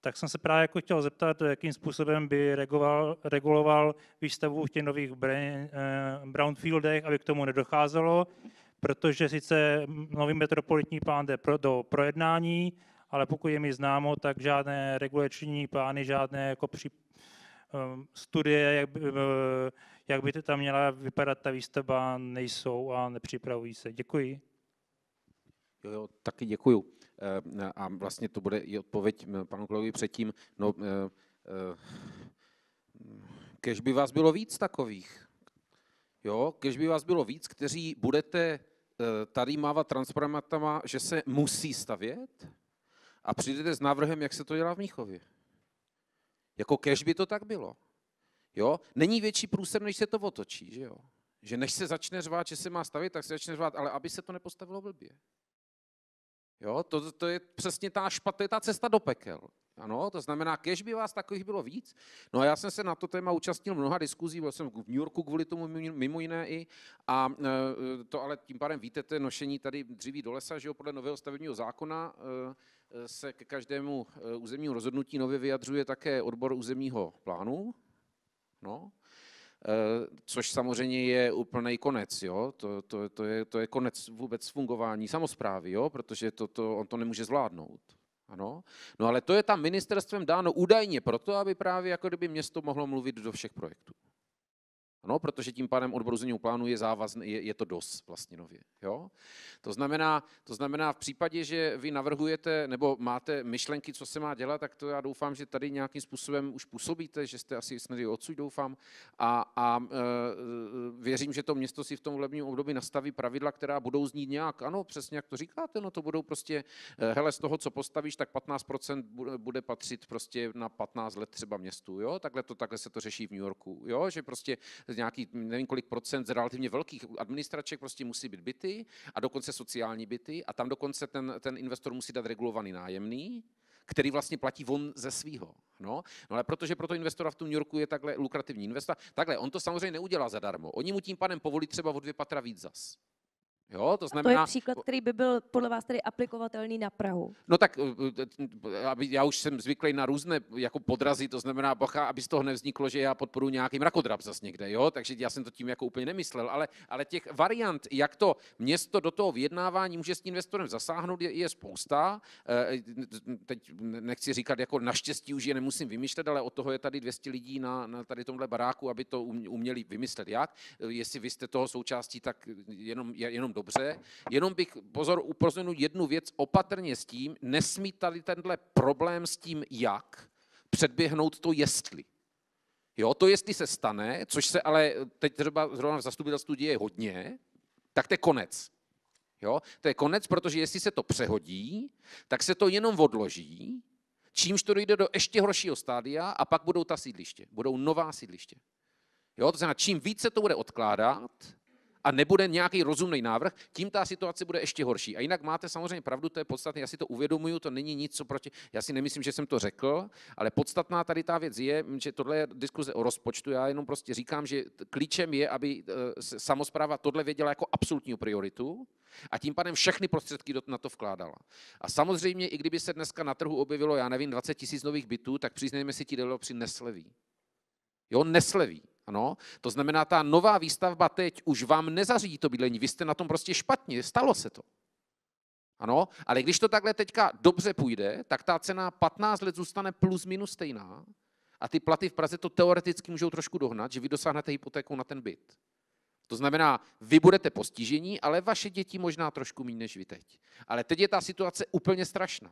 Tak jsem se právě jako chtěl zeptat, jakým způsobem by regoval, reguloval výstavu v těch nových eh, brownfieldech, aby k tomu nedocházelo, protože sice nový metropolitní plán jde pro, do projednání, ale pokud je mi známo, tak žádné regulační plány, žádné jako při, eh, studie, jak by, eh, jak by to tam měla vypadat ta výstava, nejsou a nepřipravují se. Děkuji. Jo, jo, taky děkuju. Eh, a vlastně to bude i odpověď eh, panu kolegovi předtím. No, eh, kež by vás bylo víc takových. Jo, kež by vás bylo víc, kteří budete tady mávat transparentama, že se musí stavět a přijdete s návrhem, jak se to dělá v Míchově. Jako kež by to tak bylo. Jo? Není větší průsem, než se to otočí. Že, jo? že než se začne řvát, že se má stavit, tak se začne řvát, ale aby se to nepostavilo blbě. Jo? To, to, je přesně ta špatná ta cesta do pekel. Ano, to znamená, kež by vás takových bylo víc. No a já jsem se na to téma účastnil mnoha diskuzí, byl jsem v New Yorku kvůli tomu mimo jiné i, a e, to ale tím pádem víte, to je nošení tady dříví do lesa, že jo, podle nového stavebního zákona e, e, se k každému územnímu rozhodnutí nově vyjadřuje také odbor územního plánu, No. Což samozřejmě je úplný konec, jo? To, to, to, je, to je konec vůbec fungování samozprávy, jo? protože to, to, on to nemůže zvládnout. Ano. No ale to je tam ministerstvem dáno údajně proto, aby právě jako kdyby město mohlo mluvit do všech projektů. No, protože tím pádem od bruzního plánu je, závazný, je, je to DOS vlastně nově. Jo? To, znamená, to znamená, v případě, že vy navrhujete nebo máte myšlenky, co se má dělat, tak to já doufám, že tady nějakým způsobem už působíte, že jste asi snad i odsud, doufám. A, a e, věřím, že to město si v tom volebním období nastaví pravidla, která budou znít nějak, ano, přesně jak to říkáte, no to budou prostě, e, hele, z toho, co postavíš, tak 15% bude patřit prostě na 15 let třeba městu, jo? Takhle, to, takhle se to řeší v New Yorku, jo? že prostě nějaký, nevím kolik procent z relativně velkých administraček prostě musí být byty a dokonce sociální byty a tam dokonce ten, ten investor musí dát regulovaný nájemný, který vlastně platí on ze svýho. No, no ale protože pro to investora v tom New Yorku je takhle lukrativní investor, takhle on to samozřejmě neudělá zadarmo. Oni mu tím pádem povolí třeba o dvě patra víc zas. Jo, to, znamená... to je příklad, který by byl podle vás tedy aplikovatelný na Prahu. No tak eh, eh, já už jsem zvyklý na různé jako podrazy, to znamená bacha, aby z toho nevzniklo, že já podporuji nějaký mrakodrap zas někde, jo? takže já jsem to tím jako úplně nemyslel, ale, ale těch variant, jak to město do toho vyjednávání může s tím investorem zasáhnout, je, je spousta. Eh, teď nechci říkat, jako naštěstí už je nemusím vymýšlet, ale od toho je tady 200 lidí na, na tady tomhle baráku, aby to um-, uměli vymyslet jak. Jestli vy jste toho součástí, tak jenom, jenom dobře, jenom bych pozor upozornil jednu věc opatrně s tím, nesmí tady tenhle problém s tím jak předběhnout to jestli. Jo, to jestli se stane, což se ale teď třeba zrovna v zastupitelstvu děje hodně, tak to je konec. Jo? To je konec, protože jestli se to přehodí, tak se to jenom odloží, čímž to dojde do ještě horšího stádia a pak budou ta sídliště, budou nová sídliště. Jo? To znamená, čím více to bude odkládat, a nebude nějaký rozumný návrh, tím ta situace bude ještě horší. A jinak máte samozřejmě pravdu, to je podstatné, já si to uvědomuju, to není nic, co proti, já si nemyslím, že jsem to řekl, ale podstatná tady ta věc je, že tohle je diskuze o rozpočtu, já jenom prostě říkám, že klíčem je, aby e, samozpráva tohle věděla jako absolutní prioritu a tím pádem všechny prostředky na to vkládala. A samozřejmě, i kdyby se dneska na trhu objevilo, já nevím, 20 tisíc nových bytů, tak přiznejme si, ti developři nesleví. Jo, nesleví. Ano? To znamená, ta nová výstavba teď už vám nezařídí to bydlení. Vy jste na tom prostě špatně, stalo se to. Ano, ale když to takhle teďka dobře půjde, tak ta cena 15 let zůstane plus minus stejná a ty platy v Praze to teoreticky můžou trošku dohnat, že vy dosáhnete hypotéku na ten byt. To znamená, vy budete postižení, ale vaše děti možná trošku méně než vy teď. Ale teď je ta situace úplně strašná.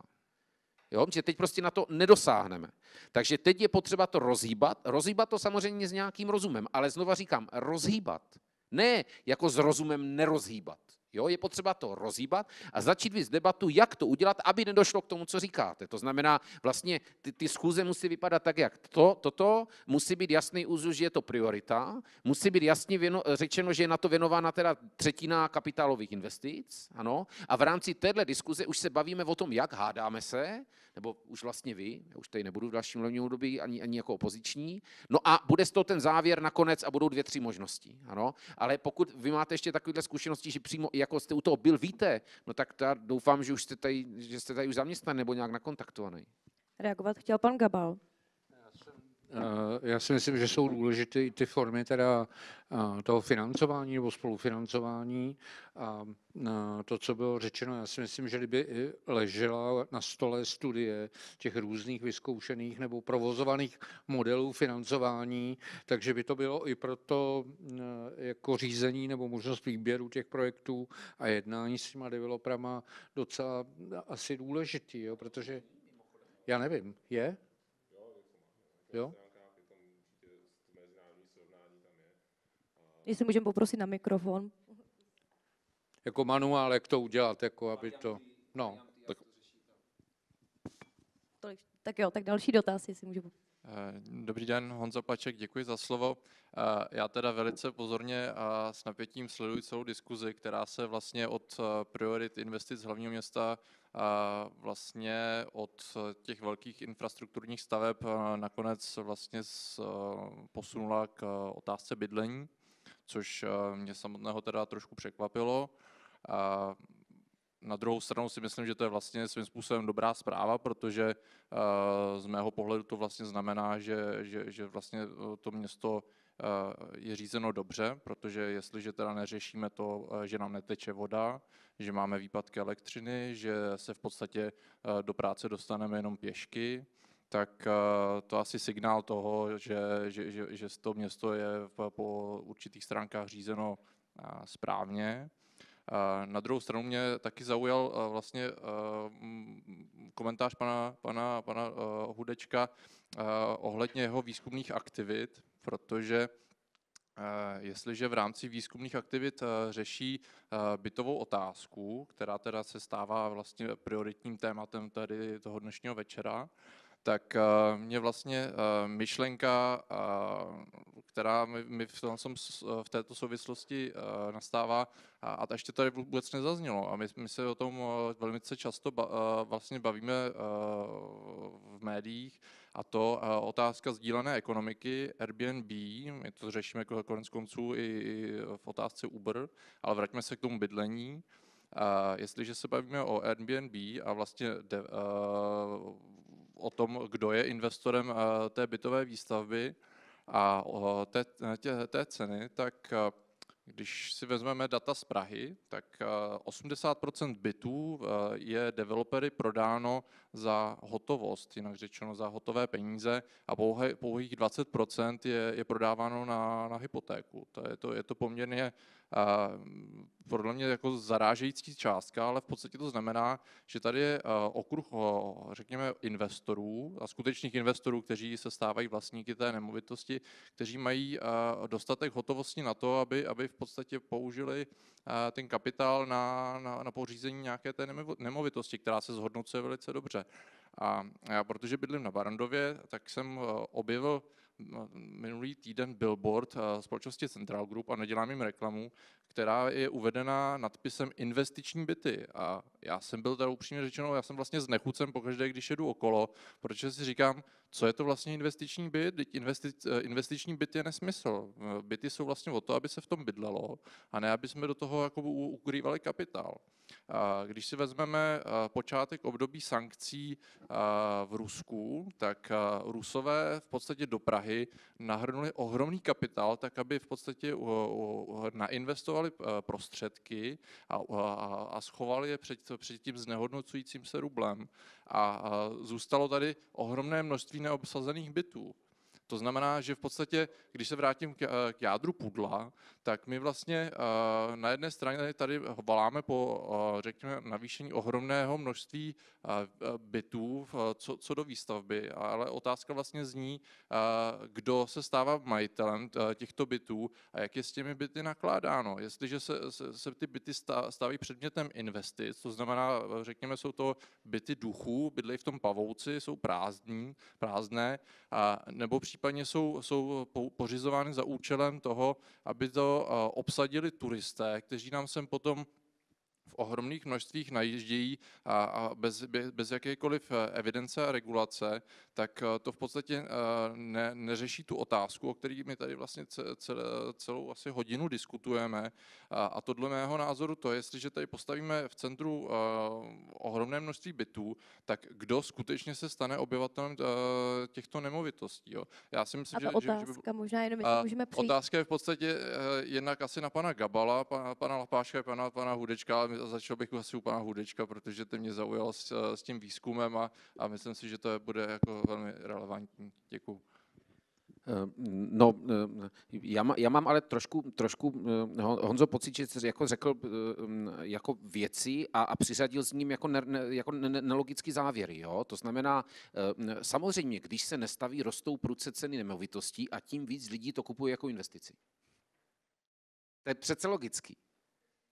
Jo? Že teď prostě na to nedosáhneme. Takže teď je potřeba to rozhýbat. Rozhýbat to samozřejmě s nějakým rozumem, ale znova říkám, rozhýbat. Ne jako s rozumem nerozhýbat. Jo, je potřeba to rozjíbat a začít víc debatu, jak to udělat, aby nedošlo k tomu, co říkáte. To znamená, vlastně ty, ty schůze musí vypadat tak, jak to, toto, musí být jasný úzus, že je to priorita, musí být jasně věno, řečeno, že je na to věnována teda třetina kapitálových investic, ano, a v rámci téhle diskuze už se bavíme o tom, jak hádáme se, nebo už vlastně vy, já už tady nebudu v dalším volebním období ani, ani jako opoziční. No a bude z toho ten závěr nakonec a budou dvě, tři možnosti. Ano? Ale pokud vy máte ještě takovéhle zkušenosti, že přímo jako jste u toho byl, víte, no tak ta, doufám, že už jste tady, že jste tady už zaměstnaný nebo nějak nakontaktovaný. Reagovat chtěl pan Gabal. Eh, já si myslím, že jsou důležité i ty formy teda eh, toho financování nebo spolufinancování. A eh, to, co bylo řečeno, já si myslím, že kdyby ležela na stole studie těch různých vyzkoušených nebo provozovaných modelů financování, takže by to bylo i proto jako řízení nebo možnost výběru těch projektů a jednání s těma developerama docela asi důležitý, jo, protože já nevím, je? Jo? Jestli můžeme poprosit na mikrofon. Jako manuál, jak to udělat, jako aby to... No, tak... Tak jo, tak další dotaz, jestli můžu. Eh, dobrý den, Honza Plaček, děkuji za slovo. Eh, já teda velice pozorně a s napětím sleduji celou diskuzi, která se vlastně od eh, priorit investic hlavního města a vlastně od těch velkých infrastrukturních staveb nakonec vlastně posunula k otázce bydlení což eh, mě samotného teda trošku překvapilo. A na druhou stranu si myslím, že to je vlastně svým způsobem dobrá zpráva, protože eh, z mého pohledu to vlastně znamená, že, že, že vlastně eh, to město je řízeno dobře, protože jestliže teda neřešíme to, že nám neteče voda, že máme výpadky elektřiny, že se v podstatě do práce dostaneme jenom pěšky, tak eh, to asi signál toho, že, že, že, že to město je v, po určitých stránkách řízeno eh, správně. Eh, na druhou stranu mě taky zaujal vlastně komentář pana, pana, pana Hudečka ohledně jeho výzkumných aktivit, protože Jestliže v rámci výzkumných aktivit řeší bytovou otázku, která teda se stává vlastně prioritním tématem tady toho dnešního večera, tak eh, mě vlastně eh, myšlenka, eh, která mi v, tom, v této souvislosti nastává, a to ještě tady vůbec nezaznělo. A my, my se o tom velmi často vlastně bavíme v médiích, a to otázka sdílené ekonomiky, Airbnb, my to řešíme konec konců i v otázce Uber, ale vraťme se k tomu bydlení. A jestliže se bavíme o Airbnb a vlastně de, uh, o tom, kdo je investorem eh, té bytové výstavby a té, té, té ceny, tak eh, když si vezmeme data z Prahy, tak 80% eh, bytů je developery prodáno za hotovost, jinak řečeno za hotové peníze a pouhých 20% je, je prodáváno na, na hypotéku. To je, to, je to poměrně podle mě jako zarážející částka, ale v podstatě to znamená, že tady je okruh, řekněme, investorů a skutečných investorů, kteří se stávají vlastníky té nemovitosti, kteří mají dostatek hotovosti na to, aby, aby v podstatě použili ten kapitál na, na, na pořízení nějaké té nemovitosti, která se zhodnocuje velice dobře. A já, protože bydlím na Barandově, tak jsem objevil No, minulý týden billboard eh, společnosti Central Group, a nedělám jim reklamu, která je uvedena nadpisem investiční byty. A já jsem byl teda upřímně řečeno, já jsem vlastně znechucen pokaždé, když jedu okolo, protože si říkám, co je to vlastně investiční byt? Eh, investiční byt je nesmysl. Byty jsou vlastně o to, aby se v tom bydlelo a ne, aby jsme do toho jako ukrývali kapitál. Když si vezmeme eh, počátek období sankcí eh, v Rusku, tak Rusové v podstatě do Prahy nahrnuli ohromný kapitál, tak aby v podstatě nainvestovali prostředky a schovali je před tím znehodnocujícím se rublem a zůstalo tady ohromné množství neobsazených bytů. To znamená, že v podstatě, když se vrátím k eh, jádru pudla, tak my vlastně eh, na jedné straně tady voláme po, eh, řekněme, navýšení ohromného množství bytů co do výstavby, ale otázka vlastně zní, kdo se stává majitelem těchto bytů a jak je s těmi byty nakládáno. Jestliže se, se, se ty byty stávají předmětem investic, to znamená, řekněme, jsou to byty duchů, bydlejí v tom pavouci, jsou prázdní, prázdné, nebo případně jsou, jsou eh, pořizovány za účelem toho, aby to eh, obsadili turisté, kteří nám sem potom v ohromných množstvích najíždějí a, a bez, bez jakékoliv eh, evidence a regulace, tak eh, to v podstatě eh, ne, neřeší tu otázku, o které my tady vlastně celou asi hodinu diskutujeme. A, a to dle mého názoru to, jestliže tady postavíme v centru ohromné množství bytů, tak kdo skutečně se stane obyvatelem těchto nemovitostí. Jo? Já si myslím, a ta že, otázka že, by... možná jenom, a, můžeme přijít. Otázka je v podstatě jednak asi na pana Gabala, pana, pana Lapáška, pana, pana Hudečka, ale a začal bych asi u pana Hudečka, protože to mě zaujal s, s tím výzkumem a, a myslím si, že to je, bude jako velmi relevantní. Děkuji. Eh, no, eh, já, má, já mám ale trošku, trošku eh, Honzo pocit, že jsi jako řekl mm, jako věci a, a přiřadil s ním jako, ne, jako ne, nelogický závěr. Jo? To znamená, mm, samozřejmě, když se nestaví, rostou pruce ceny nemovitostí a tím víc lidí to kupuje jako investici. To je přece logický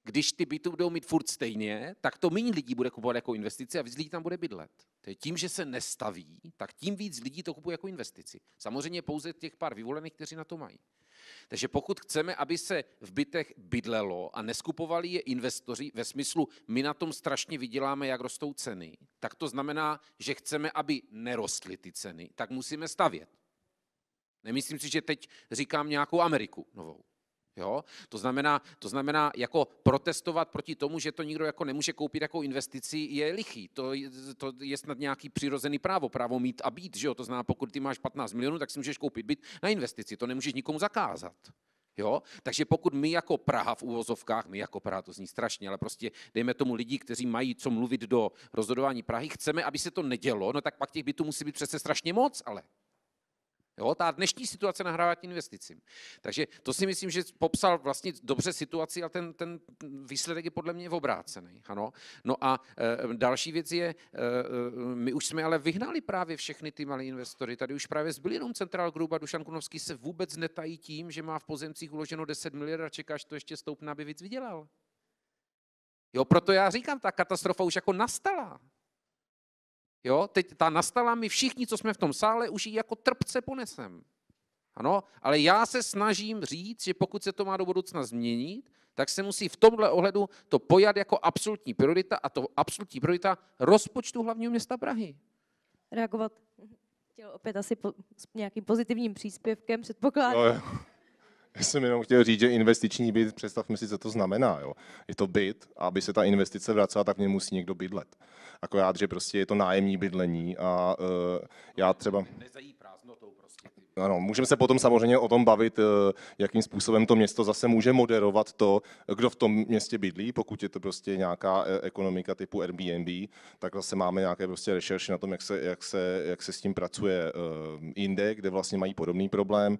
když ty byty budou mít furt stejně, tak to méně lidí bude kupovat jako investici a víc lidí tam bude bydlet. To je tím, že se nestaví, tak tím víc lidí to kupuje jako investici. Samozřejmě pouze těch pár vyvolených, kteří na to mají. Takže pokud chceme, aby se v bytech bydlelo a neskupovali je investoři ve smyslu, my na tom strašně vyděláme, jak rostou ceny, tak to znamená, že chceme, aby nerostly ty ceny, tak musíme stavět. Nemyslím si, že teď říkám nějakou Ameriku novou. Jo? To, znamená, to znamená, jako protestovat proti tomu, že to nikdo jako nemůže koupit jako investici, je lichý. To, to je snad nějaký přirozený právo, právo mít a být. Že jo? To znamená, pokud ty máš 15 milionů, tak si můžeš koupit byt na investici. To nemůžeš nikomu zakázat. Jo? Takže pokud my jako Praha v úvozovkách, my jako Praha, to zní strašně, ale prostě dejme tomu lidi, kteří mají co mluvit do rozhodování Prahy, chceme, aby se to nedělo, no tak pak těch bytů musí být přece strašně moc, ale Jo, ta dnešní situace nahrává tím investicím. Takže to si myslím, že popsal vlastně dobře situaci a ten, ten výsledek je podle mě obrácený. Ano. No a e, další věc je, e, e my už jsme ale vyhnali právě všechny ty malé investory. Tady už právě zbyl jenom Central Group a Dušan Kunovský se vůbec netají tím, že má v pozemcích uloženo 10 miliard a čeká, že to ještě stoupne, aby víc vydělal. Jo, proto já říkám, ta katastrofa už jako nastala. Jo, teď ta nastala, my všichni, co jsme v tom sále, už ji jako trpce ponesem. Ano, ale já se snažím říct, že pokud se to má do budoucna změnit, tak se musí v tomhle ohledu to pojat jako absolutní priorita a to absolutní priorita rozpočtu hlavního města Prahy. Reagovat chtěl opět asi po, s nějakým pozitivním příspěvkem, předpokládám. No, jsem jenom chtěl říct, že investiční byt, představme si, co to znamená. Jo. Je to byt a aby se ta investice vracela, tak mě musí někdo bydlet. Akorát, že prostě je to nájemní bydlení a uh, já třeba... Nezají prázdnotou ano, můžeme se potom samozřejmě o tom bavit, eh, jakým způsobem to město zase může moderovat to, kdo v tom městě bydlí, pokud je to prostě nějaká eh, ekonomika typu Airbnb, tak zase máme nějaké prostě rešerše na tom, jak se, jak se, jak se s tím pracuje eh, jinde, kde vlastně mají podobný problém,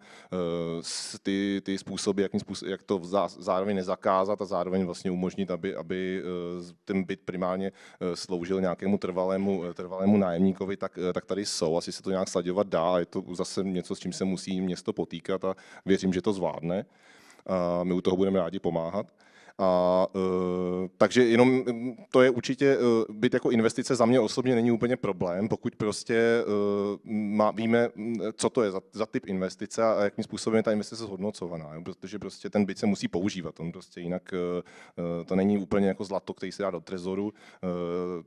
ty, ty způsoby, jakým způsob, jak to zároveň nezakázat a zároveň vlastně umožnit, aby, aby ten byt primárně sloužil nějakému trvalému, trvalému nájemníkovi, tak, tak tady jsou. Asi se to nějak sladěvat dá, je to zase zase něco, s čím se musí město potýkat a věřím, že to zvládne. A my u toho budeme rádi pomáhat. A, e, takže jenom to je určitě, e, být jako investice za mě osobně není úplně problém, pokud prostě e, má, víme, co to je za, za typ investice a jakým způsobem je ta investice zhodnocovaná, jo? protože prostě ten byt se musí používat, on prostě jinak e, e to není úplně jako zlato, který se dá do trezoru,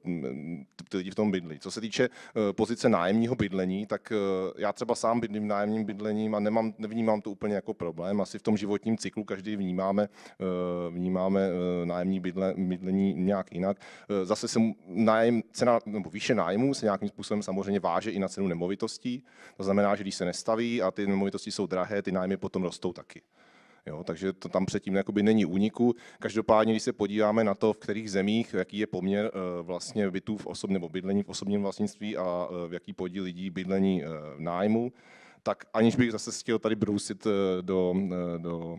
e, ty lidi v tom bydlí. Co se týče e, pozice nájemního bydlení, tak e, já třeba sám bydlím nájemním bydlením a nemám, nevnímám to úplně jako problém, asi v tom životním cyklu každý vnímáme, e, vnímáme vnímáme eh, nájemní bydle, bydlení nějak jinak. Eh, zase se nájem, cena nebo výše nájmu se nějakým způsobem samozřejmě váže i na cenu nemovitostí. To znamená, že když se nestaví a ty nemovitosti jsou drahé, ty nájmy potom rostou taky. Jo, takže to tam předtím jakoby není úniku. Každopádně, když se podíváme na to, v kterých zemích, jaký je poměr eh, vlastně bytů v osob, nebo bydlení v osobním vlastnictví a v jaký podíl lidí bydlení v nájmu, tak aniž bych zase chtěl tady brousit do, do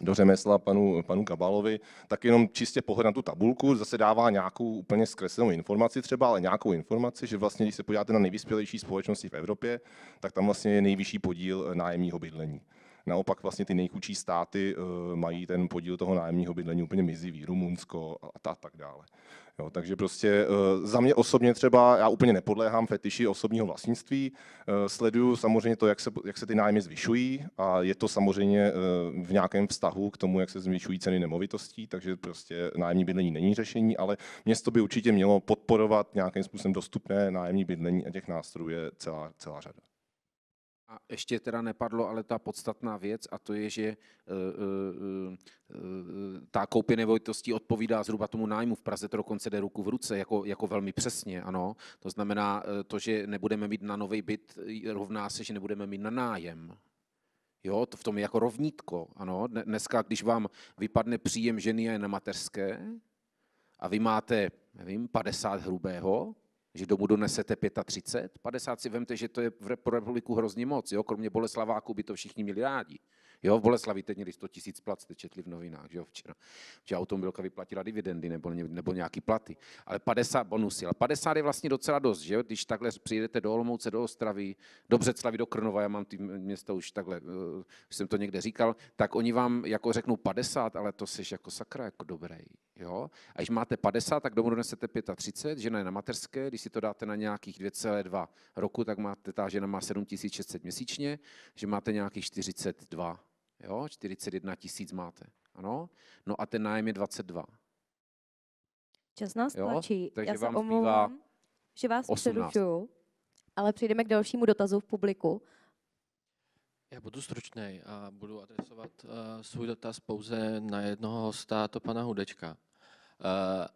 do řemesla panu, panu Kabalovi, tak jenom čistě pohled na tu tabulku, zase dává nějakou úplně zkreslenou informaci třeba, ale nějakou informaci, že vlastně, když se podíváte na nejvyspělejší společnosti v Evropě, tak tam vlastně je nejvyšší podíl nájemního bydlení. Naopak vlastně ty nejchudší státy eh, mají ten podíl toho nájemního bydlení úplně mizivý, Rumunsko a, a tak dále. Jo, takže prostě eh, za mě osobně třeba, já úplně nepodléhám fetiši osobního vlastnictví, eh, sleduju samozřejmě to, jak se, jak se ty nájmy zvyšují a je to samozřejmě eh, v nějakém vztahu k tomu, jak se zvyšují ceny nemovitostí, takže prostě nájemní bydlení není řešení, ale město by určitě mělo podporovat nějakým způsobem dostupné nájemní bydlení a těch nástrojů je celá, celá řada. A ještě teda nepadlo, ale ta podstatná věc, a to je, že eh, eh, eh, ta koupě nevojitostí odpovídá zhruba tomu nájmu. V Praze to dokonce jde ruku v ruce, jako, jako velmi přesně, ano. To znamená, to, že nebudeme mít na nový byt, rovná se, že nebudeme mít na nájem. Jo, to v tom je jako rovnítko, ano. Dneska, když vám vypadne příjem ženy a je na mateřské a vy máte, nevím, 50 hrubého, že domů donesete 35, 50 si vemte, že to je pro republiku hrozně moc, jo? kromě Boleslaváku by to všichni měli rádi. Jo, v Boleslavi teď měli 100 tisíc plat, jste četli v novinách, že jo, včera. Že automobilka vyplatila dividendy nebo, nebo nějaký platy. Ale 50 bonusy, ale 50 je vlastně docela dost, že jo, když takhle přijedete do Olomouce, do Ostravy, do Břeclavy, do Krnova, já mám ty města už takhle, eh, už jsem to někde říkal, tak oni vám jako řeknou 50, ale to jsi jako sakra, jako dobrý. Jo? A když máte 50, tak domů donesete 35, žena je na mateřské, když si to dáte na nějakých 2,2 roku, tak máte, ta žena má 7600 měsíčně, že máte nějakých 42, jo? 41 tisíc máte. Ano? No a ten nájem je 22. Čas nás jo? tlačí. Takže Já vám se omlouvám, že vás přerušuju, ale přejdeme k dalšímu dotazu v publiku. Já budu stručný a budu adresovat uh, svůj dotaz pouze na jednoho hosta, to pana Hudečka. Uh,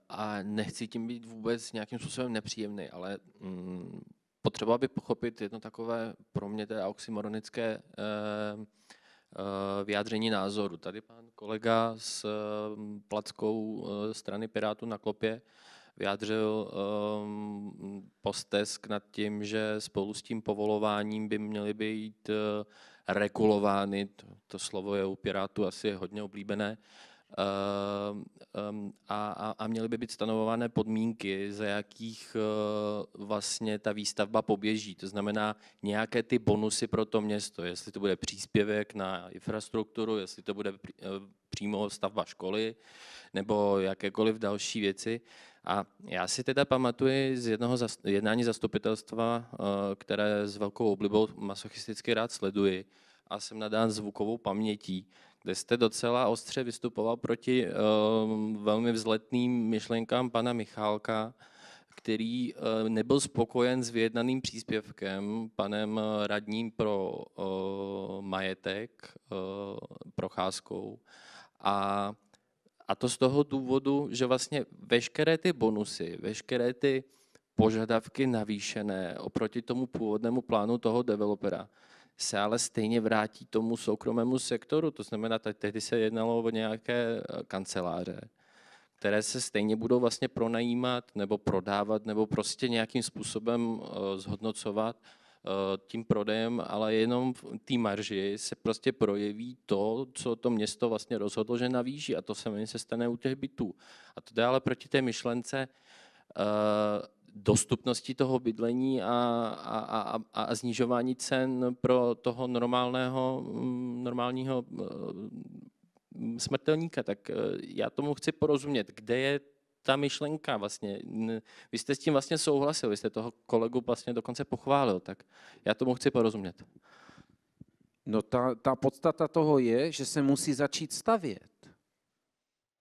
a nechci tím být vůbec nějakým způsobem nepříjemný, ale um, potřeba by pochopit jedno takové pro mě teda oxymoronické uh, vyjádření názoru. Tady pan kolega s plackou strany Pirátů na Klopě vyjádřil postesk nad tím, že spolu s tím povolováním by měly být regulovány, to, to slovo je u Pirátů asi hodně oblíbené, ehm, ehm, a, a, a měly by být stanovovány podmínky, za jakých eh, vlastně ta výstavba poběží. To znamená nějaké ty bonusy pro to město, jestli to bude příspěvek na infrastrukturu, jestli to bude eh, přímo stavba školy nebo jakékoliv další věci. A já si teda pamatuji z jednoho jednání zastupitelstva, eh, které s velkou oblibou masochisticky rád sleduji a jsem nadán zvukovou pamětí, kde jste docela ostře vystupoval proti eh, velmi vzletným myšlenkám pana Michálka, který eh, nebyl spokojen s vyjednaným příspěvkem panem radním pro majetek Procházkou. A a to z toho důvodu, že vlastně veškeré ty bonusy, veškeré ty požadavky navýšené oproti tomu původnému plánu toho developera, se ale stejně vrátí tomu soukromému sektoru. To znamená, tehdy se jednalo o nějaké eh, kanceláře, které se stejně budou vlastně pronajímat nebo prodávat nebo prostě nějakým způsobem eh, zhodnocovat Eh, tím prodejem, ale jenom v té marži se prostě projeví to, co to město vlastně rozhodlo, že navýší a to samé se stane u těch bytů. A to jde ale proti té myšlence eh, dostupnosti toho bydlení a, a, a, a znižování cen pro toho normálného, mm, normálního eh, smrtelníka, tak já tomu chci porozumět, kde je ta myšlenka vlastně, vy jste s tím vlastně souhlasil, vy jste toho kolegu vlastně dokonce pochválil, tak já tomu chci porozumět. No ta, ta podstata toho je, že se musí začít stavět.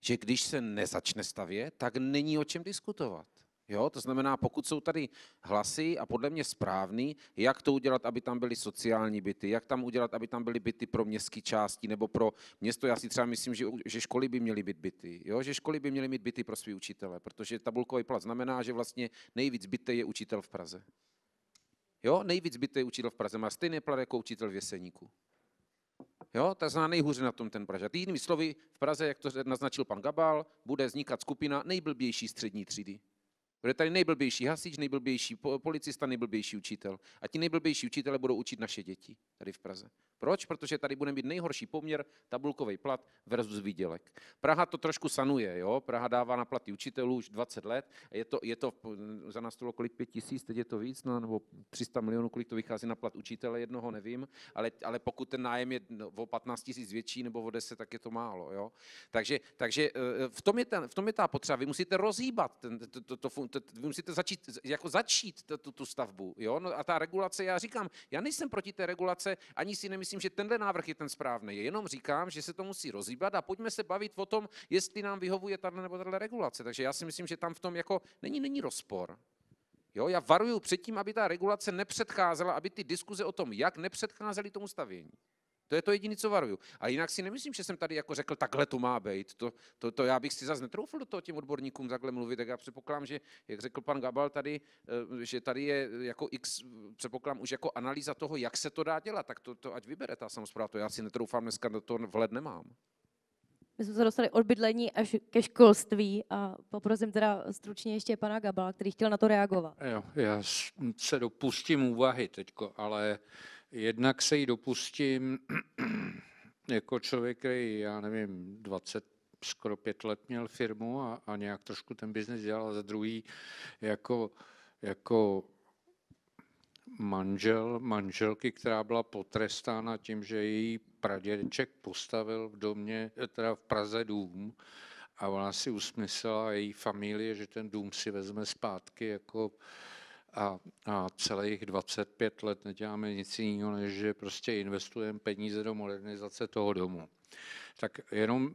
Že když se nezačne stavět, tak není o čem diskutovat. Jo, to znamená, pokud jsou tady hlasy a podle mě správný, jak to udělat, aby tam byly sociální byty, jak tam udělat, aby tam byly byty pro městské části nebo pro město. Já si třeba myslím, že, že školy by měly být byty, jo? že školy by měly mít byty pro své učitele, protože tabulkový plat znamená, že vlastně nejvíc byty je učitel v Praze. Jo, nejvíc byty je učitel v Praze, má stejný plat jako učitel v Jeseníku. Jo, ta zná nejhůře na tom ten Praža. Jinými slovy, v Praze, jak to naznačil pan Gabal, bude vznikat skupina nejblbější střední třídy. Bude tady nejblbější hasič, nejblbější policista, nejblbější učitel. A ti nejblbější učitele budou učit naše děti tady v Praze. Proč? Protože tady bude mít nejhorší poměr tabulkový plat versus výdělek. Praha to trošku sanuje, jo? Praha dává na platy učitelů už 20 let. Je to, je to za nás to kolik 5 tisíc, teď je to víc, no, nebo 300 milionů, kolik to vychází na plat učitele, jednoho nevím, ale, ale pokud ten nájem je no, o 15 tisíc větší nebo o 10, tak je to málo. Jo? Takže, takže eh, v, tom je ten, v tom je ta potřeba. Vy musíte rozhýbat ten, to, to, to, to, vy musíte začít, jako začít tu, tu stavbu. Jo? No a ta regulace, já říkám, já nejsem proti té regulace, ani si nemyslím, že tenhle návrh je ten správný. Jenom říkám, že se to musí rozhýbat a pojďme se bavit o tom, jestli nám vyhovuje ta nebo tahle regulace. Takže já si myslím, že tam v tom jako není, není rozpor. Jo, já varuju před tím, aby ta regulace nepředcházela, aby ty diskuze o tom, jak nepředcházely tomu stavění. To je to jediné, co varuju. A jinak si nemyslím, že jsem tady jako řekl, takhle to má být. To, to, to já bych si zase netroufl do toho těm odborníkům takhle mluvit. Tak já předpokládám, že, jak řekl pan Gabal tady, eh, že tady je jako x, předpokládám už jako analýza toho, jak se to dá dělat. Tak to, to ať vybere ta samozpráva. To já si netroufám, dneska do toho vhled nemám. My jsme se dostali od bydlení až ke školství a poprosím teda stručně ještě pana Gabala, který chtěl na to reagovat. Jo, já se dopustím úvahy teďko, ale Jednak se jí dopustím [CLEARS THROAT] jako člověk, který, já nevím, 20 skoro pět let měl firmu a, a nějak trošku ten biznis dělal, a za druhý jako, jako manžel, manželky, která byla potrestána tím, že její pradědeček postavil v domě, teda v Praze dům a ona si usmyslela její familie, že ten dům si vezme zpátky jako a, a celých 25 let neděláme nic jiného, než že prostě investujeme peníze do modernizace toho domu. Tak jenom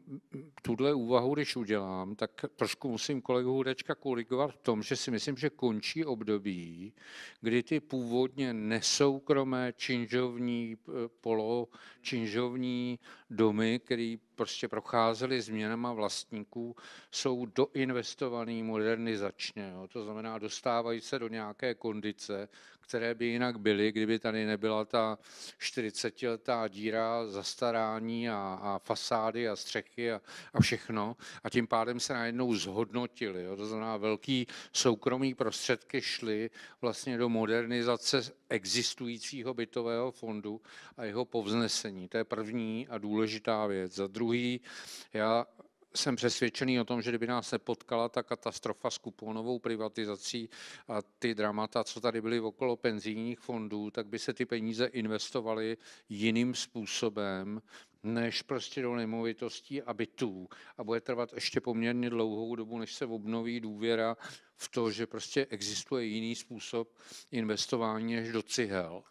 tuhle úvahu, když udělám, tak trošku musím kolegu Hudečka korigovat v tom, že si myslím, že končí období, kdy ty původně nesoukromé činžovní eh, polo, činžovní domy, které prostě procházely změnama vlastníků, jsou doinvestovaný modernizačně. Jo. To znamená, dostávají se do nějaké kondice, které by jinak byly, kdyby tady nebyla ta 40-letá díra zastarání a, a fasády a střechy a, a všechno. A tím pádem se najednou zhodnotili. Jo. To znamená, velký soukromý prostředky šly vlastně do modernizace existujícího bytového fondu a jeho povznesení. To je první a důležitá věc. Za druhý, já jsem přesvědčený o tom, že kdyby nás nepotkala ta katastrofa s kuponovou privatizací a ty dramata, co tady byly okolo penzijních fondů, tak by se ty peníze investovaly jiným způsobem, než prostě do nemovitostí a bytů. A bude trvat ještě poměrně dlouhou dobu, než se obnoví důvěra v to, že prostě existuje jiný způsob investování než do cihel.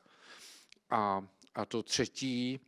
A, a to třetí,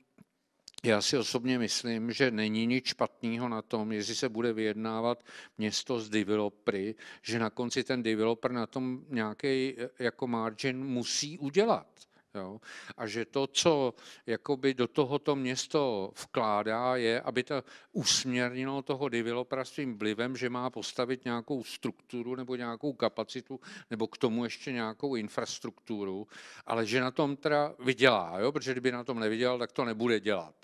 já si osobně myslím, že není nic špatného na tom, jestli se bude vyjednávat město s developery, že na konci ten developer na tom nějaký eh, jako margin musí udělat. Jo? A že to, co jakoby do tohoto město vkládá, je, aby to usměrnilo toho developera svým vlivem, že má postavit nějakou strukturu nebo nějakou kapacitu nebo k tomu ještě nějakou infrastrukturu, ale že na tom teda vydělá, jo? protože kdyby na tom nevydělal, tak to nebude dělat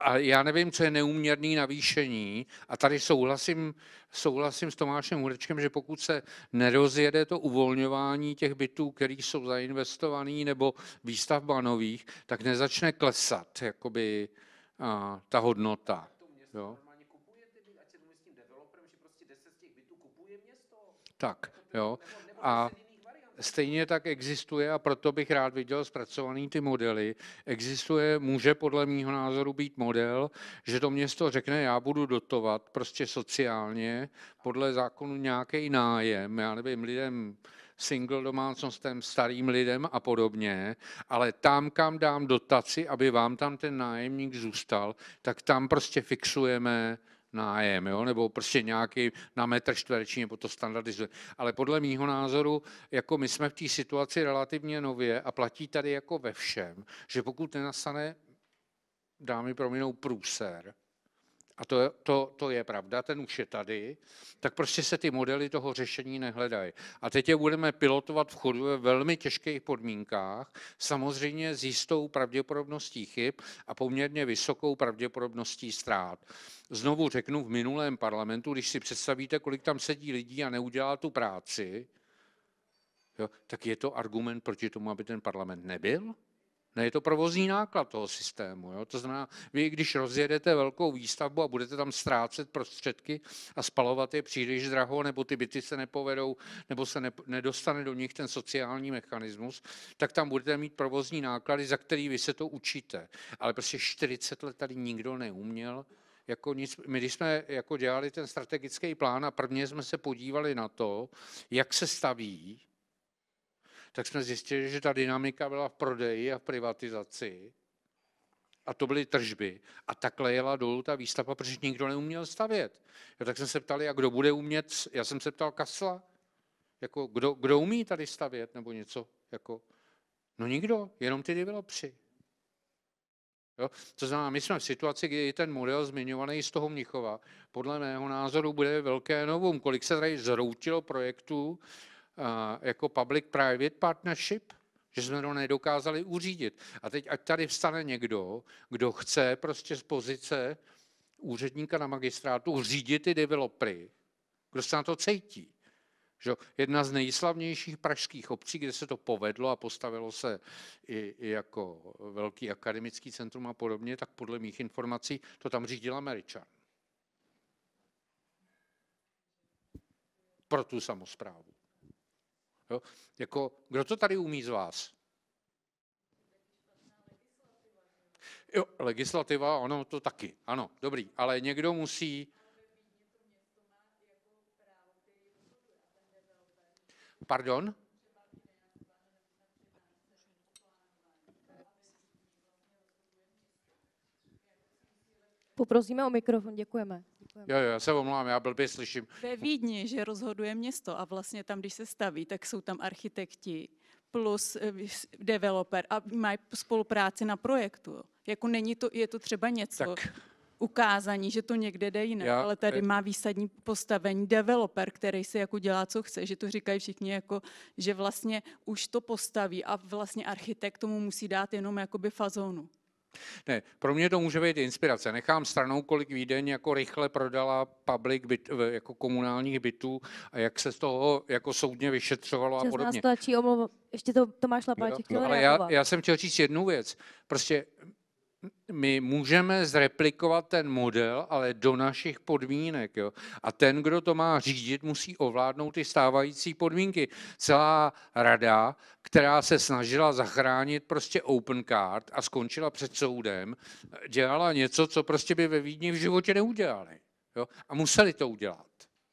a já nevím, co je neúměrný navýšení, a tady souhlasím, souhlasím s Tomášem Hurečkem, že pokud se nerozjede to uvolňování těch bytů, které jsou zainvestované, nebo výstavba nových, tak nezačne klesat jakoby, a, ta hodnota. Jo? Tak, jo. A, stejně tak existuje, a proto bych rád viděl zpracovaný ty modely, existuje, může podle mého názoru být model, že to město řekne, já budu dotovat prostě sociálně podle zákonu nějaký nájem, já nevím, lidem single domácnostem, starým lidem a podobně, ale tam, kam dám dotaci, aby vám tam ten nájemník zůstal, tak tam prostě fixujeme nájem, jo? nebo prostě nějaký na metr čtvereční, nebo to standardizuje. Ale podle mýho názoru, jako my jsme v té situaci relativně nově a platí tady jako ve všem, že pokud nenastane, dámy prominou, průser, a to, to, to je pravda, ten už je tady, tak prostě se ty modely toho řešení nehledají. A teď je budeme pilotovat v chodu ve velmi těžkých podmínkách, samozřejmě s jistou pravděpodobností chyb a poměrně vysokou pravděpodobností ztrát. Znovu řeknu, v minulém parlamentu, když si představíte, kolik tam sedí lidí a neudělá tu práci, jo, tak je to argument proti tomu, aby ten parlament nebyl? Ne, je to provozní náklad toho systému. Jo? To znamená, vy když rozjedete velkou výstavbu a budete tam ztrácet prostředky a spalovat je příliš draho, nebo ty byty se nepovedou, nebo se ne, nedostane do nich ten sociální mechanismus, tak tam budete mít provozní náklady, za který vy se to učíte. Ale prostě 40 let tady nikdo neuměl jako nic, my když jsme jako dělali ten strategický plán a prvně jsme se podívali na to, jak se staví tak jsme zjistili, že ta dynamika byla v prodeji a v privatizaci. A to byly tržby. A takhle jela dolů ta výstavba, protože nikdo neuměl stavět. Já tak jsem se ptal, jak kdo bude umět, já jsem se ptal Kasla, jako kdo, kdo umí tady stavět nebo něco. Jako, no nikdo, jenom ty developři. Jo? To znamená, my jsme v situaci, kdy ten model zmiňovaný z toho Mnichova, podle mého názoru bude velké novum, kolik se tady zroutilo projektů jako public-private partnership, že jsme to nedokázali uřídit. A teď ať tady vstane někdo, kdo chce prostě z pozice úředníka na magistrátu řídit ty developery, kdo se na to cejtí. Že jedna z nejslavnějších pražských obcí, kde se to povedlo a postavilo se i, i jako velký akademický centrum a podobně, tak podle mých informací to tam řídil Američan. Pro tu samozprávu. Jo? Jako, kdo to tady umí z vás? Jo, legislativa, ono to taky, ano, dobrý, ale někdo musí... Pardon? Poprosíme o mikrofon, děkujeme. Jo, jo, já se omlouvám, já blbě slyším. Ve Vídni, že rozhoduje město a vlastně tam, když se staví, tak jsou tam architekti plus eh, developer a mají spolupráci na projektu. Jako není to, je to třeba něco, tak ukázání, že to někde jde jinak, Já, ale tady eh, má výsadní postavení developer, který si jako dělá, co chce, že to říkají všichni, jako, že vlastně už to postaví a vlastně architekt tomu musí dát jenom jakoby fazonu. Ne, pro mě to může být inspirace. Nechám stranou, kolik Vídeň jako rychle prodala public byt, jako komunálních bytů a jak se z toho jako soudně vyšetřovalo Čas a podobně. Nás tlačí, omluv... Ještě to Tomáš Lapáček. No, ale já, já jsem chtěl říct jednu věc. Prostě my můžeme zreplikovat ten model, ale do našich podmínek. Jo. A ten, kdo to má řídit, musí ovládnout ty stávající podmínky. Celá rada, která se snažila zachránit prostě open card a skončila před soudem, dělala něco, co prostě by ve Vídni v životě neudělali. Jo. A museli to udělat.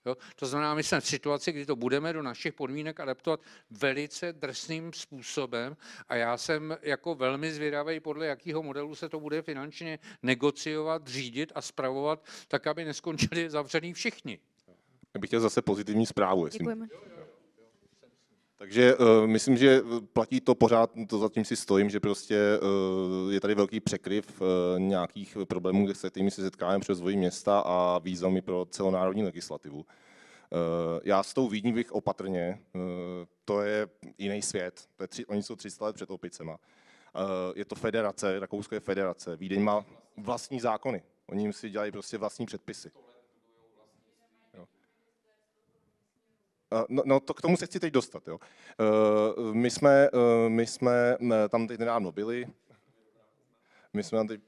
Jo? To znamená, my jsme v situaci, kdy to budeme do našich podmínek adaptovat velice drsným způsobem a já jsem jako velmi zvědavý, podle jakého modelu se to bude finančně negociovat, řídit a spravovat, tak aby neskončili [LAUGHS] zavřený všichni. Já bych chtěl zase pozitivní zprávu. Jestli... Děkujeme. Takže uh, myslím, že platí to pořád, to zatím si stojím, že prostě uh, je tady velký překryv uh, nějakých problémů, se tými se setkáme přes rozvoji města a výzvami pro celonárodní legislativu. Já s tou Vídní bych opatrně, to je jiný svět, to je tři, oni jsou 300 let před opicema. Je to federace, Rakouské federace, Vídeň má vlastní zákony, oni si dělají prostě vlastní předpisy. Eh, no, no to k tomu se chci teď dostat. Jo. Eh, my, jsme, eh, my jsme tam teď nedávno byli. My jsme tam teď...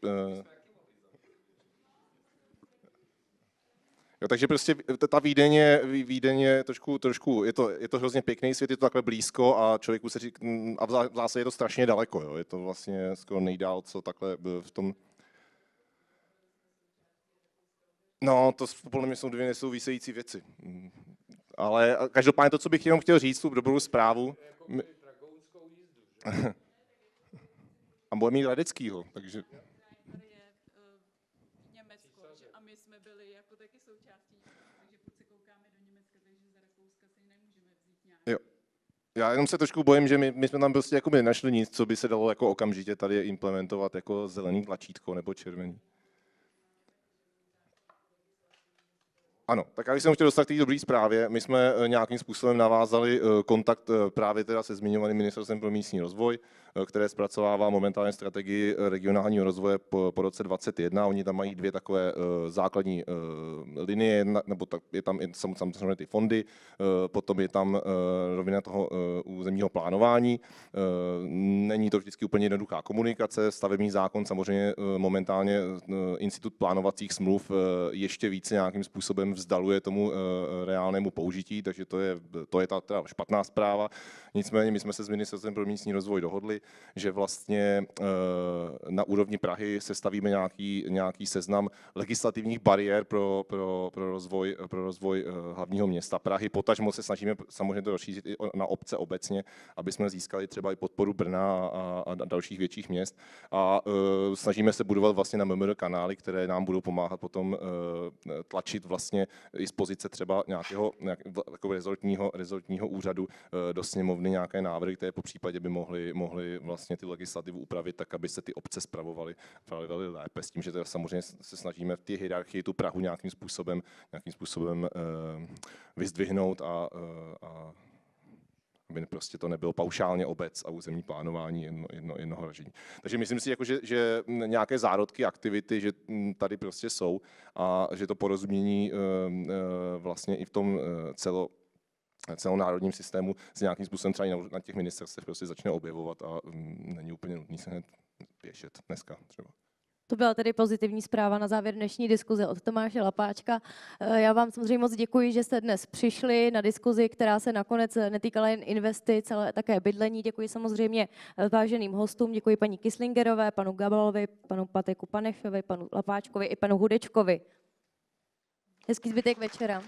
Jo, takže prostě ta Vídeň je, Vídeň je trošku, trošku je, to, je to hrozně pěkný svět, je to takhle blízko a člověku se říká, a v zásadě je to strašně daleko, jo. je to vlastně skoro nejdál, co takhle v tom... No, to podle mě jsou dvě nesouvisející věci. Ale každopádně to, co bych jenom chtěl říct, tu dobrou zprávu. [LAUGHS] A bude mít Radeckýho, takže... Já jenom se trošku bojím, že my, my jsme tam prostě jako nenašli nic, co by se dalo jako okamžitě tady implementovat jako zelený tlačítko nebo červený. Ano, tak já jsem chtěl dostat k té dobré zprávě. My jsme eh, nějakým způsobem navázali eh, kontakt eh, právě teda se zmiňovaným ministerstvem pro místní rozvoj. Eh, které zpracovává momentálně strategii eh, regionálního rozvoje po, po roce 2021. Oni tam mají dvě takové eh, základní linie, nebo tak, je tam samozřejmě ty fondy, potom je tam rovina toho územního plánování. Není to vždycky úplně jednoduchá komunikace, stavební zákon samozřejmě momentálně institut plánovacích smluv ještě více nějakým způsobem vzdaluje tomu reálnému použití, takže to je, to je ta teda špatná zpráva. Nicméně my jsme se s Ministerstvem pro místní rozvoj dohodli, že vlastně eh, na úrovni Prahy se stavíme nějaký, nějaký seznam legislativních bariér pro, pro, pro, rozvoj, pro rozvoj eh, hlavního města Prahy. Potažmo se snažíme samozřejmě to rozšířit i na obce obecně, aby jsme získali třeba i podporu Brna a, a dalších větších měst. A eh, snažíme se budovat vlastně na MMR kanály, které nám budou pomáhat potom tlačit vlastně i z pozice třeba nějakého, nějakého rezortního, rezortního úřadu do sněmovny nějaké návrhy, které po případě by mohly, mohly vlastně ty legislativu upravit tak, aby se ty obce spravovaly velmi lépe, s tím, že teda samozřejmě se snažíme v té hierarchii tu Prahu nějakým způsobem, nějakým způsobem uh, vyzdvihnout a, eh, a aby prostě to nebylo paušálně obec a územní plánování jedno, jedno, jednoho ražení. Takže myslím si, jako, že, že nějaké zárodky, aktivity, že tady prostě jsou a že to porozumění eh, vlastně i v tom celo celonárodním systému se nějakým způsobem třeba i na, těch ministerstvech prostě začne objevovat a um, není úplně nutný se hned pěšet dneska třeba. To byla tedy pozitivní zpráva na závěr dnešní diskuze od Tomáše Lapáčka. E, já vám samozřejmě moc děkuji, že jste dnes přišli na diskuzi, která se nakonec netýkala jen investic, ale také bydlení. Děkuji samozřejmě e, váženým hostům, děkuji paní Kislingerové, panu Gabalovi, panu Pateku Panešovi, panu Lapáčkovi i panu Hudečkovi. Hezký zbytek večera.